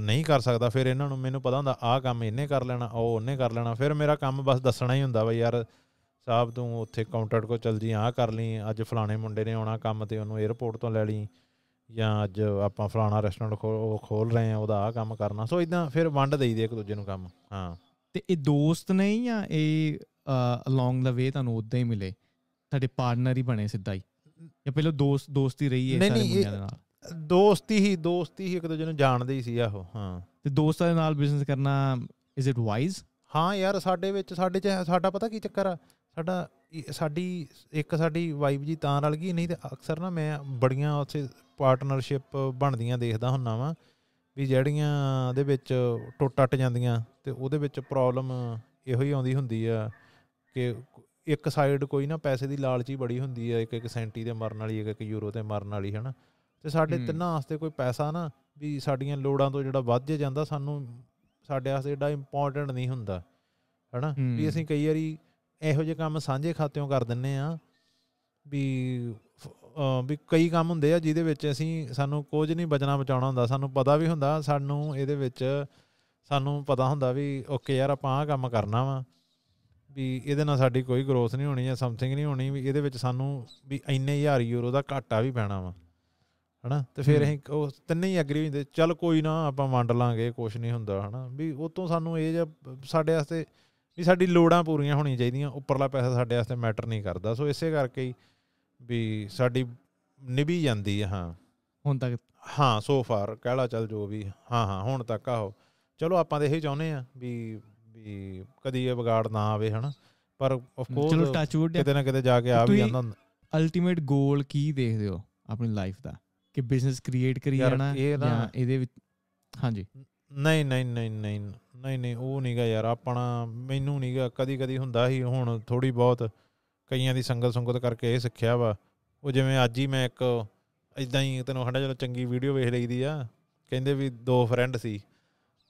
ਨਹੀਂ ਕਰ ਸਕਦਾ ਫਿਰ ਇਹਨਾਂ ਨੂੰ ਮੈਨੂੰ ਪਤਾ ਹੁੰਦਾ ਆਹ ਕੰਮ ਇਹਨੇ ਕਰ ਲੈਣਾ ਉਹ ਉਹਨੇ ਕਰ ਲੈਣਾ ਫਿਰ ਮੇਰਾ ਕੰਮ ਬਸ ਦੱਸਣਾ ਹੀ ਹੁੰਦਾ ਬਈ ਯਾਰ ਸਾਹਿਬ ਤੂੰ ਉੱਥੇ ਕਾਊਂਟਰ ਕੋ ਚਲ ਜੀ ਆਹ ਕਰ ਲਈ ਅੱਜ ਫਲਾਣੇ ਮੁੰਡੇ ਨੇ ਆਉਣਾ ਕੰਮ ਤੇ ਉਹਨੂੰ 에어ਪੋਰਟ ਤੋਂ ਲੈ ਲਈ ਜਾਂ ਅੱਜ ਆਪਾਂ ਫਲਾਣਾ ਰੈਸਟੋਰੈਂਟ ਖੋਲ ਰਹੇ ਆ ਉਹਦਾ ਆਹ ਕੰਮ ਕਰਨਾ ਸੋ ਇਦਾਂ ਫਿਰ ਵੰਡ ਦੇਈਦੇ ਇੱਕ ਦੂਜੇ ਨੂੰ ਕੰਮ ਹਾਂ ਤੇ ਇਹ ਦੋਸਤ ਨਹੀਂ ਆ ਇਹ ਅਲੋਂਗ ਦਾ ਵੇ ਤੁਹਾਨੂੰ ਉਦਾਂ ਹੀ ਮਿਲੇ ਤੁਹਾਡੇ ਪਾਰਟਨਰ ਹੀ ਬਣੇ ਸਿੱਧਾ ਹੀ ਜਾਂ ਪਹਿਲਾਂ ਦੋਸਤ ਦੋਸਤੀ ਰਹੀ ਹੈ ਸਾਰੇ ਮੁੰਡਿਆਂ ਦੇ ਨਾਲ ਦੋਸਤੀ ਹੀ ਦੋਸਤੀ ਹੀ ਇੱਕ ਦੂਜੇ ਨੂੰ ਜਾਣਦੇ ਹੀ ਸੀ ਆਹੋ ਹਾਂ ਤੇ ਦੋਸਤਾਂ ਦੇ ਨਾਲ ਬਿਜ਼ਨਸ ਕਰਨਾ ਇਜ਼ ਇਟ ਵਾਈਜ਼ ਹਾਂ ਯਾਰ ਸਾਡੇ ਵਿੱਚ ਸਾਡੇ ਚ ਸਾਡਾ ਪਤਾ ਕੀ ਚੱਕਰ ਆ ਸਾਡਾ ਸਾਡੀ ਇੱਕ ਸਾਡੀ ਵਾਈਬ ਜੀ ਤਾਂ ਰਲ ਗਈ ਨਹੀਂ ਤੇ ਅਕਸਰ ਨਾ ਮੈਂ ਬੜੀਆਂ ਉੱਥੇ ਪਾਰਟਨਰਸ਼ਿਪ ਬਣਦੀਆਂ ਦੇਖਦਾ ਹੁੰਨਾ ਵਾਂ ਵੀ ਜਿਹੜੀਆਂ ਦੇ ਵਿੱਚ ਟੁੱਟ ਟੱਟ ਜਾਂਦੀਆਂ ਤੇ ਉਹਦੇ ਵਿੱਚ ਪ੍ਰੋਬਲਮ ਇਹੋ ਹੀ ਆਉਂਦੀ ਹੁੰਦੀ ਆ ਕਿ ਇੱਕ ਸਾਈਡ ਕੋਈ ਨਾ ਪੈਸੇ ਦੀ ਲਾਲਚੀ ਬੜੀ ਹੁੰਦੀ ਆ ਇੱਕ ਇੱਕ ਸੈਂਟੀ ਦੇ ਮਰਨ ਵਾਲੀ ਇੱਕ ਇੱਕ ਯੂਰੋ ਤੇ ਮਰਨ ਵਾਲੀ ਹਨਾ ਤੇ ਸਾਡੇ ਤਿੰਨਾਂ ਵਾਸਤੇ ਕੋਈ ਪੈਸਾ ਨਾ ਵੀ ਸਾਡੀਆਂ ਲੋੜਾਂ ਤੋਂ ਜਿਹੜਾ ਵੱਧ ਜਾਂਦਾ ਸਾਨੂੰ ਸਾਡੇ ਵਾਸਤੇ ਜਿਹੜਾ ਇੰਪੋਰਟੈਂਟ ਨਹੀਂ ਹੁੰਦਾ ਹੈਨਾ ਵੀ ਅਸੀਂ ਕਈ ਵਾਰੀ ਇਹੋ ਜਿਹੇ ਕੰਮ ਸਾਂਝੇ ਖਾਤਿਆਂ ਕਰ ਦਿੰਨੇ ਆ ਵੀ ਵੀ ਕਈ ਕੰਮ ਹੁੰਦੇ ਆ ਜਿਹਦੇ ਵਿੱਚ ਅਸੀਂ ਸਾਨੂੰ ਕੁਝ ਨਹੀਂ ਬਚਣਾ ਬਚਾਉਣਾ ਹੁੰਦਾ ਸਾਨੂੰ ਪਤਾ ਵੀ ਹੁੰਦਾ ਸਾਨੂੰ ਇਹਦੇ ਵਿੱਚ ਸਾਨੂੰ ਪਤਾ ਹੁੰਦਾ ਵੀ ਓਕੇ ਯਾਰ ਆਪਾਂ ਆ ਕੰਮ ਕਰਨਾ ਵਾ ਵੀ ਇਹਦੇ ਨਾਲ ਸਾਡੀ ਕੋਈ ਗਰੋਥ ਨਹੀਂ ਹੋਣੀ ਜਾਂ ਸਮਥਿੰਗ ਨਹੀਂ ਹੋਣੀ ਵੀ ਇਹਦੇ ਵਿੱਚ ਸਾਨੂੰ ਵੀ ਇੰਨੇ ਹਜ਼ਾਰ ਯੂਰੋ ਦਾ ਘਾਟਾ ਵੀ ਪੈਣਾ ਵਾ ਹਨਾ ਤੇ ਫਿਰ ਅਸੀਂ ਉਹ ਤਿੰਨੇ ਹੀ ਐਗਰੀ ਹੁੰਦੇ ਚੱਲ ਕੋਈ ਨਾ ਆਪਾਂ ਵੰਡ ਲਾਂਗੇ ਕੁਝ ਨਹੀਂ ਹੁੰਦਾ ਹਨਾ ਵੀ ਉਤੋਂ ਸਾਨੂੰ ਇਹ ਜਾਂ ਸਾਡੇ ਵਾਸਤੇ ਵੀ ਸਾਡੀ ਲੋੜਾਂ ਪੂਰੀਆਂ ਹੋਣੀਆਂ ਚਾਹੀਦੀਆਂ ਉੱਪਰਲਾ ਪੈਸਾ ਸਾਡੇ ਵਾਸਤੇ ਮੈਟਰ ਨਹੀਂ ਕਰਦਾ ਸੋ ਇਸੇ ਕਰਕੇ ਹੀ ਵੀ ਸਾਡੀ ਨਿਭੀ ਜਾਂਦੀ ਹੈ ਹਾਂ ਹੁਣ ਤੱਕ ਹਾਂ ਸੋ ਫਾਰ ਕਹਿਲਾ ਚੱਲ ਜੋ ਵੀ ਹਾਂ ਹਾਂ ਹੁਣ ਤੱਕ ਆਹੋ ਚਲੋ ਆਪਾਂ ਤੇ ਇਹ ਚਾਹੁੰਦੇ ਆ ਵੀ ਵੀ ਕਦੀ ਇਹ ਵਿਗਾੜ ਨਾ ਆਵੇ ਹਨਾ ਪਰ ਆਫ ਕੋਰਸ ਚਲੋ ਟੱਚ ਵੁੱਡ ਕਿਤੇ ਨਾ ਕਿਤੇ ਜਾ ਕੇ ਆ ਵੀ ਜਾਂਦਾ ਹੁੰਦਾ ਅਲਟੀਮੇਟ ਗੋਲ ਕੀ ਦੇਖਦੇ ਹੋ ਆਪਣੀ ਲਾਈਫ ਦਾ ਕਿ ਬਿਜ਼ਨਸ ਕ੍ਰੀਏਟ ਕਰੀ ਜਾਣਾ ਜਾਂ ਇਹਦੇ ਵਿੱਚ ਹਾਂਜੀ ਨਹੀਂ ਨਹੀਂ ਨਹੀਂ ਨਹੀਂ ਨਹੀਂ ਨਹੀਂ ਉਹ ਨਹੀਂਗਾ ਯਾਰ ਆਪਣਾ ਮੈਨੂੰ ਨਹੀਂਗਾ ਕਦੀ ਕਦੀ ਹੁੰਦਾ ਹੀ ਹੁਣ ਥੋੜੀ ਬਹੁਤ ਕਈਆਂ ਦੀ ਸੰਗਤ ਸੰਗਤ ਕਰਕੇ ਇਹ ਸਿੱਖਿਆ ਵਾ ਉਹ ਜਿਵੇਂ ਅੱਜ ਹੀ ਮੈਂ ਇੱਕ ਇਦਾਂ ਹੀ ਤੈਨੂੰ ਹੰਡਾ ਚਲੋ ਚੰਗੀ ਵੀਡੀਓ ਵੇਖ ਲਈਦੀ ਆ ਕਹਿੰਦੇ ਵੀ ਦੋ ਫਰੈਂਡ ਸੀ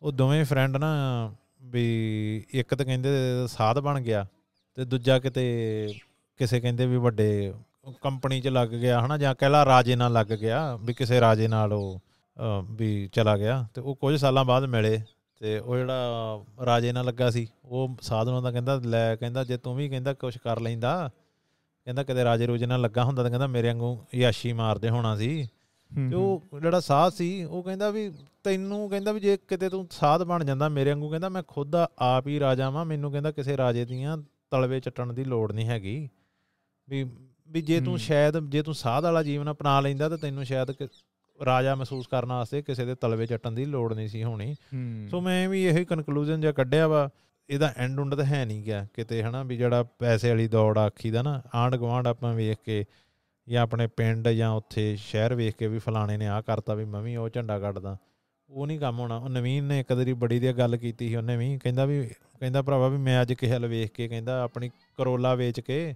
ਉਹ ਦੋਵੇਂ ਫਰੈਂਡ ਨਾ ਵੀ ਇੱਕ ਤਾਂ ਕਹਿੰਦੇ ਸਾਧ ਬਣ ਗਿਆ ਤੇ ਦੂਜਾ ਕਿਤੇ ਕਿਸੇ ਕਹਿੰਦੇ ਵੀ ਵੱਡੇ ਕੰਪਨੀ 'ਚ ਲੱਗ ਗਿਆ ਹਨਾ ਜਾਂ ਕਹਿਲਾ ਰਾਜੇ ਨਾਲ ਲੱਗ ਗਿਆ ਵੀ ਕਿਸੇ ਰਾਜੇ ਨਾਲ ਉਹ ਵੀ ਚਲਾ ਗਿਆ ਤੇ ਉਹ ਕੁਝ ਸਾਲਾਂ ਬਾਅਦ ਮਿਲੇ ਤੇ ਉਹ ਜਿਹੜਾ ਰਾਜੇ ਨਾਲ ਲੱਗਾ ਸੀ ਉਹ ਸਾਧਨਾਂ ਦਾ ਕਹਿੰਦਾ ਲੈ ਕਹਿੰਦਾ ਜੇ ਤੂੰ ਵੀ ਕਹਿੰਦਾ ਕੁਝ ਕਰ ਲੈਂਦਾ ਕਹਿੰਦਾ ਕਿਤੇ ਰਾਜੇ ਰੋਜ ਨਾਲ ਲੱਗਾ ਹੁੰਦਾ ਤਾਂ ਕਹਿੰਦਾ ਮੇਰੇ ਵਾਂਗੂ ਯਾਸ਼ੀ ਮਾਰਦੇ ਹੋਣਾ ਸੀ ਤੇ ਉਹ ਜਿਹੜਾ ਸਾਧ ਸੀ ਉਹ ਕਹਿੰਦਾ ਵੀ ਤੈਨੂੰ ਕਹਿੰਦਾ ਵੀ ਜੇ ਕਿਤੇ ਤੂੰ ਸਾਧ ਬਣ ਜਾਂਦਾ ਮੇਰੇ ਵਾਂਗੂ ਕਹਿੰਦਾ ਮੈਂ ਖੁਦ ਆਪ ਹੀ ਰਾਜਾ ਵਾਂ ਮੈਨੂੰ ਕਹਿੰਦਾ ਕਿਸੇ ਰਾਜੇ ਦੀਆਂ ਤਲਵੇ ਚੱਟਣ ਦੀ ਲੋੜ ਨਹੀਂ ਹੈਗੀ ਵੀ ਵੀ ਜੇ ਤੂੰ ਸ਼ਾਇਦ ਜੇ ਤੂੰ ਸਾਧ ਵਾਲਾ ਜੀਵਨ ਅਪਣਾ ਲੈਂਦਾ ਤਾਂ ਤੈਨੂੰ ਸ਼ਾਇਦ ਰਾਜਾ ਮਹਿਸੂਸ ਕਰਨ ਵਾਸਤੇ ਕਿਸੇ ਦੇ ਤਲਵੇ ਚੱਟਣ ਦੀ ਲੋੜ ਨਹੀਂ ਸੀ ਹੋਣੀ ਸੋ ਮੈਂ ਵੀ ਇਹੀ ਕਨਕਲੂਜਨ ਜਿਹਾ ਕੱਢਿਆ ਵਾ ਇਹਦਾ ਐਂਡ ਹੁੰਦਾ ਤਾਂ ਹੈ ਨਹੀਂ ਗਿਆ ਕਿਤੇ ਹਨਾ ਵੀ ਜਿਹੜਾ ਪੈਸੇ ਵਾਲੀ ਦੌੜ ਆਖੀ ਦਾ ਨਾ ਆਂਡ ਗਵਾਂਡ ਆਪਾਂ ਵੇਖ ਕੇ ਜਾਂ ਆਪਣੇ ਪਿੰਡ ਜਾਂ ਉੱਥੇ ਸ਼ਹਿਰ ਵੇਖ ਕੇ ਵੀ ਫਲਾਣੇ ਨੇ ਆ ਕਰਤਾ ਵੀ ਮੈਂ ਵੀ ਉਹ ਝੰਡਾ ਕੱਢਦਾ ਉਹ ਨਹੀਂ ਕੰਮ ਹੋਣਾ ਉਹ ਨਵੀਨ ਨੇ ਇੱਕ ਦਰੀ ਬੜੀ ਦੀ ਗੱਲ ਕੀਤੀ ਸੀ ਉਹਨੇ ਵੀ ਕਹਿੰਦਾ ਵੀ ਕਹਿੰਦਾ ਭਰਾਵਾ ਵੀ ਮੈਂ ਅੱਜ ਕਿਹਲ ਵੇਖ ਕੇ ਕਹਿੰਦਾ ਆਪਣੀ ਕਰੋਲਾ ਵੇਚ ਕੇ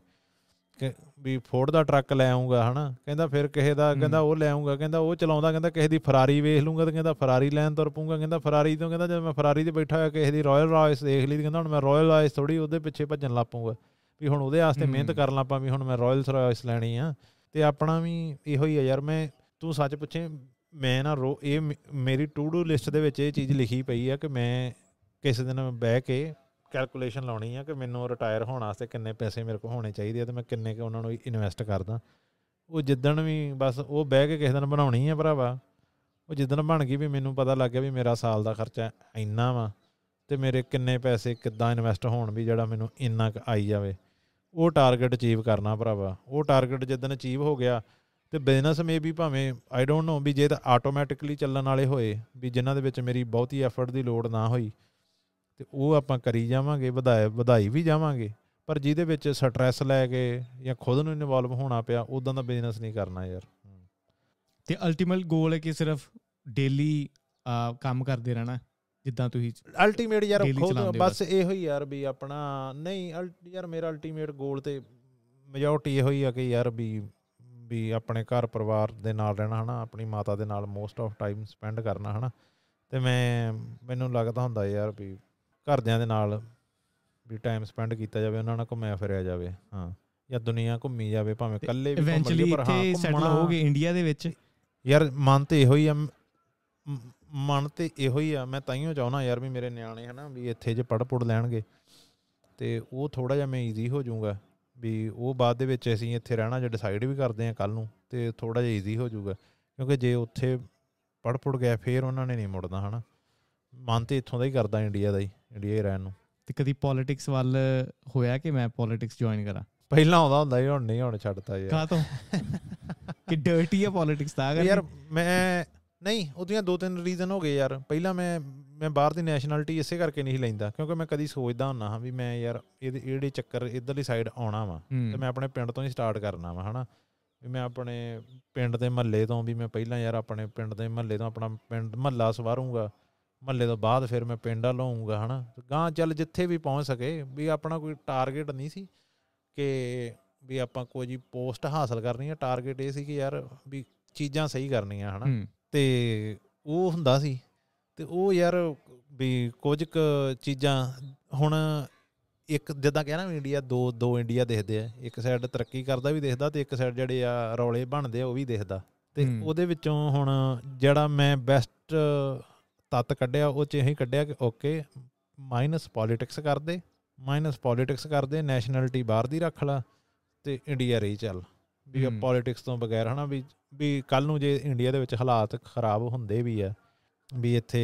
ਵੀ ਫੋਰਡ ਦਾ ਟਰੱਕ ਲੈ ਆਉਂਗਾ ਹਨਾ ਕਹਿੰਦਾ ਫਿਰ ਕਿਸੇ ਦਾ ਕਹਿੰਦਾ ਉਹ ਲੈ ਆਉਂਗਾ ਕਹਿੰਦਾ ਉਹ ਚਲਾਉਂਦਾ ਕਹਿੰਦਾ ਕਿਸੇ ਦੀ ਫਰਾਰੀ ਵੇਖ ਲੂੰਗਾ ਤੇ ਕਹਿੰਦਾ ਫਰਾਰੀ ਲੈਣ ਤੁਰ ਪੂੰਗਾ ਕਹਿੰਦਾ ਫਰਾਰੀ ਤੋਂ ਕਹਿੰਦਾ ਜਦ ਮੈਂ ਫਰਾਰੀ ਤੇ ਬੈਠਾ ਹੋਇਆ ਕਿਸੇ ਦੀ ਰਾਇਲ ਰਾਇਸ ਦੇਖ ਲਈ ਕਹਿੰਦਾ ਹੁਣ ਮੈਂ ਰਾਇਲ ਰਾਇਸ ਥੋੜੀ ਉਹਦੇ ਪਿੱਛੇ ਭੱਜਣ ਲੱਪੂੰਗਾ ਵੀ ਹੁਣ ਉਹਦੇ ਵਾਸਤੇ ਮਿਹਨਤ ਕਰਨ ਲੱਪਾਂ ਵੀ ਹੁਣ ਮੈਂ ਰਾਇਲ ਰਾਇਸ ਲੈਣੀ ਆ ਤੇ ਆਪਣਾ ਵੀ ਇਹੋ ਹੀ ਆ ਯਾਰ ਮੈਂ ਤੂੰ ਸੱਚ ਪੁੱਛੇ ਮੈਂ ਨਾ ਇਹ ਮੇਰੀ ਟੂ ਡੂ ਲਿਸਟ ਦੇ ਵਿੱਚ ਇਹ ਚੀਜ਼ ਲਿਖੀ ਪਈ ਆ ਕਿ ਮੈਂ ਕਿਸੇ ਦਿਨ ਬਹਿ ਕੇ ਕੈਲਕੂਲੇਸ਼ਨ ਲਾਉਣੀ ਆ ਕਿ ਮੈਨੂੰ ਰਿਟਾਇਰ ਹੋਣ ਵਾਸਤੇ ਕਿੰਨੇ ਪੈਸੇ ਮੇਰੇ ਕੋਲ ਹੋਣੇ ਚਾਹੀਦੇ ਆ ਤੇ ਮੈਂ ਕਿੰਨੇ ਕਿ ਉਹਨਾਂ ਨੂੰ ਇਨਵੈਸਟ ਕਰਦਾ ਉਹ ਜਿੱਦਣ ਵੀ ਬਸ ਉਹ ਬਹਿ ਕੇ ਕਿਸੇ ਦਿਨ ਬਣਾਉਣੀ ਆ ਭਰਾਵਾ ਉਹ ਜਿੱਦਣ ਬਣ ਗਈ ਵੀ ਮੈਨੂੰ ਪਤਾ ਲੱਗ ਗਿਆ ਵੀ ਮੇਰਾ ਸਾਲ ਦਾ ਖਰਚਾ ਇੰਨਾ ਵਾ ਤੇ ਮੇਰੇ ਕਿੰਨੇ ਪੈਸੇ ਕਿੱਦਾਂ ਇਨਵੈਸਟ ਹੋਣ ਵੀ ਜਿਹੜਾ ਮੈਨੂੰ ਇੰਨਾ ਕ ਆਈ ਜਾਵੇ ਉਹ ਟਾਰਗੇਟ ਅਚੀਵ ਕਰਨਾ ਭਰਾਵਾ ਉਹ ਟਾਰਗੇਟ ਜਿੱਦਣ ਅਚੀਵ ਹੋ ਗਿਆ ਤੇ ਬਿਜ਼ਨਸ ਮੇ ਵੀ ਭਾਵੇਂ ਆਈ ਡੋਨਟ ਨੋ ਵੀ ਜੇ ਤਾਂ ਆਟੋਮੈਟਿਕਲੀ ਚੱਲਣ ਵਾਲੇ ਹੋਏ ਵੀ ਜਿਨ੍ਹਾਂ ਦੇ ਵਿੱਚ ਮੇਰੀ ਬਹੁਤੀ ਐਫਰਟ ਦੀ ਲੋੜ ਨਾ ਹੋਈ ਤੇ ਉਹ ਆਪਾਂ ਕਰੀ ਜਾਵਾਂਗੇ ਵਧਾਈ ਵਧਾਈ ਵੀ ਜਾਵਾਂਗੇ ਪਰ ਜਿਹਦੇ ਵਿੱਚ ਸਟ੍ਰੈਸ ਲੈ ਕੇ ਜਾਂ ਖੁਦ ਨੂੰ ਇਨਵੋਲਵ ਹੋਣਾ ਪਿਆ ਉਦਾਂ ਦਾ ਬਿਜ਼ਨਸ ਨਹੀਂ ਕਰਨਾ ਯਾਰ ਤੇ ਅਲਟੀਮੇਟ ਗੋਲ ਹੈ ਕਿ ਸਿਰਫ ਡੇਲੀ ਕੰਮ ਕਰਦੇ ਰਹਿਣਾ ਜਿੱਦਾਂ ਤੁਸੀਂ ਅਲਟੀਮੇਟ ਯਾਰ ਖੁਦ ਬਸ ਇਹੋ ਹੀ ਯਾਰ ਵੀ ਆਪਣਾ ਨਹੀਂ ਯਾਰ ਮੇਰਾ ਅਲਟੀਮੇਟ ਗੋਲ ਤੇ ਮੈਜੋਰਟੀ ਇਹੋ ਹੀ ਆ ਕਿ ਯਾਰ ਵੀ ਵੀ ਆਪਣੇ ਘਰ ਪਰਿਵਾਰ ਦੇ ਨਾਲ ਰਹਿਣਾ ਹਨਾ ਆਪਣੀ ਮਾਤਾ ਦੇ ਨਾਲ ਮੋਸਟ ਆਫ ਟਾਈਮ ਸਪੈਂਡ ਕਰਨਾ ਹਨਾ ਤੇ ਮੈਂ ਮੈਨੂੰ ਲੱਗਦਾ ਹੁੰਦਾ ਯਾਰ ਵੀ ਘਰਦਿਆਂ ਦੇ ਨਾਲ ਵੀ ਟਾਈਮ ਸਪੈਂਡ ਕੀਤਾ ਜਾਵੇ ਉਹਨਾਂ ਨਾਲ ਘੁੰਮਿਆ ਫਿਰਿਆ ਜਾਵੇ ਹਾਂ ਜਾਂ ਦੁਨੀਆ ਘੁੰਮੀ ਜਾਵੇ ਭਾਵੇਂ ਇਕੱਲੇ ਵੀ ਘੁੰਮ ਲਈ ਪਰ ਹਾਂ ਸੈਟਲ ਹੋ ਗਏ ਇੰਡੀਆ ਦੇ ਵਿੱਚ ਯਾਰ ਮਨ ਤੇ ਇਹੋ ਹੀ ਆ ਮਨ ਤੇ ਇਹੋ ਹੀ ਆ ਮੈਂ ਤਾਈਓ ਚਾਹਣਾ ਯਾਰ ਵੀ ਮੇਰੇ ਨਿਆਣੇ ਹਨਾ ਵੀ ਇੱਥੇ ਜੇ ਪੜ ਪੜ ਲੈਣਗੇ ਤੇ ਉਹ ਥੋੜਾ ਜਿਹਾ ਮੈਂ ਈਜ਼ੀ ਹੋ ਜਾਊਗਾ ਵੀ ਉਹ ਬਾਅਦ ਦੇ ਵਿੱਚ ਅਸੀਂ ਇੱਥੇ ਰਹਿਣਾ ਜੇ ਡਿਸਾਈਡ ਵੀ ਕਰਦੇ ਆ ਕੱਲ ਨੂੰ ਤੇ ਥੋੜਾ ਜਿਹਾ ਈਜ਼ੀ ਹੋ ਜਾਊਗਾ ਕਿਉਂਕਿ ਜੇ ਉੱਥੇ ਪੜ ਪੜ ਗਿਆ ਫੇਰ ਉਹਨਾਂ ਨੇ ਨਹੀਂ ਮੁੜਨਾ ਹਨਾ ਮਨ ਤੇ ਇੱਥੋਂ ਦਾ ਹੀ ਕਰਦਾ ਇੰਡੀਆ ਦਾ ਹੀ ਇੰਡੀਆ ਹੀ ਰਹਿਣ ਨੂੰ ਤੇ ਕਦੀ ਪੋਲਿਟਿਕਸ ਵੱਲ ਹੋਇਆ ਕਿ ਮੈਂ ਪੋਲਿਟਿਕਸ ਜੁਆਇਨ ਕਰਾਂ ਪਹਿਲਾਂ ਆਉਂਦਾ ਹੁੰਦਾ ਸੀ ਹੁਣ ਨਹੀਂ ਹੁਣ ਛੱਡਤਾ ਯਾਰ ਕਾ ਤੋਂ ਕਿ ਡਰਟੀ ਹੈ ਪੋਲਿਟਿਕਸ ਦਾ ਅਗਰ ਯਾਰ ਮੈਂ ਨਹੀਂ ਉਹਦੀਆਂ ਦੋ ਤਿੰਨ ਰੀਜ਼ਨ ਹੋ ਗਏ ਯਾਰ ਪਹਿਲਾਂ ਮੈਂ ਮੈਂ ਬਾਹਰ ਦੀ ਨੈਸ਼ਨੈਲਿਟੀ ਇਸੇ ਕਰਕੇ ਨਹੀਂ ਲੈਂਦਾ ਕਿਉਂਕਿ ਮੈਂ ਕਦੀ ਸੋਚਦਾ ਹੁੰਨਾ ਹਾਂ ਵੀ ਮੈਂ ਯਾਰ ਇਹਦੇ ਇਹੜੇ ਚੱਕਰ ਇਧਰਲੀ ਸਾਈਡ ਆਉਣਾ ਵਾ ਤੇ ਮੈਂ ਆਪਣੇ ਪਿੰਡ ਤੋਂ ਹੀ ਸਟਾਰਟ ਕਰਨਾ ਵਾ ਹਨਾ ਵੀ ਮੈਂ ਆਪਣੇ ਪਿੰਡ ਦੇ ਮਹੱਲੇ ਤੋਂ ਵੀ ਮੈਂ ਪਹਿਲਾਂ ਯਾਰ ਆਪਣੇ ਪਿੰਡ ਦੇ ਮਹੱਲੇ ਤੋਂ ਆਪਣਾ ਪਿੰਡ ਮਹੱਲਾ ਸਵਾਰੂੰਗਾ ਮੱਲੇ ਤੋਂ ਬਾਅਦ ਫਿਰ ਮੈਂ ਪਿੰਡ ਆ ਲਾਉਂਗਾ ਹਨਾ ਗਾਂ ਚੱਲ ਜਿੱਥੇ ਵੀ ਪਹੁੰਚ ਸਕੇ ਵੀ ਆਪਣਾ ਕੋਈ ਟਾਰਗੇਟ ਨਹੀਂ ਸੀ ਕਿ ਵੀ ਆਪਾਂ ਕੋਈ ਜੀ ਪੋਸਟ ਹਾਸਲ ਕਰਨੀ ਹੈ ਟਾਰਗੇਟ ਇਹ ਸੀ ਕਿ ਯਾਰ ਵੀ ਚੀਜ਼ਾਂ ਸਹੀ ਕਰਨੀਆਂ ਹਨਾ ਤੇ ਉਹ ਹੁੰਦਾ ਸੀ ਤੇ ਉਹ ਯਾਰ ਵੀ ਕੁਝ ਕ ਚੀਜ਼ਾਂ ਹੁਣ ਇੱਕ ਜਿੱਦਾਂ ਕਹਿੰਦਾ ਇੰਡੀਆ ਦੋ ਦੋ ਇੰਡੀਆ ਦੇਖਦੇ ਆ ਇੱਕ ਸਾਈਡ ਤਰੱਕੀ ਕਰਦਾ ਵੀ ਦੇਖਦਾ ਤੇ ਇੱਕ ਸਾਈਡ ਜਿਹੜੇ ਆ ਰੌਲੇ ਬਣਦੇ ਆ ਉਹ ਵੀ ਦੇਖਦਾ ਤੇ ਉਹਦੇ ਵਿੱਚੋਂ ਹੁਣ ਜਿਹੜਾ ਮੈਂ ਬੈਸਟ ਤਤ ਕੱਢਿਆ ਉਹ ਚ ਇਹੀ ਕੱਢਿਆ ਕਿ ਓਕੇ ਮਾਈਨਸ ਪੋਲਿਟਿਕਸ ਕਰ ਦੇ ਮਾਈਨਸ ਪੋਲਿਟਿਕਸ ਕਰ ਦੇ ਨੈਸ਼ਨੈਲਿਟੀ ਬਾਹਰ ਦੀ ਰੱਖ ਲਾ ਤੇ ਇੰਡੀਆ ਰਹੀ ਚੱਲ ਵੀ ਪੋਲਿਟਿਕਸ ਤੋਂ ਬਗੈਰ ਹਨਾ ਵੀ ਵੀ ਕੱਲ ਨੂੰ ਜੇ ਇੰਡੀਆ ਦੇ ਵਿੱਚ ਹਾਲਾਤ ਖਰਾਬ ਹੁੰਦੇ ਵੀ ਆ ਵੀ ਇੱਥੇ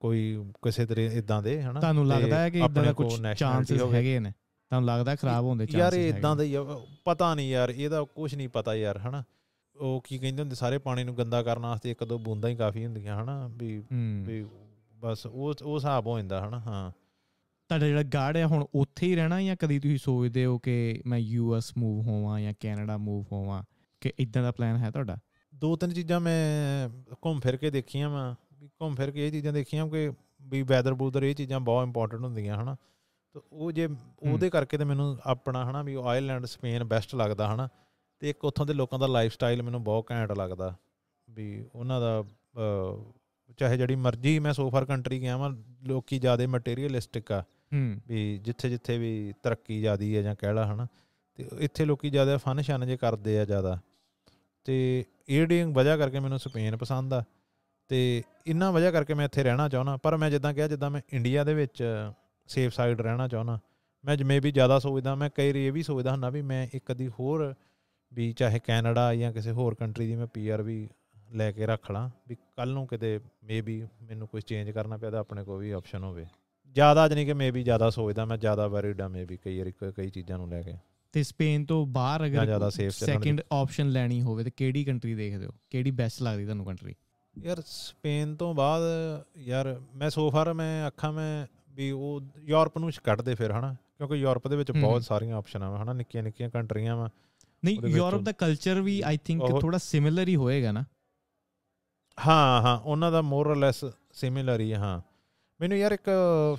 ਕੋਈ ਕਿਸੇ ਤਰ੍ਹਾਂ ਇਦਾਂ ਦੇ ਹਨਾ ਤੁਹਾਨੂੰ ਲੱਗਦਾ ਹੈ ਕਿ ਇਦਾਂ ਦਾ ਕੁਝ ਚਾਂਸਸ ਹੈਗੇ ਨੇ ਤੁਹਾਨੂੰ ਲੱਗਦਾ ਖਰਾਬ ਹੋਣ ਦੇ ਚਾਂਸਸ ਯਾਰ ਇਦਾਂ ਦਾ ਹੀ ਪਤਾ ਨਹੀਂ ਯਾਰ ਇਹਦਾ ਕੁਝ ਨਹੀਂ ਪਤਾ ਯਾਰ ਹਨਾ ਉਹ ਕੀ ਕਹਿੰਦੇ ਹੁੰਦੇ ਸਾਰੇ ਪਾਣੀ ਨੂੰ ਗੰਦਾ ਕਰਨ ਵਾਸਤੇ ਇੱਕ ਦੋ ਬੂੰਦਾਂ ਹੀ ਕਾਫੀ ਹੁੰਦੀਆਂ ਹਨਾ ਵੀ ਵੀ ਬਸ ਉਹ ਉਹ ਹਿਸਾਬ ਹੋ ਜਾਂਦਾ ਹਨਾ ਹਾਂ ਤੁਹਾਡਾ ਜਿਹੜਾ ਗਾਰਡ ਹੈ ਹੁਣ ਉੱਥੇ ਹੀ ਰਹਿਣਾ ਜਾਂ ਕਦੀ ਤੁਸੀਂ ਸੋਚਦੇ ਹੋ ਕਿ ਮੈਂ ਯੂਐਸ ਮੂਵ ਹੋਵਾਂ ਜਾਂ ਕੈਨੇਡਾ ਮੂਵ ਹੋਵਾਂ ਕਿ ਇਦਾਂ ਦਾ ਪਲਾਨ ਹੈ ਤੁਹਾਡਾ ਦੋ ਤਿੰਨ ਚੀਜ਼ਾਂ ਮੈਂ ਘੁੰਮ ਫਿਰ ਕੇ ਦੇਖੀਆਂ ਮੈਂ ਘੁੰਮ ਫਿਰ ਕੇ ਇਹ ਚੀਜ਼ਾਂ ਦੇਖੀਆਂ ਕਿ ਵੀ ਵੈਦਰ ਬੂਦਰ ਇਹ ਚੀਜ਼ਾਂ ਬਹੁਤ ਇੰਪੋਰਟੈਂਟ ਹੁੰਦੀਆਂ ਹਨਾ ਤੇ ਉਹ ਜੇ ਉਹਦੇ ਕਰਕੇ ਤੇ ਮੈਨੂੰ ਆਪਣਾ ਹਨਾ ਵੀ ਆਇਲੈਂਡ ਸਪੇਨ ਬੈਸਟ ਲੱਗਦਾ ਹਨਾ ਤੇ ਇੱਕ ਉੱਥੋਂ ਦੇ ਲੋਕਾਂ ਦਾ ਲਾਈਫ ਸਟਾਈਲ ਮੈਨੂੰ ਬਹੁਤ ਘੈਂਟ ਲੱਗਦਾ ਵੀ ਉਹਨਾਂ ਦਾ ਚਾਹੇ ਜਿਹੜੀ ਮਰਜ਼ੀ ਮੈਂ ਸੋ ਫਾਰ ਕੰਟਰੀ ਗਿਆ ਵਾਂ ਲੋਕੀ ਜਿਆਦਾ ਮਟੀਰੀਅਲਿਸਟਿਕ ਆ ਵੀ ਜਿੱਥੇ ਜਿੱਥੇ ਵੀ ਤਰੱਕੀ ਜਿਆਦੀ ਹੈ ਜਾਂ ਲਾ ਹਨਾ ਤੇ ਇੱਥੇ ਲੋਕੀ ਜਿਆਦਾ ਫਨ ਸ਼ਨ ਜੇ ਕਰਦੇ ਆ ਜਿਆਦਾ ਤੇ ਇਹ ਡੀਇੰਗ ਵਜ੍ਹਾ ਕਰਕੇ ਮੈਨੂੰ ਸਪੇਨ ਪਸੰਦ ਆ ਤੇ ਇੰਨਾ ਵਜ੍ਹਾ ਕਰਕੇ ਮੈਂ ਇੱਥੇ ਰਹਿਣਾ ਚਾਹਣਾ ਪਰ ਮੈਂ ਜਿੱਦਾਂ ਕਿਹਾ ਜਿੱਦਾਂ ਮੈਂ ਇੰਡੀਆ ਦੇ ਵਿੱਚ ਸੇਫ ਸਾਈਡ ਰਹਿਣਾ ਚਾਹਣਾ ਮੈਂ ਜਿਵੇਂ ਵੀ ਜ਼ਿਆਦਾ ਸੋਚਦਾ ਮੈਂ ਕਈ ਰੇ ਇਹ ਵੀ ਸੋਚਦਾ ਹੁੰਦਾ ਵੀ ਮੈਂ ਇੱਕ ਅਦੀ ਹੋਰ ਵੀ ਚਾਹੇ ਕੈਨੇਡਾ ਜਾਂ ਕਿਸੇ ਹੋਰ ਕੰਟਰੀ ਦੀ ਮੈਂ ਪੀਆਰ ਵੀ ਲੈ ਕੇ ਰੱਖ ਲਾਂ ਵੀ ਕੱਲ ਨੂੰ ਕਿਤੇ ਮੇਬੀ ਮੈਨੂੰ ਕੁਝ ਚੇਂਜ ਕਰਨਾ ਪਿਆ ਤਾਂ ਆਪਣੇ ਕੋਲ ਵੀ ਆਪਸ਼ਨ ਹੋਵੇ ਜ਼ਿਆਦਾ ਜਣੀ ਕਿ ਮੇਬੀ ਜ਼ਿਆਦਾ ਸੋਚਦਾ ਮੈਂ ਜ਼ਿਆਦਾ ਵੈਰਿਡ ਆ ਮੇਬੀ ਕਈ ਵਾਰੀ ਕਈ ਚੀਜ਼ਾਂ ਨੂੰ ਲੈ ਕੇ ਤੇ ਸਪੇਨ ਤੋਂ ਬਾਹਰ ਅਗਰ ਸੈਕਿੰਡ ਆਪਸ਼ਨ ਲੈਣੀ ਹੋਵੇ ਤੇ ਕਿਹੜੀ ਕੰਟਰੀ ਦੇਖਦੇ ਹੋ ਕਿਹੜੀ ਬੈਸਟ ਲੱਗਦੀ ਤੁਹਾਨੂੰ ਕੰਟਰੀ ਯਾਰ ਸਪੇਨ ਤੋਂ ਬਾਅਦ ਯਾਰ ਮੈਂ ਸੋ ਫਾਰ ਮੈਂ ਅੱਖਾਂ ਮੈਂ ਵੀ ਉਹ ਯੂਰਪ ਨੂੰ ਛੱਡਦੇ ਫਿਰ ਹਨਾ ਕਿਉਂਕਿ ਯੂਰਪ ਦੇ ਵਿੱਚ ਬਹੁਤ ਸਾਰੀਆਂ ਆਪਸ਼ਨਾਂ ਆ ਹਨਾ ਨਿੱਕੀਆਂ ਨਿੱਕੀਆਂ ਕੰਟਰੀਆਂ ਆ ਨਹੀਂ ਯੂਰਪ ਦਾ ਕਲਚਰ ਵੀ ਆਈ ਥਿੰਕ ਥੋੜਾ ਸਿਮਿਲਰ ਹੀ ਹੋਏਗਾ ਨਾ ਹਾਂ ਹਾਂ ਉਹਨਾਂ ਦਾ ਮੋਰ অর ਲੈਸ ਸਿਮਿਲਰ ਹੀ ਹਾਂ ਮੈਨੂੰ ਯਾਰ ਇੱਕ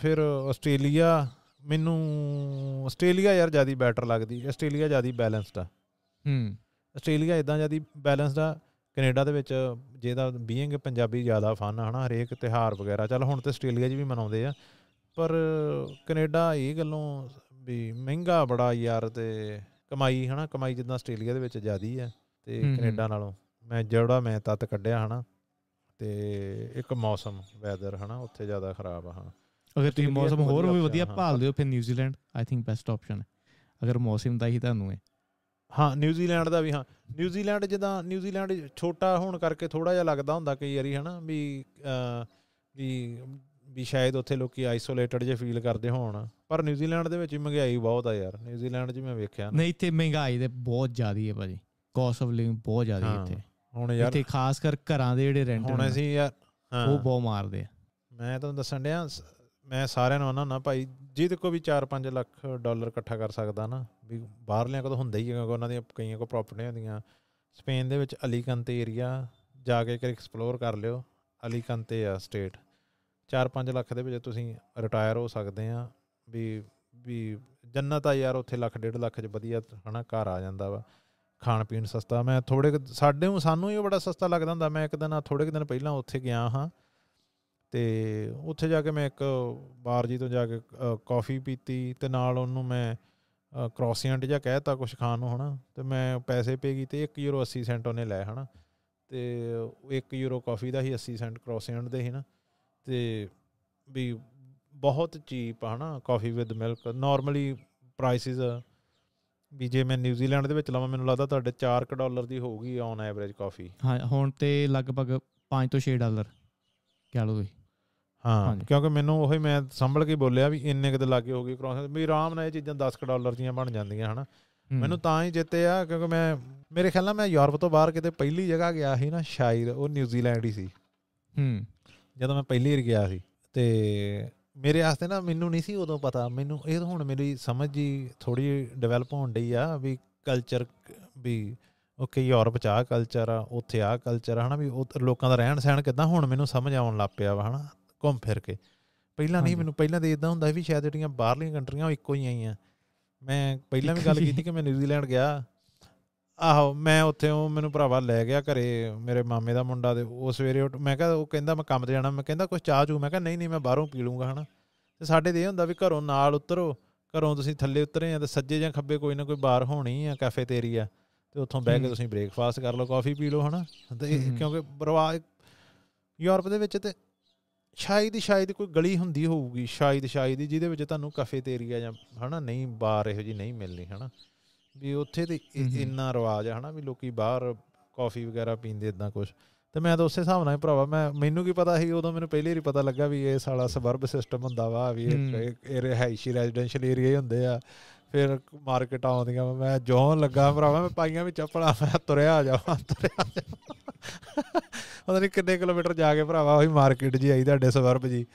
ਫਿਰ ਆਸਟ੍ਰੇਲੀਆ ਮੈਨੂੰ ਆਸਟ੍ਰੇਲੀਆ ਯਾਰ ਜਿਆਦਾ ਬੈਟਰ ਲੱਗਦੀ ਆਸਟ੍ਰੇਲੀਆ ਜਿਆਦਾ ਬੈਲੈਂਸਡ ਆ ਹੂੰ ਆਸਟ੍ਰੇਲੀਆ ਇਦਾਂ ਜਿਆਦਾ ਬੈਲੈਂਸਡ ਆ ਕੈਨੇਡਾ ਦੇ ਵਿੱਚ ਜਿਹਦਾ ਬੀਇੰਗ ਪੰਜਾਬੀ ਜ਼ਿਆਦਾ ਫਨ ਆ ਹਨਾ ਹਰੇਕ ਤਿਹਾਰ ਵਗੈਰਾ ਚੱਲ ਹੁਣ ਤੇ ਆਸਟ੍ਰੇਲੀਆ 'ਚ ਵੀ ਮਨਾਉਂਦੇ ਆ ਪਰ ਕੈਨੇਡਾ ਇਹ ਗੱਲੋਂ ਵੀ ਮਹਿੰਗਾ ਬੜਾ ਯਾਰ ਤੇ ਕਮਾਈ ਹਨਾ ਕਮਾਈ ਜਿੱਦਾਂ ਆਸਟ੍ਰੇਲੀਆ ਦੇ ਵਿੱਚ ਜ਼ਿਆਦੀ ਹੈ ਤੇ ਕੈਨੇਡਾ ਨਾਲੋਂ ਮੈਂ ਜਿਹੜਾ ਮੈਂ ਤਤ ਕੱਢਿਆ ਹਨਾ ਤੇ ਇੱਕ ਮੌਸਮ ਵੈਦਰ ਹਨਾ ਉੱਥੇ ਜ਼ਿਆਦਾ ਖਰਾਬ ਆ ਹਾਂ ਅਗਰ ਤੁਸੀਂ ਮੌਸਮ ਹੋਰ ਵੀ ਵਧੀਆ ਭਾਲਦੇ ਹੋ ਫਿਰ New Zealand I think best option ਹੈ ਅਗਰ ਮੌਸਮ ਦਾ ਹੀ ਤੁਹਾਨੂੰ ਹੈ ਹਾਂ ਨਿਊਜ਼ੀਲੈਂਡ ਦਾ ਵੀ ਹਾਂ ਨਿਊਜ਼ੀਲੈਂਡ ਜਿੱਦਾਂ ਨਿਊਜ਼ੀਲੈਂਡ ਛੋਟਾ ਹੋਣ ਕਰਕੇ ਥੋੜਾ ਜਿਹਾ ਲੱਗਦਾ ਹੁੰਦਾ ਕਈ ਵਾਰੀ ਹਨਾ ਵੀ ਵੀ ਵੀ ਸ਼ਾਇਦ ਉੱਥੇ ਲੋਕੀ ਆਈਸੋਲੇਟਡ ਜੇ ਫੀਲ ਕਰਦੇ ਹੋਣ ਪਰ ਨਿਊਜ਼ੀਲੈਂਡ ਦੇ ਵਿੱਚ ਮਹਿੰਗਾਈ ਬਹੁਤ ਆ ਯਾਰ ਨਿਊਜ਼ੀਲੈਂਡ 'ਚ ਮੈਂ ਵੇਖਿਆ ਨਹੀਂ ਇੱਥੇ ਮਹਿੰਗਾਈ ਦੇ ਬਹੁਤ ਜ਼ਿਆਦੀ ਹੈ ਭਾਜੀ ਕਾਸਟ ਆਫ ਲਿਵਿੰਗ ਬਹੁਤ ਜ਼ਿਆਦੀ ਹੈ ਇੱਥੇ ਹੁਣ ਯਾਰ ਇੱਥੇ ਖਾਸ ਕਰ ਘਰਾਂ ਦੇ ਜਿਹੜੇ ਰੈਂਟ ਹੁਣ ਅਸੀਂ ਯਾਰ ਉਹ ਬਹੁਤ ਮਾਰਦੇ ਆ ਮੈਂ ਤੁਹਾਨੂੰ ਦੱਸਣ ਡਿਆ ਮੈਂ ਸਾਰਿਆਂ ਨੂੰ ਆਨਾ ਨਾ ਭਾਈ ਜਿਹਦੇ ਕੋ ਵੀ 4-5 ਲੱਖ ਡਾਲਰ ਇਕੱਠਾ ਕਰ ਸਕਦਾ ਨਾ ਵੀ ਬਾਹਰਲਿਆਂ ਕੋ ਤਾਂ ਹੁੰਦਾ ਹੀ ਹੈ ਕਿਉਂਕਿ ਉਹਨਾਂ ਦੀਆਂ ਕਈਆਂ ਕੋ ਪ੍ਰਾਪਰਟੀਆਂ ਹੁੰਦੀਆਂ ਸਪੇਨ ਦੇ ਵਿੱਚ ਅਲੀਕੰਤੇ ਏਰੀਆ ਜਾ ਕੇ ਕਰ ਐਕਸਪਲੋਰ ਕਰ ਲਿਓ ਅਲੀਕੰਤੇ ਆ ਸਟੇਟ 4-5 ਲੱਖ ਦੇ ਵਿੱਚ ਤੁਸੀਂ ਰਿਟਾਇਰ ਹੋ ਸਕਦੇ ਆ ਵੀ ਵੀ ਜੰਨਤ ਆ ਯਾਰ ਉੱਥੇ ਲੱਖ ਡੇਢ ਲੱਖ 'ਚ ਵਧੀਆ ਹਨਾ ਘਰ ਆ ਜਾਂਦਾ ਵਾ ਖਾਣ ਪੀਣ ਸਸਤਾ ਮੈਂ ਥੋੜੇ ਸਾਡੇ ਨੂੰ ਸਾਨੂੰ ਹੀ ਬੜਾ ਸਸਤਾ ਲੱਗਦਾ ਹੁੰਦਾ ਮੈਂ ਇੱਕ ਦਿਨ ਆ ਥੋੜੇ ਦਿਨ ਪਹਿਲਾਂ ਉੱਥੇ ਗਿਆ ਹਾਂ ਤੇ ਉੱਥੇ ਜਾ ਕੇ ਮੈਂ ਇੱਕ ਬਾਰ ਜੀ ਤੋਂ ਜਾ ਕੇ ਕਾਫੀ ਪੀਤੀ ਤੇ ਨਾਲ ਉਹਨੂੰ ਮੈਂ ਕ੍ਰੋਸੀਐਂਟ ਜਾਂ ਕਹਿਤਾ ਕੁਝ ਖਾਣ ਨੂੰ ਹਨਾ ਤੇ ਮੈਂ ਪੈਸੇ ਪੇ ਕੀਤੇ 1 ਯੂਰੋ 80 ਸੈਂਟ ਉਹਨੇ ਲਏ ਹਨਾ ਤੇ 1 ਯੂਰੋ ਕਾਫੀ ਦਾ ਹੀ 80 ਸੈਂਟ ਕ੍ਰੋਸੀਐਂਟ ਦੇ ਹੀ ਨਾ ਤੇ ਵੀ ਬਹੁਤ ਚੀਪ ਹਨਾ coffee with milk normally prices ਵੀ ਜੇ ਮੈਂ ਨਿਊਜ਼ੀਲੈਂਡ ਦੇ ਵਿੱਚ ਲਾਵਾਂ ਮੈਨੂੰ ਲੱਗਦਾ ਤੁਹਾਡੇ 4 ਡਾਲਰ ਦੀ ਹੋਊਗੀ ਔਨ ਐਵਰੇਜ ਕਾਫੀ ਹਾਂ ਹੁਣ ਤੇ ਲਗਭਗ 5 ਤੋਂ 6 ਡਾਲਰ ਕਹਿ ਲਓ ਤੁਸੀਂ ਹਾਂ ਕਿਉਂਕਿ ਮੈਨੂੰ ਉਹੀ ਮੈਂ ਸੰਭਲ ਕੇ ਬੋਲਿਆ ਵੀ ਇੰਨੇ ਕਿਤੇ ਲੱਗੇ ਹੋਗੀ ਕ੍ਰੋਸ ਵੀ ਆਰਾਮ ਨਾਲ ਇਹ ਚੀਜ਼ਾਂ 10 ਡਾਲਰ ਦੀਆਂ ਬਣ ਜਾਂਦੀਆਂ ਹਨਾ ਮੈਨੂੰ ਤਾਂ ਹੀ ਜਿੱਤੇ ਆ ਕਿਉਂਕਿ ਮੈਂ ਮੇਰੇ ਖਿਆਲ ਨਾਲ ਮੈਂ ਯੂਰਪ ਤੋਂ ਬਾਹਰ ਕਿਤੇ ਪਹਿਲੀ ਜਗ੍ਹਾ ਗਿਆ ਸੀ ਨਾ ਸ਼ਾਇਦ ਉਹ ਨਿਊਜ਼ੀਲੈਂਡ ਹੀ ਸੀ ਹੂੰ ਜਦੋਂ ਮੈਂ ਪਹਿਲੀ ਵਾਰ ਗਿਆ ਸੀ ਤੇ ਮੇਰੇ ਆਸਤੇ ਨਾ ਮੈਨੂੰ ਨਹੀਂ ਸੀ ਉਦੋਂ ਪਤਾ ਮੈਨੂੰ ਇਹ ਹੁਣ ਮੇਰੀ ਸਮਝ ਜੀ ਥੋੜੀ ਡਿਵੈਲਪ ਹੋਣ ਢਈ ਆ ਵੀ ਕਲਚਰ ਵੀ ਓਕੇ ਯੂਰਪ ਚ ਆ ਕਲਚਰ ਆ ਉੱਥੇ ਆ ਕਲਚਰ ਹਨਾ ਵੀ ਉਹ ਲੋਕਾਂ ਦਾ ਰਹਿਣ ਸਹਿਣ ਕਿਦਾਂ ਹੁਣ ਮੈਨੂੰ ਸਮਝ ਆਉਣ ਲੱਗ ਪਿਆ ਵਾ ਹਨਾ ਘੁੰਮ ਫਿਰ ਕੇ ਪਹਿਲਾਂ ਨਹੀਂ ਮੈਨੂੰ ਪਹਿਲਾਂ ਤੇ ਇਦਾਂ ਹੁੰਦਾ ਸੀ ਵੀ ਸ਼ਾਇਦ ਜਿਹੜੀਆਂ ਬਾਹਰਲੀਆਂ ਕੰਟਰੀਆਂ ਉਹ ਇੱਕੋ ਹੀ ਆਈਆਂ ਮੈਂ ਪਹਿਲਾਂ ਵੀ ਗੱਲ ਕੀਤੀ ਕਿ ਮੈਂ ਨਿਊਜ਼ੀਲੈਂਡ ਗਿਆ ਆਹੋ ਮੈਂ ਉੱਥੇ ਉਹ ਮੈਨੂੰ ਭਰਾਵਾ ਲੈ ਗਿਆ ਘਰੇ ਮੇਰੇ ਮਾਮੇ ਦਾ ਮੁੰਡਾ ਤੇ ਉਹ ਸਵੇਰੇ ਮੈਂ ਕਿਹਾ ਉਹ ਕਹਿੰਦਾ ਮੈਂ ਕੰਮ ਤੇ ਜਾਣਾ ਮੈਂ ਕਹਿੰਦਾ ਕੁਝ ਚਾਹ ਚੂ ਮੈਂ ਕਿਹਾ ਨਹੀਂ ਨਹੀਂ ਮੈਂ ਬਾਹਰੋਂ ਪੀ ਲੂੰਗਾ ਹਨਾ ਤੇ ਸਾਡੇ ਦੇ ਹੁੰਦਾ ਵੀ ਘਰੋਂ ਨਾਲ ਉਤਰੋ ਘਰੋਂ ਤੁਸੀਂ ਥੱਲੇ ਉਤਰੇ ਆ ਤੇ ਸੱਜੇ ਜਾਂ ਖੱਬੇ ਕੋਈ ਨਾ ਕੋਈ ਬਾਰ ਹੋਣੀ ਆ ਕੈਫੇ ਤੇਰੀ ਆ ਤੇ ਉੱਥੋਂ ਬਹਿ ਕੇ ਤੁਸੀਂ ਬ੍ਰੇਕਫਾਸਟ ਕਰ ਲਓ ਕਾਫੀ ਪੀ ਲਓ ਹਨਾ ਤੇ ਕਿਉਂਕਿ ਬਰਵਾ ਯੂਰਪ ਦੇ ਵਿੱਚ ਤੇ ਸ਼ਾਇਦ ਸ਼ਾਇਦ ਕੋਈ ਗਲੀ ਹੁੰਦੀ ਹੋਊਗੀ ਸ਼ਾਇਦ ਸ਼ਾਇਦ ਜਿਹਦੇ ਵਿੱਚ ਤੁਹਾਨੂੰ ਤੇਰੀ ਤੇਰੀਆ ਜਾਂ ਹਨਾ ਨਹੀਂ ਬਾਰ ਇਹੋ ਜੀ ਨਹੀਂ ਮਿਲਣੀ ਹਨਾ ਵੀ ਉੱਥੇ ਤੇ ਇੰਨਾ ਰਿਵਾਜ ਹੈ ਹਨਾ ਵੀ ਲੋਕੀ ਬਾਹਰ ਕਾਫੀ ਵਗੈਰਾ ਪੀਂਦੇ ਇਦਾਂ ਕੁਝ ਤੇ ਮੈਂ ਤਾਂ ਉਸੇ ਹਿਸਾਬ ਨਾਲ ਹੀ ਭਰਾਵਾ ਮੈਂ ਮੈਨੂੰ ਕੀ ਪਤਾ ਸੀ ਉਦੋਂ ਮੈਨੂੰ ਪਹਿਲੀ ਵਾਰੀ ਪਤਾ ਲੱਗਾ ਵੀ ਇਹ ਸਾਲਾ ਸਬਰਬ ਸਿਸਟਮ ਹੁੰਦਾ ਵਾ ਵੀ ਇਹ ਸੀ ਰੈਜ਼ੀਡੈਂਸ਼ੀਅਲ ਏਰੀਆ ਹੀ ਹੁੰਦੇ ਆ ਫਿਰ ਮਾਰਕੀਟ ਆਉਂਦੀਆਂ ਮੈਂ ਜੋਨ ਲੱਗਾ ਭਰਾਵਾ ਮੈਂ ਪਾਈਆਂ ਵਿੱਚ ਚੱਪਲਾਂ ਮੈਂ ਤੁਰਿਆ ਆ ਜਾਵਾਂ ਤੁਰਿਆ ਪਤਾ ਨਹੀਂ ਕਿੰਨੇ ਕਿਲੋਮੀਟਰ ਜਾ ਕੇ ਭਰਾਵਾ ਉਹੀ ਮਾਰਕੀਟ ਜੀ ਆਈ ਤੁਹਾਡੇ ਸਬਰਬ ਜੀ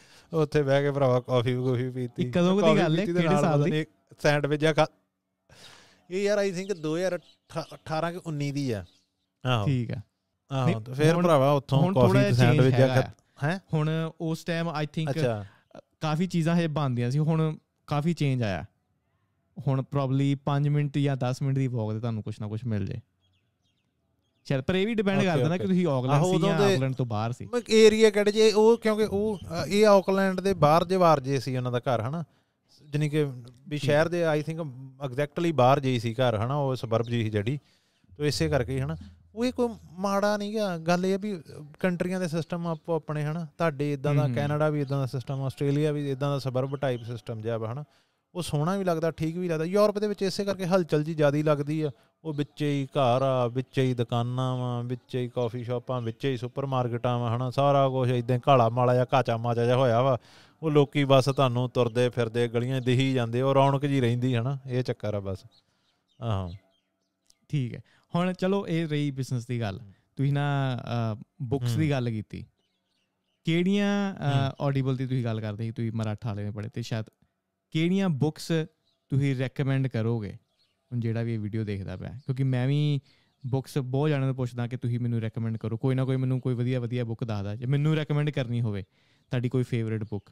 ਉੱਥੇ ਬਹਿ ਕੇ ਭਰਾਵਾ ਕਾਫੀ ਕਾਫੀ ਪੀਤੀ ਕਦੋਂ ਦੀ ਗੱਲ ਹੈ ਕਿਹੜੇ ਸਾਲ ਦੀ ਸੈਂਡਵਿਚ ਜਾਂ ਇਹ ਯਾਰ ਆਈ ਥਿੰਕ 2018 ਕਿ 19 ਦੀ ਆ ਆਹੋ ਠੀਕ ਆ ਆਹੋ ਫਿਰ ਭਰਾਵਾ ਉੱਥੋਂ ਕਾਫੀ ਤੇ ਸੈਂਡਵਿਚ ਜਾਂ ਹੈ ਹੁਣ ਉਸ ਟਾਈਮ ਆਈ ਥਿੰਕ ਕਾਫੀ ਚੀਜ਼ਾਂ ਇਹ ਬੰਦੀਆਂ ਸੀ ਹੁਣ ਕਾਫੀ ਚੇਂਜ ਆਇਆ ਹੁਣ ਪ੍ਰੋਬਬਲੀ 5 ਮਿੰਟ ਜਾਂ 10 ਮਿੰਟ ਦੀ ਵਾਕ ਤੇ ਤੁਹਾਨੂੰ ਕੁਝ ਨਾ ਕੁਝ ਮਿਲ ਜੇ ਚਲ ਪਰ ਇਹ ਵੀ ਡਿਪੈਂਡ ਕਰਦਾ ਨਾ ਕਿ ਤੁਸੀਂ ਆਕਲੈਂਡ ਸੀ ਜਾਂ ਆਕਲੈਂਡ ਤੋਂ ਬਾਹਰ ਸੀ ਏਰੀਆ ਕਿਹੜੇ ਜੇ ਉਹ ਕਿਉਂਕਿ ਉਹ ਇਹ ਆਕਲੈਂਡ ਦੇ ਬਾਹਰ ਜੇ ਵਾਰ ਜੇ ਸੀ ਉਹਨਾਂ ਦਾ ਘਰ ਹਨਾ ਜਾਨੀ ਕਿ ਵੀ ਸ਼ਹਿਰ ਦੇ ਆਈ ਥਿੰਕ ਐਗਜ਼ੈਕਟਲੀ ਬਾਹਰ ਜਈ ਸੀ ਘਰ ਹਨਾ ਉਹ ਸਬਰਬ ਜੀ ਸੀ ਜੜੀ ਤੋ ਇਸੇ ਕਰਕੇ ਹਨਾ ਉਹ ਇਹ ਕੋਈ ਮਾੜਾ ਨਹੀਂਗਾ ਗੱਲ ਇਹ ਵੀ ਕੰਟਰੀਆਂ ਦੇ ਸਿਸਟਮ ਆਪੋ ਆਪਣੇ ਹਨਾ ਤੁਹਾਡੇ ਇਦਾਂ ਦਾ ਕੈਨੇਡਾ ਵੀ ਇਦਾਂ ਦਾ ਸਿਸਟਮ ਆਸਟ੍ਰੇਲੀਆ ਵੀ ਇਦਾਂ ਦਾ ਸਬਰਬ ਟਾਈਪ ਸਿਸਟਮ ਜਿਹਾ ਹਨਾ ਉਹ ਸੋਹਣਾ ਵੀ ਲੱਗਦਾ ਠੀਕ ਵੀ ਲੱਗਦਾ ਯੂਰਪ ਦੇ ਵਿੱਚ ਇਸੇ ਕਰਕੇ ਹਲਚਲ ਜੀ ਜ਼ਿਆਦਾ ਹੀ ਲੱਗਦੀ ਆ ਉਹ ਵਿੱਚੇ ਹੀ ਘਰ ਆ ਵਿੱਚੇ ਹੀ ਦੁਕਾਨਾਂ ਆ ਵਿੱਚੇ ਹੀ ਕਾਫੀ ਸ਼ਾਪਾਂ ਵਿੱਚੇ ਹੀ ਸੁਪਰਮਾਰਕਟਾਂ ਆ ਹਨਾ ਸਾਰਾ ਕੁਝ ਇਦਾਂ ਕਾਲਾ ਮਾਲਾ ਜਾਂ ਕਾਚਾ ਮਾਚਾ ਜਿਹਾ ਹੋਇਆ ਵਾ ਉਹ ਲੋਕੀ ਬਸ ਤੁਹਾਨੂੰ ਤੁਰਦੇ ਫਿਰਦੇ ਗਲੀਆਂ ਦੇਹੀ ਜਾਂਦੇ ਔਰ ਰੌਣਕ ਜੀ ਰਹਿੰਦੀ ਹਨਾ ਇਹ ਚੱਕਰ ਆ ਬਸ ਹਾਂ ਠੀਕ ਹੈ ਹੁਣ ਚਲੋ ਇਹ ਰਹੀ ਬਿਜ਼ਨਸ ਦੀ ਗੱਲ ਤੁਸੀਂ ਨਾ ਬੁੱਕਸ ਦੀ ਗੱਲ ਕੀਤੀ ਕਿਹੜੀਆਂ ਆਡੀਬਲ ਦੀ ਤੁਸੀਂ ਗੱਲ ਕਰਦੇ ਸੀ ਤੁਸੀਂ ਮਰਾਠਾ ਵਾਲੇ ਨੇ ਪੜੇ ਤੇ ਸ਼ਾਇਦ ਕਿਹੜੀਆਂ ਬੁੱਕਸ ਤੁਸੀਂ ਰეკਮੈਂਡ ਕਰੋਗੇ ਹੁਣ ਜਿਹੜਾ ਵੀ ਇਹ ਵੀਡੀਓ ਦੇਖਦਾ ਪਿਆ ਕਿਉਂਕਿ ਮੈਂ ਵੀ ਬੁੱਕਸ ਬਹੁਤ ਜਾਣਨ ਦਾ ਪੁੱਛਦਾ ਕਿ ਤੁਸੀਂ ਮੈਨੂੰ ਰეკਮੈਂਡ ਕਰੋ ਕੋਈ ਨਾ ਕੋਈ ਮੈਨੂੰ ਕੋਈ ਵਧੀਆ ਵਧੀਆ ਬੁੱਕ ਦੱਸਦਾ ਜੇ ਮੈਨੂੰ ਰეკਮੈਂਡ ਕਰਨੀ ਹੋਵੇ ਤੁਹਾਡੀ ਕੋਈ ਫੇਵਰਿਟ ਬੁੱਕ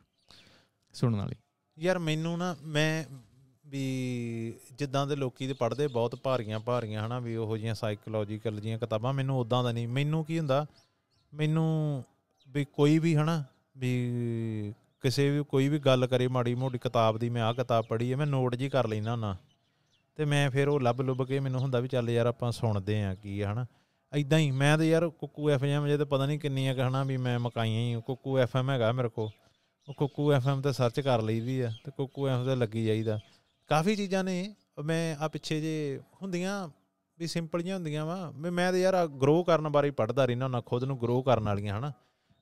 ਸੁਣਨ ਵਾਲੀ ਯਾਰ ਮੈਨੂੰ ਨਾ ਮੈਂ ਵੀ ਜਿੱਦਾਂ ਦੇ ਲੋਕੀ ਦੇ ਪੜਦੇ ਬਹੁਤ ਭਾਰੀਆਂ ਭਾਰੀਆਂ ਹਨਾ ਵੀ ਉਹੋ ਜਿਹੀਆਂ ਸਾਈਕੋਲੋਜੀਕਲ ਜੀਆਂ ਕਿਤਾਬਾਂ ਮੈਨੂੰ ਉਦਾਂ ਦਾ ਨਹੀਂ ਮੈਨੂੰ ਕੀ ਹੁੰਦਾ ਮੈਨੂੰ ਵੀ ਕੋਈ ਵੀ ਹਨਾ ਵੀ ਕਿਸੇ ਵੀ ਕੋਈ ਵੀ ਗੱਲ ਕਰੇ ਮਾੜੀ ਮੋਟੀ ਕਿਤਾਬ ਦੀ ਮੈਂ ਆਹ ਕਿਤਾਬ ਪੜ੍ਹੀ ਹੈ ਮੈਂ ਨੋਟ ਜੀ ਕਰ ਲੈਣਾ ਨਾ ਤੇ ਮੈਂ ਫਿਰ ਉਹ ਲੱਭ ਲੁੱਭ ਕੇ ਮੈਨੂੰ ਹੁੰਦਾ ਵੀ ਚੱਲ ਯਾਰ ਆਪਾਂ ਸੁਣਦੇ ਆ ਕੀ ਹੈ ਹਨਾ ਇਦਾਂ ਹੀ ਮੈਂ ਤੇ ਯਾਰ ਕੁੱਕੂ ਐਫਐਮ ਜੇ ਤੇ ਪਤਾ ਨਹੀਂ ਕਿੰਨੀਆਂ ਕਹਣਾ ਵੀ ਮੈਂ ਮਕਾਈਆਂ ਹੀ ਕੁੱਕੂ ਐਫਐਮ ਹੈਗਾ ਮੇਰੇ ਕੋ ਉਹ ਐਫ ਐਫਐਮ ਤੇ ਸਰਚ ਕਰ ਲਈਦੀ ਆ ਤੇ ਕੁਕੂ ਐਫਐਮ ਤੇ ਲੱਗੀ ਜਾਈਦਾ ਕਾਫੀ ਚੀਜ਼ਾਂ ਨੇ ਮੈਂ ਆ ਪਿੱਛੇ ਜੇ ਹੁੰਦੀਆਂ ਵੀ ਸਿੰਪਲ ਜੀਆਂ ਹੁੰਦੀਆਂ ਵਾ ਮੈਂ ਮੈਂ ਤਾਂ ਯਾਰ ਗਰੋ ਕਰਨ ਬਾਰੇ ਪੜਦਾ ਰਹਿਣਾ ਉਹਨਾਂ ਖੁਦ ਨੂੰ ਗਰੋ ਕਰਨ ਵਾਲੀਆਂ ਹਨਾ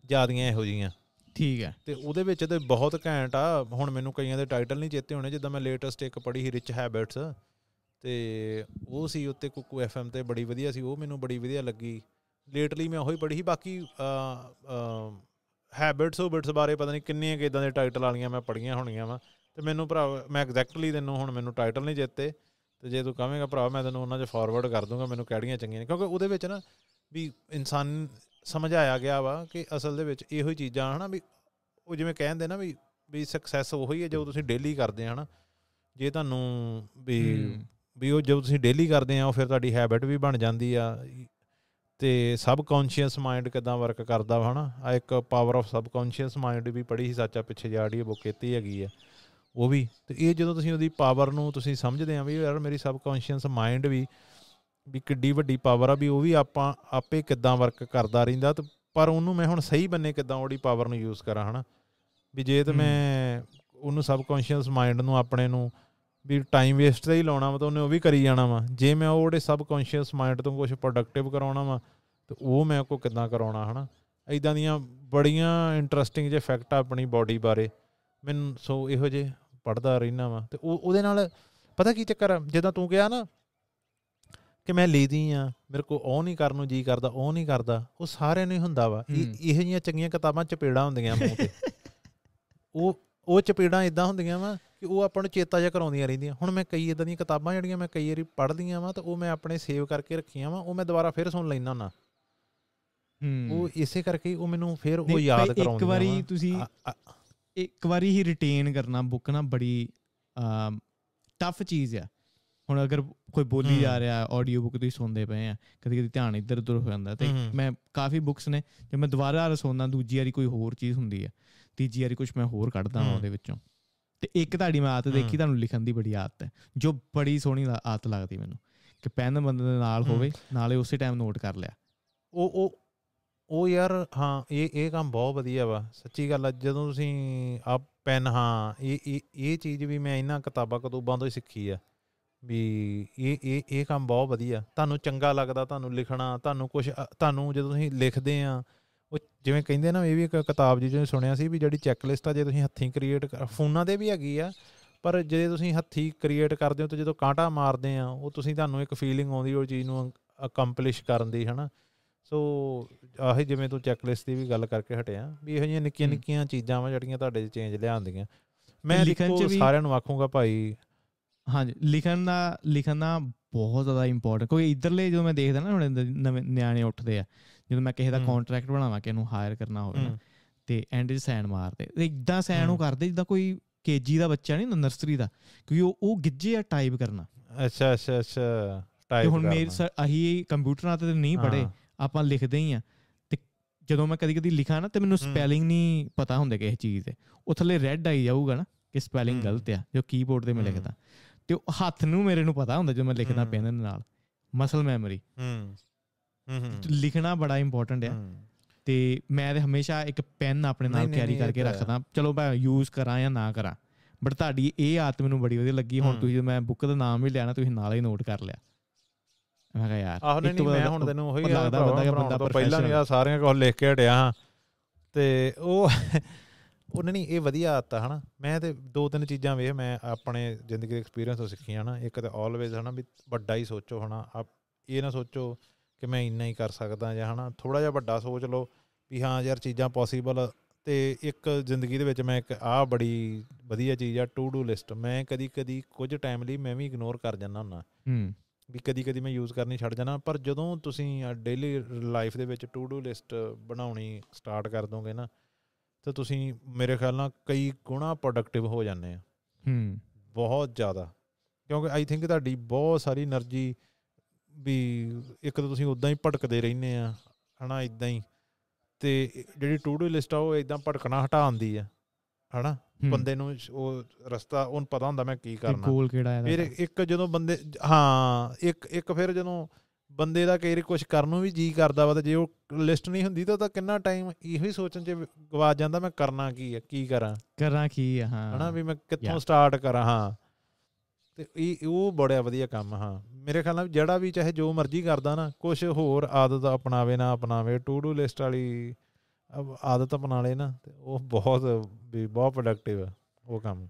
ਜਿਆਦੀਆਂ ਇਹੋ ਜੀਆਂ ਠੀਕ ਹੈ ਤੇ ਉਹਦੇ ਵਿੱਚ ਤੇ ਬਹੁਤ ਘੈਂਟ ਆ ਹੁਣ ਮੈਨੂੰ ਕਈਆਂ ਦੇ ਟਾਈਟਲ ਨਹੀਂ ਚੇਤੇ ਹੋਣੇ ਜਿੱਦਾਂ ਮੈਂ ਲੇਟੈਸਟ ਇੱਕ ਪੜ੍ਹੀ ਸੀ ਰਿਚ ਹੈਬਿਟਸ ਤੇ ਉਹ ਸੀ ਉੱਤੇ ਐਫ ਐਫਐਮ ਤੇ ਬੜੀ ਵਧੀਆ ਸੀ ਉਹ ਮੈਨੂੰ ਬੜੀ ਵਧੀਆ ਲੱਗੀ ਲੇਟਲੀ ਮੈਂ ਉਹੀ ਪੜ੍ਹੀ ਸੀ ਬਾਕੀ ਆ ਹੈਬਿਟਸ ਹੂਬਿਟਸ ਬਾਰੇ ਪਤਾ ਨਹੀਂ ਕਿੰਨੀਆਂ ਕਿ ਇਦਾਂ ਦੇ ਟਾਈਟਲ ਵਾਲੀਆਂ ਮੈਂ ਪੜੀਆਂ ਹੋਣੀਆਂ ਵਾ ਤੇ ਮੈਨੂੰ ਭਰਾ ਮੈਂ ਐਗਜ਼ੈਕਟਲੀ ਤੈਨੂੰ ਹੁਣ ਮੈਨੂੰ ਟਾਈਟਲ ਨਹੀਂ ਦਿੱਤੇ ਤੇ ਜੇ ਤੂੰ ਕਹਵੇਂਗਾ ਭਰਾ ਮੈਂ ਤੈਨੂੰ ਉਹਨਾਂ 'ਚ ਫਾਰਵਰਡ ਕਰ ਦੂੰਗਾ ਮੈਨੂੰ ਕਿਹੜੀਆਂ ਚੰਗੀਆਂ ਨੇ ਕਿਉਂਕਿ ਉਹਦੇ ਵਿੱਚ ਨਾ ਵੀ ਇਨਸਾਨ ਸਮਝਾਇਆ ਗਿਆ ਵਾ ਕਿ ਅਸਲ ਦੇ ਵਿੱਚ ਇਹੋ ਹੀ ਚੀਜ਼ਾਂ ਹਨਾ ਵੀ ਉਹ ਜਿਵੇਂ ਕਹਿੰਦੇ ਨਾ ਵੀ ਵੀ ਸਕਸੈਸ ਉਹੀ ਹੈ ਜੋ ਤੁਸੀਂ ਡੇਲੀ ਕਰਦੇ ਹਨਾ ਜੇ ਤੁਹਾਨੂੰ ਵੀ ਵੀ ਉਹ ਜਦੋਂ ਤੁਸੀਂ ਡੇਲੀ ਕਰਦੇ ਆ ਉਹ ਫਿਰ ਤੁਹਾਡੀ ਹੈਬਿਟ ਵੀ ਬਣ ਜਾਂਦੀ ਆ ਤੇ ਸਬਕੌਂਸ਼ੀਅਸ ਮਾਈਂਡ ਕਿਦਾਂ ਵਰਕ ਕਰਦਾ ਹਨਾ ਆ ਇੱਕ ਪਾਵਰ ਆਫ ਸਬਕੌਂਸ਼ੀਅਸ ਮਾਈਂਡ ਵੀ ਪੜ੍ਹੀ ਸੀ ਸੱਚਾ ਪਿੱਛੇ ਜਾੜੀ ਬੁੱਕ ਕੀਤੀ ਹੈਗੀ ਆ ਉਹ ਵੀ ਤੇ ਇਹ ਜਦੋਂ ਤੁਸੀਂ ਉਹਦੀ ਪਾਵਰ ਨੂੰ ਤੁਸੀਂ ਸਮਝਦੇ ਆ ਵੀ ਯਾਰ ਮੇਰੀ ਸਬਕੌਂਸ਼ੀਅਸ ਮਾਈਂਡ ਵੀ ਵੀ ਕਿੱਡੀ ਵੱਡੀ ਪਾਵਰ ਆ ਵੀ ਉਹ ਵੀ ਆਪਾਂ ਆਪੇ ਕਿਦਾਂ ਵਰਕ ਕਰਦਾ ਰਹਿੰਦਾ ਤੇ ਪਰ ਉਹਨੂੰ ਮੈਂ ਹੁਣ ਸਹੀ ਬੰਨੇ ਕਿਦਾਂ ਉਹਦੀ ਪਾਵਰ ਨੂੰ ਯੂਜ਼ ਕਰਾਂ ਹਨਾ ਵੀ ਜੇ ਤੇ ਮੈਂ ਉਹਨੂੰ ਸਬਕੌਂਸ਼ੀਅਸ ਮਾਈਂਡ ਨੂੰ ਆਪਣੇ ਨੂੰ ਵੀ ਟਾਈਮ ਵੇਸਟ ਦਾ ਹੀ ਲਾਉਣਾ ਵਾ ਤਾਂ ਉਹਨੇ ਉਹ ਵੀ ਕਰੀ ਜਾਣਾ ਵਾ ਜੇ ਮੈਂ ਉਹਦੇ ਸਬ ਕੌਂਸ਼ੀਅਸ ਮਾਈਂਡ ਤੋਂ ਕੁਝ ਪ੍ਰੋਡਕਟਿਵ ਕਰਾਉਣਾ ਵਾ ਤੇ ਉਹ ਮੈਂ ਕੋ ਕਿਦਾਂ ਕਰਾਉਣਾ ਹਨਾ ਐਦਾਂ ਦੀਆਂ ਬੜੀਆਂ ਇੰਟਰਸਟਿੰਗ ਜੇ ਫੈਕਟ ਆ ਆਪਣੀ ਬਾਡੀ ਬਾਰੇ ਮੈਨੂੰ ਸੋ ਇਹੋ ਜੇ ਪੜਦਾ ਰਹਿਣਾ ਵਾ ਤੇ ਉਹ ਉਹਦੇ ਨਾਲ ਪਤਾ ਕੀ ਚੱਕਰ ਆ ਜਦੋਂ ਤੂੰ ਕਿਹਾ ਨਾ ਕਿ ਮੈਂ ਲੇਦੀ ਆ ਮੇਰੇ ਕੋ ਉਹ ਨਹੀਂ ਕਰਨ ਨੂੰ ਜੀ ਕਰਦਾ ਉਹ ਨਹੀਂ ਕਰਦਾ ਉਹ ਸਾਰਿਆਂ ਨੂੰ ਹੀ ਹੁੰਦਾ ਵਾ ਇਹ ਇਹੋ ਜੀਆਂ ਚੰਗੀਆਂ ਕਿਤਾਬਾਂ ਚਪੇੜਾ ਹੁੰਦੀਆਂ ਮੂੰਹ ਤੇ ਉਹ ਉਹ ਪੀੜਾਂ ਇਦਾਂ ਹੁੰਦੀਆਂ ਵਾ ਕਿ ਉਹ ਆਪਾਂ ਨੂੰ ਚੇਤਾ ਜਿਹਾ ਕਰਾਉਂਦੀਆਂ ਰਹਿੰਦੀਆਂ ਹੁਣ ਮੈਂ ਕਈ ਇਦਾਂ ਦੀਆਂ ਕਿਤਾਬਾਂ ਜਿਹੜੀਆਂ ਮੈਂ ਕਈ ਵਾਰੀ ਪੜ੍ਹਦੀਆਂ ਵਾ ਤਾਂ ਉਹ ਮੈਂ ਆਪਣੇ ਸੇਵ ਕਰਕੇ ਰੱਖੀਆਂ ਵਾ ਉਹ ਮੈਂ ਦੁਬਾਰਾ ਫੇਰ ਸੁਣ ਲੈਣਾ ਹੁੰਦਾ ਉਹ ਇਸੇ ਕਰਕੇ ਉਹ ਮੈਨੂੰ ਫੇਰ ਉਹ ਯਾਦ ਕਰਾਉਂਦੀ ਇੱਕ ਵਾਰੀ ਤੁਸੀਂ ਇੱਕ ਵਾਰੀ ਹੀ ਰਿਟੇਨ ਕਰਨਾ ਬੁੱਕ ਨਾ ਬੜੀ ਟਫ ਚੀਜ਼ ਆ ਹੁਣ ਅਗਰ ਕੋਈ ਬੋਲੀ ਜਾ ਰਿਹਾ ਆਡੀਓ ਬੁੱਕ ਤੁਸੀਂ ਸੁਣਦੇ ਪਏ ਆ ਕਦੇ ਕਦੇ ਧਿਆਨ ਇੱਧਰ ਉੱਧਰ ਹੋ ਜਾਂਦਾ ਤੇ ਮੈਂ ਕਾਫੀ ਬੁੱਕਸ ਨੇ ਜੇ ਮੈਂ ਦੁਬਾਰਾ ਰਸੋਨਾ ਦੂਜੀ ਵਾਰੀ ਕੋਈ ਹੋਰ ਚੀਜ਼ ਹੁੰਦੀ ਆ ਤੀਜੀ ਵਾਰੀ ਕੁਝ ਮੈਂ ਹੋਰ ਕੱਢਦਾ ਹਾਂ ਉਹਦੇ ਵਿੱਚੋਂ ਤੇ ਇੱਕ ਤੁਹਾਡੀ ਮੈਂ ਦੇਖੀ ਤੁਹਾਨੂੰ ਲਿਖਣ ਦੀ ਬੜੀ ਆਦਤ ਹੈ ਜੋ ਬੜੀ ਸੋਹਣੀ ਆਦਤ ਲੱਗਦੀ ਮੈਨੂੰ ਕਿ ਪੈਨ ਬੰਦੇ ਦੇ ਨਾਲ ਹੋਵੇ ਨਾਲੇ ਉਸੇ ਟਾਈਮ ਨੋਟ ਕਰ ਲਿਆ ਉਹ ਉਹ ਉਹ ਯਾਰ ਹਾਂ ਇਹ ਇਹ ਕੰਮ ਬਹੁਤ ਵਧੀਆ ਵਾ ਸੱਚੀ ਗੱਲ ਆ ਜਦੋਂ ਤੁਸੀਂ ਆ ਪੈਨ ਹਾਂ ਇਹ ਇਹ ਇਹ ਚੀਜ਼ ਵੀ ਮੈਂ ਇਹਨਾਂ ਕਿਤਾਬਾਂ ਕਤੂਬਾਂ ਤੋਂ ਹੀ ਸਿੱਖੀ ਆ ਵੀ ਇਹ ਇਹ ਇਹ ਕੰਮ ਬਹੁਤ ਵਧੀਆ ਤੁਹਾਨੂੰ ਚੰਗਾ ਲੱਗਦਾ ਤੁਹਾਨੂੰ ਲਿਖਣਾ ਤੁਹਾਨੂੰ ਕੁਝ ਤੁਹਾਨੂੰ ਜਦੋਂ ਤੁਸੀਂ ਲਿਖਦੇ ਆ ਉਹ ਜਿਵੇਂ ਕਹਿੰਦੇ ਨਾ ਇਹ ਵੀ ਇੱਕ ਕਿਤਾਬ ਜੀ ਜਿਹਨੇ ਸੁਣਿਆ ਸੀ ਵੀ ਜਿਹੜੀ ਚੈੱਕ ਲਿਸਟ ਆ ਜੇ ਤੁਸੀਂ ਹੱਥੀਂ ਕ੍ਰੀਏਟ ਫੋਨਾਂ ਦੇ ਵੀ ਹੈਗੀ ਆ ਪਰ ਜੇ ਤੁਸੀਂ ਹੱਥੀਂ ਕ੍ਰੀਏਟ ਕਰਦੇ ਹੋ ਤੇ ਜਦੋਂ ਕਾਂਟਾ ਮਾਰਦੇ ਆ ਉਹ ਤੁਸੀਂ ਤੁਹਾਨੂੰ ਇੱਕ ਫੀਲਿੰਗ ਆਉਂਦੀ ਉਹ ਚੀਜ਼ ਨੂੰ ਅਕੰਪਲਿਸ਼ ਕਰਨ ਦੀ ਹਨਾ ਸੋ ਆਹੇ ਜਿਵੇਂ ਤੂੰ ਚੈੱਕ ਲਿਸਟ ਦੀ ਵੀ ਗੱਲ ਕਰਕੇ ਹਟਿਆ ਵੀ ਇਹੋ ਜਿਹੀਆਂ ਨਿੱਕੀਆਂ ਨਿੱਕੀਆਂ ਚੀਜ਼ਾਂ ਵਾ ਜਿਹੜੀਆਂ ਤੁਹਾਡੇ 'ਚ ਚੇਂਜ ਲਿਆਉਂਦੀਆਂ ਮੈਂ ਲਿਖਣ 'ਚ ਵੀ ਸਾਰਿਆਂ ਨੂੰ ਆਖੂਗਾ ਭਾਈ ਹਾਂਜੀ ਲਿਖਣ ਦਾ ਲਿਖਣਾ ਬਹੁਤ ਜ਼ਿਆਦਾ ਇੰਪੋਰਟੈਂਟ ਕੋਈ ਇਧਰਲੇ ਜਦੋਂ ਮੈਂ ਦੇਖਦਾ ਨਾ ਹੁਣ ਨਵੇਂ ਨਿਆਣੇ ਉੱਠਦੇ ਆ ਜਦੋਂ ਮੈਂ ਕਿਸੇ ਦਾ ਕੰਟਰੈਕਟ ਬਣਾਵਾਂ ਕਿ ਇਹਨੂੰ ਹਾਇਰ ਕਰਨਾ ਹੋਵੇ ਨਾ ਤੇ ਐਂਡ ਜੀ ਸਾਈਨ ਮਾਰਦੇ ਇਦਾਂ ਸਾਈਨ ਉਹ ਕਰਦੇ ਜਿੱਦਾਂ ਕੋਈ ਕੇਜੀ ਦਾ ਬੱਚਾ ਨਹੀਂ ਨਰਸਰੀ ਦਾ ਕਿਉਂਕਿ ਉਹ ਉਹ ਗਿੱਜੇ ਆ ਟਾਈਪ ਕਰਨਾ ਅੱਛਾ ਅੱਛਾ ਅੱਛਾ ਟਾਈਪ ਹੁਣ ਮੇਰੇ ਅਹੀ ਕੰਪਿਊਟਰਾਂ ਤੇ ਨਹੀਂ ਪੜੇ ਆਪਾਂ ਲਿਖਦੇ ਹੀ ਆ ਤੇ ਜਦੋਂ ਮੈਂ ਕਦੀ ਕਦੀ ਲਿਖਾਂ ਨਾ ਤੇ ਮੈਨੂੰ ਸਪੈਲਿੰਗ ਨਹੀਂ ਪਤਾ ਹੁੰਦਾ ਇਹ ਚੀਜ਼ ਹੈ ਉਹ ਥੱਲੇ ਰੈੱਡ ਆਈ ਜਾਊਗਾ ਨਾ ਕਿ ਸਪੈਲਿੰਗ ਗਲਤ ਆ ਜੋ ਕੀਬੋਰਡ ਤੇ ਮੈਂ ਲਿਖਦਾ ਤੇ ਹੱਥ ਨੂੰ ਮੇਰੇ ਨੂੰ ਪਤਾ ਹੁੰਦਾ ਜਦੋਂ ਮੈਂ ਲਿਖਦਾ ਪੈਨ ਨਾਲ ਮਸਲ ਮੈਮਰੀ ਹੂੰ ਲਿਖਣਾ ਬੜਾ ਇੰਪੋਰਟੈਂਟ ਆ ਤੇ ਮੈਂ ਤੇ ਹਮੇਸ਼ਾ ਇੱਕ ਪੈਨ ਆਪਣੇ ਨਾਲ ਕੈਰੀ ਕਰਕੇ ਰੱਖਦਾ ਚਲੋ ਮੈਂ ਯੂਜ਼ ਕਰਾਂ ਜਾਂ ਨਾ ਕਰਾਂ ਬਟ ਤੁਹਾਡੀ ਇਹ ਆਦਤ ਮੈਨੂੰ ਬੜੀ ਵਧੀਆ ਲੱਗੀ ਹੁਣ ਤੁਸੀਂ ਮੈਂ ਬੁੱਕ ਦਾ ਨਾਮ ਵੀ ਲੈਣਾ ਤੁਸੀਂ ਨਾਲ ਹੀ ਨੋਟ ਕਰ ਲਿਆ ਮੈਂ ਕਿਹਾ ਯਾਰ ਆਹ ਨਹੀਂ ਮੈਂ ਹੁਣ ਤੈਨੂੰ ਉਹੀ ਲੱਗਦਾ ਬੰਦਾ ਕਿ ਬੰਦਾ ਪਹਿਲਾਂ ਨਹੀਂ ਆ ਸਾਰਿਆਂ ਕੋਲ ਲਿਖ ਕੇ ਹਟਿਆ ਹਾਂ ਤੇ ਉਹ ਉਹਨਾਂ ਨੇ ਇਹ ਵਧੀਆ ਆਤਾ ਹਨਾ ਮੈਂ ਤੇ ਦੋ ਤਿੰਨ ਚੀਜ਼ਾਂ ਵੇਖ ਮੈਂ ਆਪਣੇ ਜ਼ਿੰਦਗੀ ਦੇ ਐਕਸਪੀਰੀਅੰਸ ਤੋਂ ਸਿੱਖੀਆਂ ਹਨਾ ਇੱਕ ਤਾਂ ਆਲਵੇਜ਼ ਹਨਾ ਵੀ ਵੱਡਾ ਹੀ ਸੋਚੋ ਹਨਾ ਇਹ ਨਾ ਸੋਚੋ ਕਿ ਮੈਂ ਇੰਨਾ ਹੀ ਕਰ ਸਕਦਾ ਜਾਂ ਹਨਾ ਥੋੜਾ ਜਿਹਾ ਵੱਡਾ ਸੋਚ ਲਓ ਵੀ ਹਾਂ ਯਾਰ ਚੀਜ਼ਾਂ ਪੋਸੀਬਲ ਤੇ ਇੱਕ ਜ਼ਿੰਦਗੀ ਦੇ ਵਿੱਚ ਮੈਂ ਇੱਕ ਆ ਬੜੀ ਵਧੀਆ ਚੀਜ਼ ਆ ਟੂ ਡੂ ਲਿਸਟ ਮੈਂ ਕਦੀ ਕਦੀ ਕੁਝ ਟਾਈਮ ਲਈ ਮੈਂ ਵੀ ਇਗਨੋਰ ਕਰ ਜਾਂਦਾ ਹੁੰਦਾ ਹੂੰ ਵੀ ਕਦੀ ਕਦੀ ਮੈਂ ਯੂਜ਼ ਕਰਨੀ ਛੱਡ ਜਾਣਾ ਪਰ ਜਦੋਂ ਤੁਸੀਂ ਡੇਲੀ ਲਾਈਫ ਦੇ ਵਿੱਚ ਟੂ ਡੂ ਲਿਸਟ ਬਣਾਉਣੀ ਸਟਾਰਟ ਕਰ ਦੋਗੇ ਨਾ ਤਾਂ ਤੁਸੀਂ ਮੇਰੇ ਖਿਆਲ ਨਾਲ ਕਈ ਗੁਣਾ ਪ੍ਰੋਡਕਟਿਵ ਹੋ ਜਾਂਦੇ ਆ ਹੂੰ ਬਹੁਤ ਜ਼ਿਆਦਾ ਕਿਉਂਕਿ ਆਈ ਥਿੰਕ ਤੁਹਾਡੀ ਬਹੁਤ ਸਾਰੀ એનર્ਜੀ ਵੀ ਇੱਕ ਤਾਂ ਤੁਸੀਂ ਉਦਾਂ ਹੀ ਭਟਕਦੇ ਰਹਿੰਦੇ ਆ ਹਨਾ ਇਦਾਂ ਹੀ ਤੇ ਜਿਹੜੀ ਟੂ ਡੂ ਲਿਸਟ ਆ ਉਹ ਇਦਾਂ ਭਟਕਣਾ ਹਟਾਉਂਦੀ ਆ ਹਨਾ ਬੰਦੇ ਨੂੰ ਉਹ ਰਸਤਾ ਉਹਨ ਪਤਾ ਹੁੰਦਾ ਮੈਂ ਕੀ ਕਰਨਾ ਗੋਲ ਕਿਹੜਾ ਹੈ ਫਿਰ ਇੱਕ ਜਦੋਂ ਬੰਦੇ ਹਾਂ ਇੱਕ ਇੱਕ ਫਿਰ ਜਦੋਂ ਬੰਦੇ ਦਾ ਕਈ ਕੁਝ ਕਰਨ ਨੂੰ ਵੀ ਜੀ ਕਰਦਾ ਵਾ ਤੇ ਜੇ ਉਹ ਲਿਸਟ ਨਹੀਂ ਹੁੰਦੀ ਤਾਂ ਤਾਂ ਕਿੰਨਾ ਟਾਈਮ ਇਹੋ ਹੀ ਸੋਚਣ 'ਚ ਗਵਾ ਜਾਂਦਾ ਮੈਂ ਕਰਨਾ ਕੀ ਆ ਕੀ ਕਰਾਂ ਕਰਾਂ ਕੀ ਆ ਹਾਂ ਹਨਾ ਵੀ ਮੈਂ ਕਿੱਥੋਂ ਸਟਾਰਟ ਕਰਾਂ ਹਾਂ ਤੇ ਇਹ ਉਹ ਬੜਾ ਵਧੀਆ ਕੰਮ ਹਾਂ ਮੇਰੇ ਖਿਆਲ ਨਾਲ ਜਿਹੜਾ ਵੀ ਚਾਹੇ ਜੋ ਮਰਜ਼ੀ ਕਰਦਾ ਨਾ ਕੁਝ ਹੋਰ ਆਦਤ ਅਪਣਾਵੇ ਨਾ ਅਪਣਾਵੇ ਟੂ ਡੂ ਲਿਸਟ ਵਾਲੀ ਆਦਤ ਅਪਣਾ ਲੈ ਨਾ ਤੇ ਉਹ ਬਹੁਤ ਬਹੁਤ ਪ੍ਰੋਡਕਟਿਵ ਹੈ ਉਹ ਕੰਮ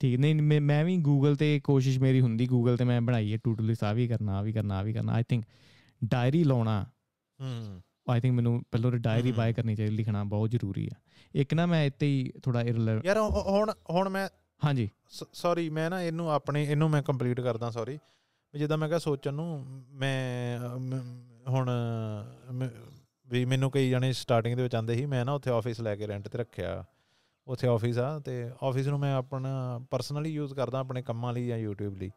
ਠੀਕ ਨਹੀਂ ਮੈਂ ਵੀ ਗੂਗਲ ਤੇ ਕੋਸ਼ਿਸ਼ ਮੇਰੀ ਹੁੰਦੀ ਗੂਗਲ ਤੇ ਮੈਂ ਬਣਾਈ ਹੈ ਟੂ ਡੂ ਲਿਸਟ ਆ ਵੀ ਕਰਨਾ ਆ ਵੀ ਕਰਨਾ ਆ ਵੀ ਕਰਨਾ ਆਈ ਥਿੰਕ ਡਾਇਰੀ ਲਾਉਣਾ ਹੂੰ ਆਈ ਥਿੰਕ ਮੈਨੂੰ ਪਹਿਲਾਂ ਡਾਇਰੀ ਬਾਏ ਕਰਨੀ ਚਾਹੀਦੀ ਲਿਖਣਾ ਬਹੁਤ ਜ਼ਰੂਰੀ ਆ ਇੱਕ ਨਾ ਮੈਂ ਇੱਥੇ ਹੀ ਥੋੜਾ ਯਾਰ ਹੁਣ ਹੁਣ ਮੈਂ ਹਾਂਜੀ ਸੌਰੀ ਮੈਂ ਨਾ ਇਹਨੂੰ ਆਪਣੇ ਇਹਨੂੰ ਮੈਂ ਕੰਪਲੀਟ ਕਰਦਾ ਸੌਰੀ ਜਿੱਦਾਂ ਮੈਂ ਕਹਾਂ ਸੋਚਣ ਨੂੰ ਮੈਂ ਹੁਣ ਵੀ ਮੈਨੂੰ ਕਈ ਜਣੇ ਸਟਾਰਟਿੰਗ ਦੇ ਵਿੱਚ ਆਂਦੇ ਸੀ ਮੈਂ ਨਾ ਉੱਥੇ ਆਫਿਸ ਲੈ ਕੇ ਰੈਂਟ ਤੇ ਰੱਖਿਆ ਉੱਥੇ ਆਫਿਸ ਆ ਤੇ ਆਫਿਸ ਨੂੰ ਮੈਂ ਆਪਣਾ ਪਰਸਨਲੀ ਯੂਜ਼ ਕਰਦਾ ਆਪਣੇ ਕੰਮਾਂ ਲਈ ਜਾਂ YouTube ਲਈ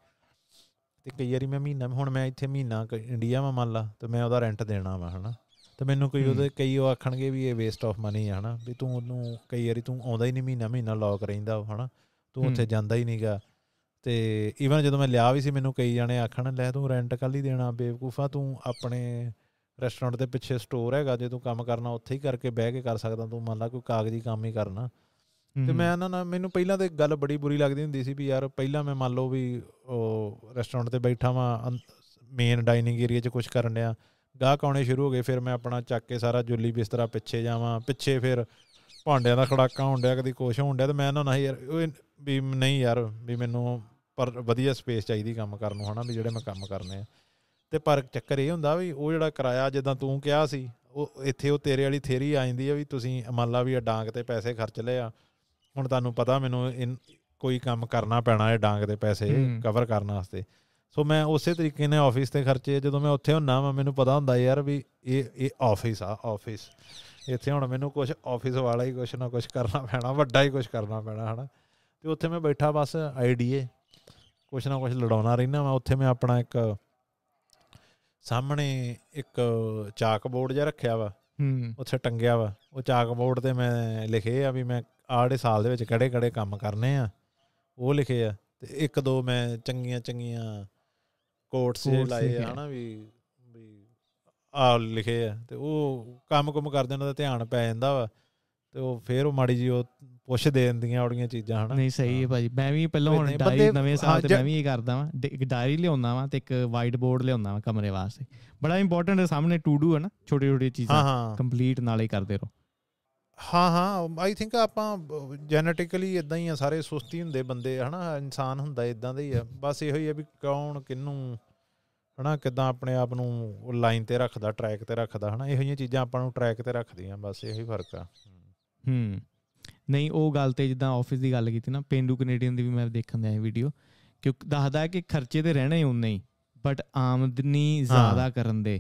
ਤੇ ਕਈ ਵਾਰੀ ਮੈਂ ਮਹੀਨਾ ਹੁਣ ਮੈਂ ਇੱਥੇ ਮਹੀਨਾ ਇੰਡੀਆ ਮੈਂ ਮੰਨ ਲਾ ਤੇ ਮੈਂ ਉਹਦਾ ਰੈਂਟ ਦੇਣਾ ਵਾ ਹਨਾ ਤੇ ਮੈਨੂੰ ਕੋਈ ਉਹਦੇ ਕਈ ਉਹ ਆਖਣਗੇ ਵੀ ਇਹ ਵੇਸਟ ਆਫ ਮਨੀ ਹੈ ਹਨਾ ਵੀ ਤੂੰ ਉਹਨੂੰ ਕਈ ਵਾਰੀ ਤੂੰ ਆਉਂਦਾ ਹੀ ਨਹੀਂ ਮਹੀਨਾ ਮਹੀਨਾ ਲੌਕ ਰਹਿੰਦਾ ਹਨਾ ਤੂੰ ਉੱਥੇ ਜਾਂਦਾ ਹੀ ਨਹੀਂਗਾ ਤੇ ਇਵਨ ਜਦੋਂ ਮੈਂ ਲਿਆ ਵੀ ਸੀ ਮੈਨੂੰ ਕਈ ਜਣੇ ਆਖਣ ਲੈ ਤੂੰ ਰੈਂਟ ਕੱਲ ਹੀ ਦੇਣਾ ਬੇਵਕੂਫਾ ਤੂੰ ਆਪਣੇ ਰੈਸਟੋਰੈਂਟ ਦੇ ਪਿੱਛੇ ਸਟੋਰ ਹੈਗਾ ਜੇ ਤੂੰ ਕੰਮ ਕਰਨਾ ਉੱਥੇ ਹੀ ਕਰਕੇ ਬਹਿ ਕੇ ਕਰ ਸਕਦਾ ਤੂੰ ਮੰਨ ਲਾ ਕੋਈ ਕਾਗਜ਼ੀ ਕੰਮ ਹੀ ਕਰਨਾ ਤੇ ਮੈਂ ਉਹਨਾਂ ਨਾਲ ਮੈਨੂੰ ਪਹਿਲਾਂ ਤੇ ਗੱਲ ਬੜੀ ਬੁਰੀ ਲੱਗਦੀ ਹੁੰਦੀ ਸੀ ਵੀ ਯਾਰ ਪਹਿਲਾਂ ਮੈਂ ਮੰਨ ਲਓ ਵੀ ਉਹ ਰੈਸਟੋਰੈਂਟ ਤੇ ਬੈਠਾ ਵਾਂ ਮੇਨ ਡਾਈਨਿੰਗ ਏਰੀਆ 'ਚ ਕੁਝ ਕਰਨ ਡਿਆ ਗਾਹ ਕਾਉਣੇ ਸ਼ੁਰੂ ਹੋ ਗਏ ਫਿਰ ਮੈਂ ਆਪਣਾ ਚੱਕ ਕੇ ਸਾਰਾ ਜੁੱਲੀ ਬਿਸਤਰਾ ਪਿੱਛੇ ਜਾਵਾਂ ਪਿੱਛੇ ਫਿਰ ਭਾਂਡਿਆਂ ਦਾ ਖੜਾਕਾ ਹੋਣ ਡਿਆ ਕਦੀ ਕੁਛ ਹੋਣ ਤੇ ਮੈਂ ਨਾ ਨਾ ਯਾਰ ਵੀ ਨਹੀਂ ਯਾਰ ਵੀ ਮੈਨੂੰ ਪਰ ਵਧੀਆ ਸਪੇਸ ਚਾਹੀਦੀ ਕੰਮ ਕਰਨ ਨੂੰ ਹਨਾ ਵੀ ਜਿਹੜੇ ਮੈਂ ਕੰਮ ਕਰਨੇ ਆ ਤੇ ਪਰ ਚੱਕਰ ਇਹ ਹੁੰਦਾ ਵੀ ਉਹ ਜਿਹੜਾ ਕਿਰਾਇਆ ਜਿੱਦਾਂ ਤੂੰ ਕਿਹਾ ਸੀ ਉਹ ਇੱਥੇ ਉਹ ਤੇਰੇ ਵਾਲੀ ਥੇਰੀ ਆ ਜਾਂਦੀ ਆ ਵੀ ਤੁਸੀਂ ਮੰਨ ਲਾ ਵੀ ਡਾਂਗ ਤੇ ਪੈਸੇ ਖਰਚ ਲਏ ਆ ਹੁਣ ਤੁਹਾਨੂੰ ਪਤਾ ਮੈਨੂੰ ਕੋਈ ਕੰਮ ਕਰਨਾ ਪੈਣਾ ਹੈ ਡਾਂਗ ਦੇ ਪੈਸੇ ਕਵਰ ਕਰਨ ਵਾਸਤੇ ਸੋ ਮੈਂ ਉਸੇ ਤਰੀਕੇ ਨੇ ਆਫਿਸ ਤੇ ਖਰਚੇ ਜਦੋਂ ਮੈਂ ਉੱਥੇ ਹੁੰਨਾ ਮੈਂ ਮੈਨੂੰ ਪਤਾ ਹੁੰਦਾ ਯਾਰ ਵੀ ਇਹ ਇਹ ਆਫਿਸ ਆ ਆਫਿਸ ਇੱਥੇ ਹੁਣ ਮੈਨੂੰ ਕੁਝ ਆਫਿਸ ਵਾਲਾ ਹੀ ਕੁਝ ਨਾ ਕੁਝ ਕਰਨਾ ਪੈਣਾ ਵੱਡਾ ਹੀ ਕੁਝ ਕਰਨਾ ਪੈਣਾ ਹਨਾ ਤੇ ਉੱਥੇ ਮੈਂ ਬੈਠਾ ਬਸ ਆਈਡੀਏ ਕੁਛ ਨਾ ਕੁਛ ਲੜਾਉਣਾ ਰਹਿਣਾ ਮੈਂ ਉੱਥੇ ਮੈਂ ਆਪਣਾ ਇੱਕ ਸਾਹਮਣੇ ਇੱਕ ਚਾਕ ਬੋਰਡ ਜਿਹਾ ਰੱਖਿਆ ਵਾ ਹੂੰ ਉੱਥੇ ਟੰਗਿਆ ਵਾ ਉਹ ਚਾਕ ਬੋਰਡ ਤੇ ਮੈਂ ਲਿਖੇ ਆ ਵੀ ਮੈਂ ਆੜੇ ਸਾਲ ਦੇ ਵਿੱਚ ਕਿਹੜੇ ਕਿਹੜੇ ਕੰਮ ਕਰਨੇ ਆ ਉਹ ਲਿਖੇ ਆ ਤੇ ਇੱਕ ਦੋ ਮੈਂ ਚੰਗੀਆਂ ਚੰਗੀਆਂ ਕੋਟਸ ਲਾਏ ਆ ਨਾ ਵੀ ਵੀ ਆ ਲਿਖੇ ਆ ਤੇ ਉਹ ਕੰਮ-ਕੁਮ ਕਰਦੇ ਉਹਨਾਂ ਦਾ ਧਿਆਨ ਪੈ ਜਾਂਦਾ ਵਾ ਤੇ ਉਹ ਫੇਰ ਉਹ ਮਾੜੀ ਜੀ ਉਹ ਪੁੱਛ ਦੇਣ ਦੀਆਂ ਔੜੀਆਂ ਚੀਜ਼ਾਂ ਹਨਾ ਨਹੀਂ ਸਹੀ ਹੈ ਭਾਜੀ ਮੈਂ ਵੀ ਪਹਿਲਾਂ ਹੁਣ ਡਾਇਰੀ ਨਵੇਂ ਸਾਲ ਤੇ ਮੈਂ ਵੀ ਇਹ ਕਰਦਾ ਵਾਂ ਇੱਕ ਡਾਇਰੀ ਲਿਆਉਣਾ ਵਾਂ ਤੇ ਇੱਕ ਵਾਈਟ ਬੋਰਡ ਲਿਆਉਣਾ ਵਾਂ ਕਮਰੇ ਵਾਸਤੇ ਬੜਾ ਇੰਪੋਰਟੈਂਟ ਹੈ ਸਾਹਮਣੇ ਟੂ ਡੂ ਹੈ ਨਾ ਛੋਟੀ ਛੋਟੀ ਚੀਜ਼ਾਂ ਕੰਪਲੀਟ ਨਾਲੇ ਕਰਦੇ ਰਹੋ ਹਾਂ ਹਾਂ ਆਈ ਥਿੰਕ ਆਪਾਂ ਜੈਨੇਟਿਕਲੀ ਇਦਾਂ ਹੀ ਆ ਸਾਰੇ ਸੁਸਤੀ ਹੁੰਦੇ ਬੰਦੇ ਹਨਾ ਇਨਸਾਨ ਹੁੰਦਾ ਇਦਾਂ ਦਾ ਹੀ ਆ ਬਸ ਇਹੋ ਹੀ ਆ ਵੀ ਕੌਣ ਕਿੰਨੂੰ ਹਨਾ ਕਿਦਾਂ ਆਪਣੇ ਆਪ ਨੂੰ ਲਾਈਨ ਤੇ ਰੱਖਦਾ ਟਰੈਕ ਤੇ ਰੱਖਦਾ ਹਨਾ ਇਹੋ ਜਿਹੀਆਂ ਚੀਜ਼ਾਂ ਆਪਾਂ ਨੂੰ ਟਰੈਕ ਤੇ ਰੱਖਦੀਆਂ ਬਸ ਇਹੋ ਹੀ ਫਰਕ ਆ ਹੂੰ ਨਹੀਂ ਉਹ ਗੱਲ ਤੇ ਜਿੱਦਾਂ ਆਫਿਸ ਦੀ ਗੱਲ ਕੀਤੀ ਨਾ ਪੇਂਡੂ ਕੈਨੇਡੀਅਨ ਦੀ ਵੀ ਮੈਂ ਦੇਖਣ ਦੇ ਆਇਆ ਵੀਡੀਓ ਕਿ ਦੱਸਦਾ ਹੈ ਕਿ ਖਰਚੇ ਤੇ ਰਹਿਣੇ ਉਨਾ ਹੀ ਬਟ ਆਮਦਨੀ ਜ਼ਿਆਦਾ ਕਰਨ ਦੇ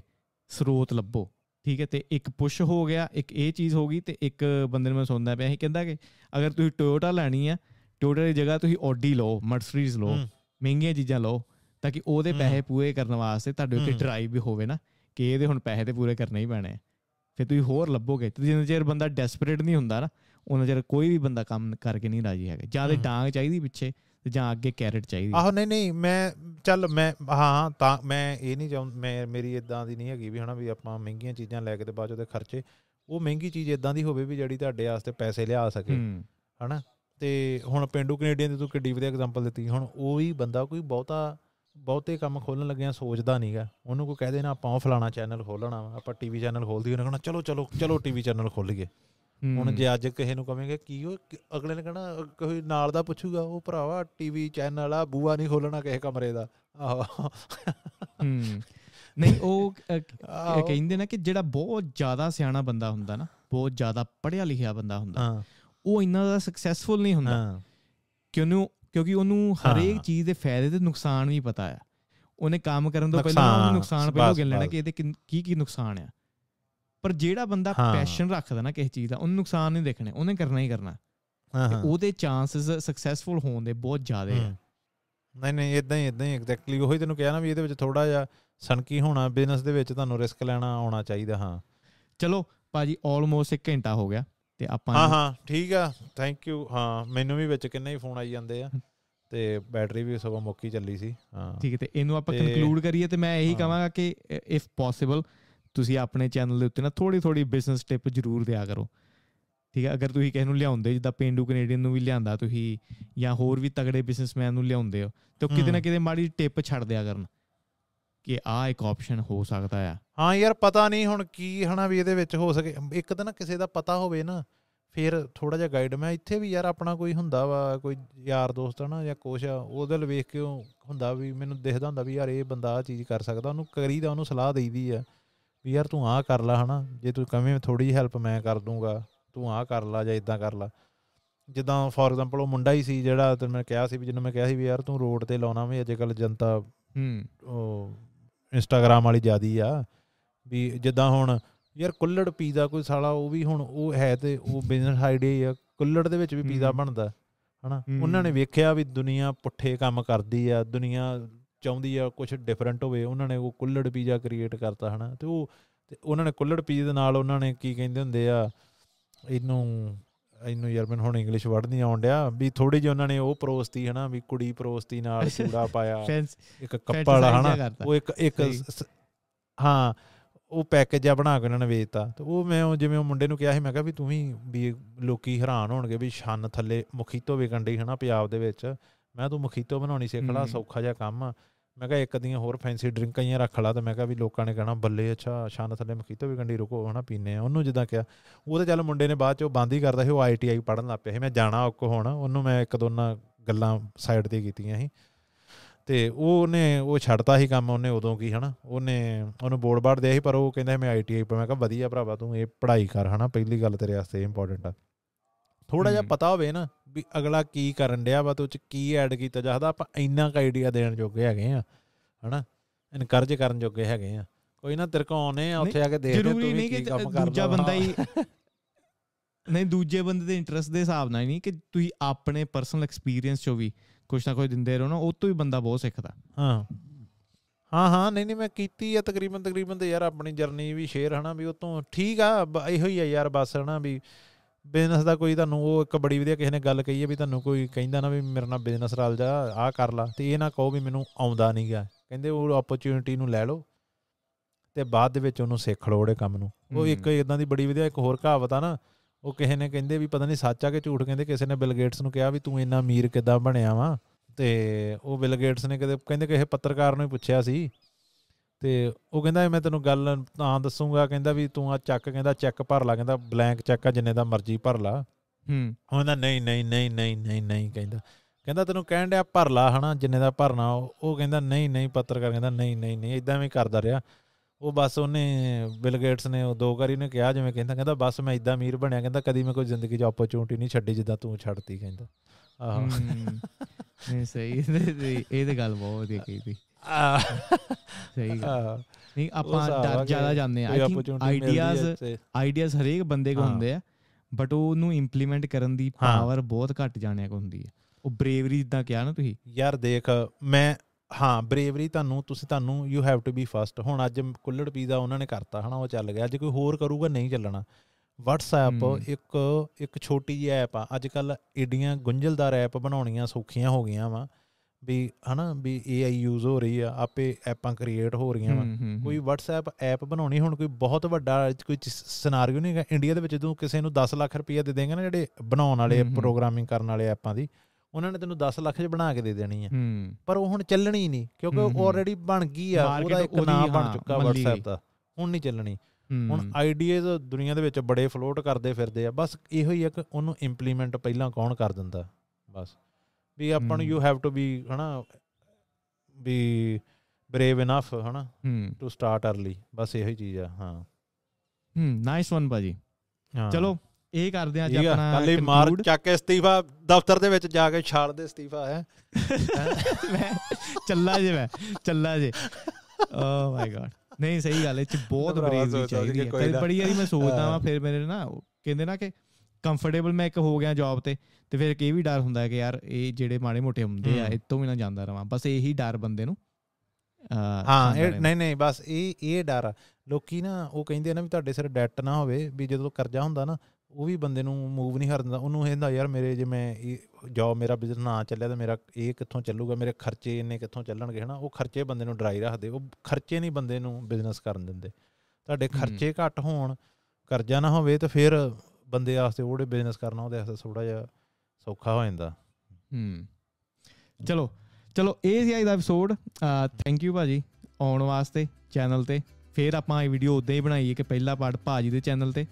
ਸਰੋਤ ਲੱਭੋ ਠੀਕ ਹੈ ਤੇ ਇੱਕ ਪੁਸ਼ ਹੋ ਗਿਆ ਇੱਕ ਇਹ ਚੀਜ਼ ਹੋ ਗਈ ਤੇ ਇੱਕ ਬੰਦੇ ਨੂੰ ਮੈਂ ਸੁਣਦਾ ਪਿਆ ਸੀ ਕਹਿੰਦਾ ਕਿ ਅਗਰ ਤੁਸੀਂ ਟੋਯੋਟਾ ਲੈਣੀ ਆ ਟੋਯੋਟਾ ਦੀ ਜਗ੍ਹਾ ਤੁਸੀਂ ਆਡੀ ਲਓ ਮਰਸਰੀਜ਼ ਲਓ ਮਹਿੰਗੀਆਂ ਚੀਜ਼ਾਂ ਲਓ ਤਾਂ ਕਿ ਉਹਦੇ ਪੈਸੇ ਪੂਰੇ ਕਰਨ ਵਾਸਤੇ ਤੁਹਾਡੇ ਉੱਤੇ ਡਰਾਈਵ ਵੀ ਹੋਵੇ ਨਾ ਕਿ ਇਹਦੇ ਹੁਣ ਪੈਸੇ ਤੇ ਪੂਰੇ ਕਰਨੇ ਹੀ ਪੈਣੇ ਫਿਰ ਤੁਸੀਂ ਹੋਰ ਲੱਭੋਗੇ ਤੁਸੀਂ ਜਿੰਨਾ ਚਿਰ ਬੰਦਾ ਡੈਸਪਰੇਟ ਨਹੀਂ ਹੁੰਦਾ ਨਾ ਉਹਨਾਂ ਚਿਰ ਕੋਈ ਵੀ ਬੰਦਾ ਕੰਮ ਕਰਕੇ ਨਹੀਂ ਰਾਜੀ ਹੈਗਾ ਜਾਂ ਤੇ ਡਾਂਗ ਚਾਹੀਦੀ ਪਿੱਛੇ ਤੇ ਜਾਂ ਅੱਗੇ ਕੈਰਟ ਚਾਹੀਦੀ ਆਹੋ ਨਹੀਂ ਨਹੀਂ ਮੈਂ ਚੱਲ ਮੈਂ ਹਾਂ ਤਾਂ ਮੈਂ ਇਹ ਨਹੀਂ ਚਾਹੁੰ ਮੈਂ ਮੇਰੀ ਇਦਾਂ ਦੀ ਨਹੀਂ ਹੈਗੀ ਵੀ ਹਨਾ ਵੀ ਆਪਾਂ ਮਹਿੰਗੀਆਂ ਚੀਜ਼ਾਂ ਲੈ ਕੇ ਤੇ ਬਾਅਦ ਉਹਦੇ ਖਰਚੇ ਉਹ ਮਹਿੰਗੀ ਚੀਜ਼ ਇਦਾਂ ਦੀ ਹੋਵੇ ਵੀ ਜਿਹੜੀ ਤੁਹਾਡੇ ਵਾਸਤੇ ਪੈਸੇ ਲਿਆ ਸਕੇ ਹਨਾ ਤੇ ਹੁਣ ਪਿੰਡੂ ਕੈਨੇਡੀਅਨ ਦੀ ਤੂੰ ਕਿੱਡੀ ਵਧੀਆ ਐਗਜ਼ਾਮਪਲ ਦਿੱਤੀ ਹੁਣ ਉਹ ਹੀ ਬੰਦਾ ਕੋਈ ਬਹੁਤਾ ਬਹੁਤੇ ਕੰਮ ਖੋਲਣ ਲੱਗਿਆ ਸੋਚਦਾ ਨਹੀਂਗਾ ਉਹਨੂੰ ਕੋਈ ਕਹਿ ਦੇਣਾ ਆਪਾਂ ਉਹ ਫਲਾਣਾ ਚੈਨਲ ਖੋਲਣਾ ਆਪਾਂ ਟੀਵੀ ਚੈਨਲ ਖੋਲਦੀ ਉਹਨਾਂ ਕਹਣਾ ਚਲੋ ਚਲੋ ਚਲੋ ਟੀਵੀ ਚੈਨਲ ਲਈਏ ਹੁਣ ਜੇ ਅੱਜ ਕਿਸੇ ਨੂੰ ਕਵੇਂਗੇ ਕੀ ਉਹ ਅਗਲੇ ਨੇ ਕਹਣਾ ਕੋਈ ਨਾਲ ਦਾ ਪੁੱਛੂਗਾ ਉਹ ਭਰਾਵਾ ਟੀਵੀ ਚੈਨਲ ਆ ਬੂਆ ਨਹੀਂ ਖੋਲਣਾ ਕਿਸੇ ਕਮਰੇ ਦਾ ਆਹੋ ਨਹੀਂ ਉਹ ਕਹਿੰਦੇ ਨਾ ਕਿ ਜਿਹੜਾ ਬਹੁਤ ਜ਼ਿਆਦਾ ਸਿਆਣਾ ਬੰਦਾ ਹੁੰਦਾ ਨਾ ਬਹੁਤ ਜ਼ਿਆਦਾ ਪੜਿਆ ਲਿਖਿਆ ਬੰਦਾ ਹੁੰਦਾ ਉਹ ਇੰਨਾ ਦਾ ਸਕਸੈਸਫੁਲ ਨਹੀਂ ਹੁੰਦਾ ਨੂੰ ਕਿਉਂਕਿ ਉਹਨੂੰ ਹਰੇਕ ਚੀਜ਼ ਦੇ ਫਾਇਦੇ ਤੇ ਨੁਕਸਾਨ ਵੀ ਪਤਾ ਆ ਉਹਨੇ ਕੰਮ ਕਰਨ ਤੋਂ ਪਹਿਲਾਂ ਉਹਨੂੰ ਨੁਕਸਾਨ ਪਹਿਲਾਂ ਗਿਣ ਲੈਣਾ ਕਿ ਇਹਦੇ ਕੀ ਕੀ ਨੁਕਸਾਨ ਆ ਪਰ ਜਿਹੜਾ ਬੰਦਾ ਪੈਸ਼ਨ ਰੱਖਦਾ ਨਾ ਕਿਸੇ ਚੀਜ਼ ਦਾ ਉਹਨੂੰ ਨੁਕਸਾਨ ਨਹੀਂ ਦੇਖਣੇ ਉਹਨੇ ਕਰਨਾ ਹੀ ਕਰਨਾ ਹਾਂ ਉਹਦੇ ਚਾਂਸਸ ਸਕਸੈਸਫੁਲ ਹੋਣ ਦੇ ਬਹੁਤ ਜ਼ਿਆਦਾ ਆ ਨਹੀਂ ਨਹੀਂ ਇਦਾਂ ਹੀ ਇਦਾਂ ਹੀ ਐਗਜ਼ੈਕਟਲੀ ਉਹੀ ਤੈਨੂੰ ਕਿਹਾ ਨਾ ਵੀ ਇਹਦੇ ਵਿੱਚ ਥੋੜਾ ਜਿਹਾ ਸਨਕੀ ਹੋਣਾ ਬਿਜ਼ਨਸ ਦੇ ਵਿੱਚ ਤੁਹਾਨੂੰ ਰਿਸਕ ਲੈਣਾ ਆਉਣਾ ਚਾਹੀਦਾ ਹਾਂ ਚਲੋ ਭਾਜੀ ਆਲਮੋਸਟ 1 ਘੰਟਾ ਹੋ ਗਿਆ ਤੇ ਆਪਾਂ ਹਾਂ ਹਾਂ ਠੀਕ ਆ ਥੈਂਕ ਯੂ ਹਾਂ ਮੈਨੂੰ ਵੀ ਵਿੱਚ ਕਿੰਨੇ ਹੀ ਫੋਨ ਆਈ ਜਾਂਦੇ ਆ ਤੇ ਬੈਟਰੀ ਵੀ ਸਵੇਰ ਮੁੱਕੀ ਚੱਲੀ ਸੀ ਹਾਂ ਠੀਕ ਹੈ ਤੇ ਇਹਨੂੰ ਆਪਾਂ ਕਨਕਲੂਡ ਕਰੀਏ ਤੇ ਮੈਂ ਇਹੀ ਕਹਾਂਗਾ ਕਿ ਇਫ ਪੋਸੀਬਲ ਤੁਸੀਂ ਆਪਣੇ ਚੈਨਲ ਦੇ ਉੱਤੇ ਨਾ ਥੋੜੀ ਥੋੜੀ ਬਿਜ਼ਨਸ ਟਿਪ ਜ਼ਰੂਰ ਦਿਆ ਕਰੋ ਠੀਕ ਹੈ ਅਗਰ ਤੁਸੀਂ ਕਿਸੇ ਨੂੰ ਲਿਆਉਂਦੇ ਜਿੱਦਾਂ ਪਿੰਡੂ ਕੈਨੇਡੀਅਨ ਨੂੰ ਵੀ ਲਿਆਂਦਾ ਤੁਸੀਂ ਜਾਂ ਹੋਰ ਵੀ ਤਗੜੇ ਬਿਜ਼ਨਸਮੈਨ ਨੂੰ ਲਿਆਉਂਦੇ ਹੋ ਤੇ ਕਿਤੇ ਨਾ ਕਿਤੇ ਮਾੜੀ ਟਿਪ ਛੱਡ ਦਿਆ ਕਰਨ ਕਿ ਆ ਇੱਕ ਆਪਸ਼ਨ ਹੋ ਸਕਦਾ ਆ ਹਾਂ ਯਾਰ ਪਤਾ ਨਹੀਂ ਹੁਣ ਕੀ ਹਨਾ ਵੀ ਇਹਦੇ ਵਿੱਚ ਹੋ ਸਕੇ ਇੱਕ ਤਾਂ ਨਾ ਕਿਸੇ ਦਾ ਪਤਾ ਹੋਵੇ ਨਾ ਫਿਰ ਥੋੜਾ ਜਿਹਾ ਗਾਈਡ ਮੈਂ ਇੱਥੇ ਵੀ ਯਾਰ ਆਪਣਾ ਕੋਈ ਹੁੰਦਾ ਵਾ ਕੋਈ ਯਾਰ ਦੋਸਤ ਹਨਾ ਜਾਂ ਕੋਸ਼ ਆ ਉਹਦੇ ਲਈ ਵੇਖ ਕੇ ਹੁੰਦਾ ਵੀ ਮੈਨੂੰ ਦਿਖਦਾ ਹੁੰਦਾ ਵੀ ਯਾਰ ਇਹ ਬੰਦਾ ਆ ਚੀਜ਼ ਕਰ ਸਕਦਾ ਉਹਨੂੰ ਕਰੀਦਾ ਉਹਨੂੰ ਸਲਾਹ ਦੇਈਦੀ ਆ ਵੀ ਯਾਰ ਤੂੰ ਆਹ ਕਰ ਲੈ ਹਨਾ ਜੇ ਤੂੰ ਕਵੇਂ ਥੋੜੀ ਜਿਹੀ ਹੈਲਪ ਮੈਂ ਕਰ ਦੂੰਗਾ ਤੂੰ ਆਹ ਕਰ ਲੈ ਜਾਂ ਇਦਾਂ ਕਰ ਲੈ ਜਿੱਦਾਂ ਫੋਰ ਐਗਜ਼ਾਮਪਲ ਉਹ ਮੁੰਡਾ ਹੀ ਸੀ ਜਿਹੜਾ ਤੈਨੂੰ ਮੈਂ ਕਿਹਾ ਸੀ ਵੀ ਜਿਹਨੂੰ ਮੈਂ ਕਿਹਾ ਸੀ ਵੀ ਯਾਰ ਤੂੰ ਰੋਡ ਤੇ ਲਾਉਣਾ ਵੀ ਅੱਜ ਕੱਲ ਜਨਤਾ ਹੂੰ ਉਹ ਇੰਸਟਾਗ੍ਰam ਵਾਲੀ ਜਿਆਦੀ ਆ ਵੀ ਜਿੱਦਾਂ ਹੁਣ ਯਾਰ ਕੁੱਲੜ ਪੀਜ਼ਾ ਕੋਈ ਸਾਲਾ ਉਹ ਵੀ ਹੁਣ ਉਹ ਹੈ ਤੇ ਉਹ ਬਿਜ਼ਨਸ ਆਈਡੀਆ ਆ ਕੁੱਲੜ ਦੇ ਵਿੱਚ ਵੀ ਪੀਜ਼ਾ ਬਣਦਾ ਹਨਾ ਉਹਨਾਂ ਨੇ ਵੇਖਿਆ ਵੀ ਦੁਨੀਆ ਪੁੱਠੇ ਕੰਮ ਕਰਦੀ ਆ ਦੁਨੀਆ ਚਾਹੁੰਦੀ ਆ ਕੁਝ ਡਿਫਰੈਂਟ ਹੋਵੇ ਉਹਨਾਂ ਨੇ ਉਹ ਕੁੱਲੜ ਪੀਜ਼ਾ ਕ੍ਰੀਏਟ ਕਰਤਾ ਹਨਾ ਤੇ ਉਹ ਤੇ ਉਹਨਾਂ ਨੇ ਕੁੱਲੜ ਪੀਜ਼ੇ ਦੇ ਨਾਲ ਉਹਨਾਂ ਨੇ ਕੀ ਕਹਿੰਦੇ ਹੁੰਦੇ ਆ ਇਹਨੂੰ ਇਹਨੂੰ ਯਾਰ ਮੈਨੂੰ ਹੁਣ ਇੰਗਲਿਸ਼ ਵਰਡ ਨਹੀਂ ਆਉਣ ਡਿਆ ਵੀ ਥੋੜੀ ਜਿਹੀ ਉਹਨਾਂ ਨੇ ਉਹ ਪਰੋਸਤੀ ਹਨਾ ਵੀ ਕੁੜੀ ਪਰੋਸਤੀ ਨਾਲ ਚੂੜਾ ਪਾਇਆ ਇੱਕ ਕੱਪੜਾ ਹਨਾ ਉਹ ਇੱਕ ਇੱਕ ਹਾਂ ਉਹ ਪੈਕੇਜ ਆ ਬਣਾ ਕੇ ਉਹਨਾਂ ਨੇ ਵੇਚਤਾ ਤੇ ਉਹ ਮੈਂ ਜਿਵੇਂ ਉਹ ਮੁੰਡੇ ਨੂੰ ਕਿਹਾ ਸੀ ਮੈਂ ਕਿਹਾ ਵੀ ਤੂੰ ਵੀ ਵੀ ਲੋਕੀ ਹੈਰਾਨ ਹੋਣਗੇ ਵੀ ਛੰਨ ਥੱਲੇ ਮੁਖੀਤੋ ਵੀ ਗੰਡੀ ਹਨਾ ਪੰਜਾਬ ਦੇ ਵਿੱਚ ਮੈਂ ਤੂੰ ਮੁਖੀਤੋ ਬਣਾਉਣੀ ਸਿੱਖ ਸੌਖਾ ਜਿਹਾ ਕੰਮ ਆ ਮੈਂ ਕਿਹਾ ਇੱਕ ਦੀਆਂ ਹੋਰ ਫੈਂਸੀ ਡਰਿੰਕਾਂ ਹੀ ਰੱਖ ਲਾ ਤੇ ਮੈਂ ਕਿਹਾ ਵੀ ਲੋਕਾਂ ਨੇ ਕਹਿਣਾ ਬੱਲੇ ਅੱਛਾ ਸ਼ਾਨ ਥੱਲੇ ਮਖੀਤੋ ਵੀ ਗੰਡੀ ਰੁਕੋ ਹਨਾ ਪੀਨੇ ਆ ਉਹਨੂੰ ਜਿੱਦਾਂ ਕਿਹਾ ਉਹ ਤਾਂ ਚੱਲ ਮੁੰਡੇ ਨੇ ਬਾਅਦ ਚ ਉਹ ਬੰਦ ਹੀ ਕਰਦਾ ਸੀ ਉਹ ਆਈਟੀਆਈ ਪੜਨ ਲੱਗ ਪਿਆ ਸੀ ਮੈਂ ਜਾਣਾ ਔਕ ਹੁਣ ਉਹਨੂੰ ਮੈਂ ਇੱਕ ਦੋਨਾਂ ਗੱਲਾਂ ਸਾਈਡ ਤੇ ਕੀਤੀਆਂ ਸੀ ਤੇ ਉਹਨੇ ਉਹ ਛੱਡਤਾ ਸੀ ਕੰਮ ਉਹਨੇ ਉਦੋਂ ਕੀ ਹਨਾ ਉਹਨੇ ਉਹਨੂੰ ਬੋਰਡ ਬਾੜ ਦਿਆ ਸੀ ਪਰ ਉਹ ਕਹਿੰਦਾ ਮੈਂ ਆਈਟੀਆਈ ਪਰ ਮੈਂ ਕਿਹਾ ਵਧੀਆ ਭਰਾਵਾ ਤੂੰ ਇਹ ਪੜ੍ਹਾਈ ਕਰ ਹਨਾ ਪਹਿਲੀ ਗੱਲ ਤੇਰੇ ਵਾਸਤੇ ਇੰਪੋਰਟੈਂਟ ਆ ਥੋੜਾ ਜਿਹਾ ਪਤਾ ਹੋਵੇ ਨਾ ਵੀ ਅਗਲਾ ਕੀ ਕਰਨ ਡਿਆ ਵਾ ਤੇ ਉਹ ਚ ਕੀ ਐਡ ਕੀਤਾ ਜਾਂਦਾ ਆਪਾਂ ਇੰਨਾ ਕ ਆਈਡੀਆ ਦੇਣ ਜੋਗੇ ਹੈਗੇ ਆ ਹਨਾ ਇਨਕਰਜ ਕਰਨ ਜੋਗੇ ਹੈਗੇ ਆ ਕੋਈ ਨਾ ਤੇਰੇ ਕੋ ਆਉਨੇ ਆ ਉੱਥੇ ਆ ਕੇ ਦੇਖਦੇ ਤੂੰ ਵੀ ਕੀ ਕੰਮ ਕਰਦਾ ਦੂਜਾ ਬੰਦਾ ਹੀ ਨਹੀਂ ਦੂਜੇ ਬੰਦੇ ਦੇ ਇੰਟਰਸਟ ਦੇ ਹਿਸਾਬ ਨਾਲ ਨਹੀਂ ਕਿ ਤੁਸੀਂ ਆਪਣੇ ਪਰਸਨਲ ਐਕਸਪੀਰੀਅੰਸ ਚੋਂ ਵੀ ਕੁਛ ਨਾ ਕੁਛ ਦਿੰਦੇ ਰਹੋ ਨਾ ਉਹ ਤੋਂ ਹੀ ਬੰਦਾ ਬਹੁਤ ਸਿੱਖਦਾ ਹਾਂ ਹਾਂ ਹਾਂ ਨਹੀਂ ਨਹੀਂ ਮੈਂ ਕੀਤੀ ਆ ਤਕਰੀਬਨ ਤਕਰੀਬਨ ਤੇ ਯਾਰ ਆਪਣੀ ਜਰਨੀ ਵੀ ਸ਼ੇਅਰ ਹਨਾ ਵੀ ਉਤੋਂ ਠੀਕ ਆ ਇਹੋ ਹੀ ਆ ਯਾਰ ਬਸ ਹਨਾ ਵੀ ਬਿਜ਼ਨਸ ਦਾ ਕੋਈ ਤੁਹਾਨੂੰ ਉਹ ਇੱਕ ਬੜੀ ਵਧੀਆ ਕਿਸੇ ਨੇ ਗੱਲ ਕਹੀ ਹੈ ਵੀ ਤੁਹਾਨੂੰ ਕੋਈ ਕਹਿੰਦਾ ਨਾ ਵੀ ਮੇਰੇ ਨਾਲ ਬਿਜ਼ਨਸ ਰਲ ਜਾ ਆਹ ਕਰ ਲਾ ਤੇ ਇਹ ਨਾ ਕਹੋ ਵੀ ਮੈਨੂੰ ਆਉਂਦਾ ਨਹੀਂਗਾ ਕਹਿੰਦੇ ਉਹ ਓਪਰਚ्युनिटी ਨੂੰ ਲੈ ਲਓ ਤੇ ਬਾਅਦ ਦੇ ਵਿੱਚ ਉਹਨੂੰ ਸਿੱਖ ਲਓ ਉਹਦੇ ਕੰਮ ਨੂੰ ਉਹ ਇੱਕ ਇਦਾਂ ਦੀ ਬੜੀ ਵਧੀਆ ਇੱਕ ਹੋਰ ਕਹਾਵਤ ਆ ਨਾ ਉਹ ਕਿਸੇ ਨੇ ਕਹਿੰਦੇ ਵੀ ਪਤਾ ਨਹੀਂ ਸੱਚ ਆ ਕਿ ਝੂਠ ਕਹਿੰਦੇ ਕਿਸੇ ਨੇ ਬਿਲ ਗੇਟਸ ਨੂੰ ਕਿਹਾ ਵੀ ਤੂੰ ਇੰਨਾ ਅਮੀਰ ਕਿੱਦਾਂ ਬਣਿਆ ਵਾ ਤੇ ਉਹ ਬਿਲ ਗੇਟਸ ਨੇ ਕਦੇ ਕਹਿੰਦੇ ਕਿਸੇ ਪੱਤਰਕਾਰ ਨੂੰ ਹੀ ਪੁੱਛਿਆ ਸੀ ਤੇ ਉਹ ਕਹਿੰਦਾ ਮੈਂ ਤੈਨੂੰ ਗੱਲ ਤਾਂ ਦੱਸੂਗਾ ਕਹਿੰਦਾ ਵੀ ਤੂੰ ਆ ਚੱਕ ਕਹਿੰਦਾ ਚੈੱਕ ਭਰ ਲਾ ਕਹਿੰਦਾ ਬਲੈਂਕ ਚੈੱਕ ਆ ਜਿੰਨੇ ਦਾ ਮਰਜ਼ੀ ਭਰ ਲਾ ਹੂੰ ਉਹਦਾ ਨਹੀਂ ਨਹੀਂ ਨਹੀਂ ਨਹੀਂ ਨਹੀਂ ਨਹੀਂ ਕਹਿੰਦਾ ਕਹਿੰਦਾ ਤੈਨੂੰ ਕਹਿਣ ਡਿਆ ਭਰ ਲਾ ਹਨਾ ਜਿੰਨੇ ਦਾ ਭਰਨਾ ਉਹ ਕਹਿੰਦਾ ਨਹੀਂ ਨਹੀਂ ਪੱਤਰਕਾਰ ਕਹਿੰਦਾ ਨਹੀਂ ਨਹੀਂ ਨਹੀਂ ਇਦਾਂ ਵੀ ਕਰਦਾ ਰਿਹਾ ਉਹ ਬਸ ਉਹਨੇ ਬਿਲ ਗੇਟਸ ਨੇ ਉਹ ਦੋ ਵਾਰੀ ਨੇ ਕਿਹਾ ਜਿਵੇਂ ਕਹਿੰਦਾ ਕਹਿੰਦਾ ਬਸ ਮੈਂ ਇਦਾਂ ਅਮੀਰ ਬਣਿਆ ਕਹਿੰਦਾ ਕਦੀ ਮੈਂ ਕੋਈ ਜ਼ਿੰਦਗੀ 'ਚ ਓਪਰਚ्युनिटी ਨਹੀਂ ਛੱਡੀ ਜਿੱਦਾਂ ਤੂੰ ਛੱਡਤੀ ਕਹਿੰਦਾ ਆਹ ਨਹੀਂ ਸਹੀ ਇਹ ਤੇ ਗੱਲ ਬਹੁਤ ਵਧੀਆ ਕੀਤੀ ਸਹੀ ਗੱਲ ਨਹੀਂ ਆਪਾਂ ਡਰ ਜ਼ਿਆਦਾ ਜਾਂਦੇ ਆ ਆਈ ਥਿੰਕ ਆਈਡੀਆਜ਼ ਆਈਡੀਆਜ਼ ਹਰੇਕ ਬੰਦੇ ਕੋਲ ਹੁੰਦੇ ਆ ਬਟ ਉਹਨੂੰ ਇੰਪਲੀਮੈਂਟ ਕਰਨ ਦੀ ਪਾਵਰ ਬਹੁਤ ਘੱਟ ਜਾਣਿਆ ਕੋ ਹੁੰਦੀ ਆ ਉਹ ਬਰੇਵਰੀ ਜਿੱਦਾਂ ਕਿਹਾ ਨਾ ਤੁਸੀਂ ਯਾਰ ਦੇਖ ਮੈਂ ਹਾਂ ਬਰੇਵਰੀ ਤੁਹਾਨੂੰ ਤੁਸੀਂ ਤੁਹਾਨੂੰ you have to be first ਹੁਣ ਅੱਜ ਕੁੱਲੜ ਪੀਜ਼ਾ ਉਹਨਾਂ ਨੇ ਕਰਤਾ ਹਨਾ ਉਹ ਚੱਲ ਗਿਆ ਅੱਜ ਕੋਈ ਹੋਰ ਕਰੂਗਾ ਨਹੀਂ ਚੱਲਣਾ WhatsApp ਇੱਕ ਇੱਕ ਛੋਟੀ ਜਿਹੀ ਐਪ ਆ ਅੱਜ ਕੱਲ ਏਡੀਆਂ ਗੁੰਝਲਦਾਰ ਐਪ ਬਣਾਉਣੀਆਂ ਸੌਖੀਆਂ ਹੋ ਗਈਆਂ ਵਾ ਵੀ ਹਨਾ ਵੀ AI ਯੂਜ਼ ਹੋ ਰਹੀ ਆ ਆਪੇ ਐਪਾਂ ਕ੍ਰੀਏਟ ਹੋ ਰਹੀਆਂ ਵਾ ਕੋਈ WhatsApp ਐਪ ਬਣਾਉਣੀ ਹੁਣ ਕੋਈ ਬਹੁਤ ਵੱਡਾ ਕੋਈ ਸਿਨੈਰੀਓ ਨਹੀਂ ਹੈਗਾ ਇੰਡੀਆ ਦੇ ਵਿੱਚ ਜਦੋਂ ਕਿਸੇ ਨੂੰ 10 ਲੱਖ ਰੁਪਏ ਦੇ ਦੇਂਗਾ ਨਾ ਜਿਹੜੇ ਬਣਾਉਣ ਵਾਲੇ ਪ੍ਰੋਗਰਾਮਿੰਗ ਕਰਨ ਵਾਲੇ ਐਪਾਂ ਦੀ ਉਹਨਾਂ ਨੇ ਤੈਨੂੰ 10 ਲੱਖ 'ਚ ਬਣਾ ਕੇ ਦੇ ਦੇਣੀ ਆ ਪਰ ਉਹ ਹੁਣ ਚੱਲਣੀ ਨਹੀਂ ਕਿਉਂਕਿ ਉਹ ਆਲਰੇਡੀ ਬਣ ਗਈ ਆ ਉਹਦਾ ਇੱਕ ਨਾਮ ਬਣ ਚੁੱਕਾ WhatsApp ਦਾ ਹੁਣ ਨਹੀਂ ਚੱਲਣੀ ਹੁਣ ਆਈਡੀਆਜ਼ ਦੁਨੀਆ ਦੇ ਵਿੱਚ ਬੜੇ ਫਲੋਟ ਕਰਦੇ ਫਿਰਦੇ ਆ ਬਸ ਇਹੋ ਹੀ ਇੱਕ ਉਹਨੂੰ ਇੰਪਲੀਮੈਂਟ ਪਹਿਲਾਂ ਕੌਣ ਕਰ ਦਿੰਦਾ ਬਸ ਵੀ ਆਪਾਂ ਨੂੰ ਯੂ ਹੈਵ ਟੂ ਬੀ ਹਨਾ ਵੀ ਬਰੇਵ ਇਨਫ ਹਨਾ ਟੂ ਸਟਾਰਟ अर्ਲੀ ਬਸ ਇਹੋ ਹੀ ਚੀਜ਼ ਆ ਹਾਂ ਹਮ ਨਾਈਸ ਵਨ ਬਾਜੀ ਚਲੋ ਇਹ ਕਰਦੇ ਆ ਅੱਜ ਆਪਣਾ ਕੱਲੇ ਮਾਰ ਚੱਕ ਕੇ ਅਸਤੀਫਾ ਦਫ਼ਤਰ ਦੇ ਵਿੱਚ ਜਾ ਕੇ ਛਾਲ ਦੇ ਅਸਤੀਫਾ ਹੈ ਮੈਂ ਚੱਲਾ ਜੇ ਮੈਂ ਚੱਲਾ ਜੇ ਓ ਮਾਈ ਗॉड ਨਹੀਂ ਸਹੀ ਗੱਲ ਹੈ ਚ ਬਹੁਤ ਬਰੇਵੀ ਚਾਹੀਦੀ ਹੈ ਕਈ ਬੜੀ ਵਾਰੀ ਮੈਂ ਸੋਚਦਾ ਵਾਂ ਫਿਰ ਮੇਰੇ ਨਾ ਕਹਿੰਦੇ ਨਾ ਕਿ ਕੰਫਰਟੇਬਲ ਮੈਂ ਇੱਕ ਹੋ ਗਿਆ ਜੌਬ ਤੇ ਤੇ ਫਿਰ ਇਹ ਵੀ ਡਰ ਹੁੰਦਾ ਕਿ ਯਾਰ ਇਹ ਜਿਹੜੇ ਮਾੜੇ ਮੋਟੇ ਹੁੰਦੇ ਆ ਇਤੋਂ ਵੀ ਨਾ ਜਾਂਦਾ ਰਵਾਂ ਬਸ ਇਹੀ ਡਰ ਬੰਦੇ ਨੂੰ ਹਾਂ ਨਹੀਂ ਨਹੀਂ ਬਸ ਇਹ ਇਹ ਡਰ ਲੋਕੀ ਨਾ ਉਹ ਕਹਿੰਦੇ ਨਾ ਵੀ ਤੁਹਾਡੇ ਸਿਰ ਡੈਟ ਨਾ ਹੋਵੇ ਵੀ ਜਦੋਂ ਕਰਜ਼ਾ ਹੁੰਦਾ ਨਾ ਉਹ ਵੀ ਬੰਦੇ ਨੂੰ ਮੂਵ ਨਹੀਂ ਕਰਦਾ ਉਹਨੂੰ ਇਹਦਾ ਯਾਰ ਮੇਰੇ ਜੇ ਮੈਂ ਜੌਬ ਮੇਰਾ ਬਿਜ਼ਨਸ ਨਾ ਚੱਲਿਆ ਤਾਂ ਮੇਰਾ ਇਹ ਕਿੱਥੋਂ ਚੱਲੂਗਾ ਮੇਰੇ ਖਰਚੇ ਇੰਨੇ ਕਿੱਥੋਂ ਚੱਲਣਗੇ ਹਨਾ ਉਹ ਖਰਚੇ ਬੰਦੇ ਨੂੰ ਡਰਾਈ ਰੱਖਦੇ ਉਹ ਖਰਚੇ ਨਹੀਂ ਬੰਦੇ ਨੂੰ ਬਿਜ਼ਨਸ ਕਰਨ ਦਿੰਦੇ ਤੁਹਾਡੇ ਖਰਚੇ ਘੱਟ ਹੋਣ ਕਰਜ਼ਾ ਨਾ ਹੋਵੇ ਤਾਂ ਫਿਰ ਬੰਦੇ ਆਸਤੇ ਉਹਦੇ ਬਿਜ਼ਨਸ ਕਰਨਾ ਉਹਦੇ ਆਸਤੇ ਥੋੜਾ ਜਿਹਾ ਸੌਖਾ ਹੋ ਜਾਂਦਾ ਹੂੰ ਚਲੋ ਚਲੋ ਇਹ ਸੀ ਅੱਜ ਦਾ ਐਪੀਸੋਡ ਥੈਂਕ ਯੂ ਭਾਜੀ ਆਉਣ ਵਾਸਤੇ ਚੈਨਲ ਤੇ ਫੇਰ ਆਪਾਂ ਇਹ ਵੀਡੀਓ ਉਦਾਂ ਹੀ ਬਣਾਈਏ ਕਿ ਪਹਿਲਾ ਪਾਰਟ ਭਾਜੀ ਦੇ ਚੈਨਲ ਤੇ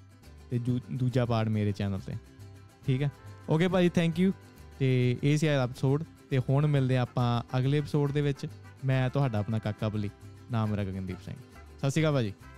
ਤੇ ਦੂਜਾ ਪਾਰਟ ਮੇਰੇ ਚੈਨਲ ਤੇ ਠੀਕ ਹੈ ਓਕੇ ਭਾਜੀ ਥੈਂਕ ਯੂ ਤੇ ਇਹ ਸੀ ਅੱਜ ਦਾ ਐਪੀਸੋਡ ਤੇ ਹੁਣ ਮਿਲਦੇ ਆਪਾਂ ਅਗਲੇ ਐਪੀਸੋਡ ਦੇ ਵਿੱਚ ਮੈਂ ਤੁਹਾਡਾ ਆਪਣਾ ਕਾਕਾ ਬਲੀ ਨਾਮ ਰਗਨਦੀਪ ਸਿੰਘ ਸਤਿ ਸ਼੍ਰੀ ਅਕਾਲ ਭਾਜੀ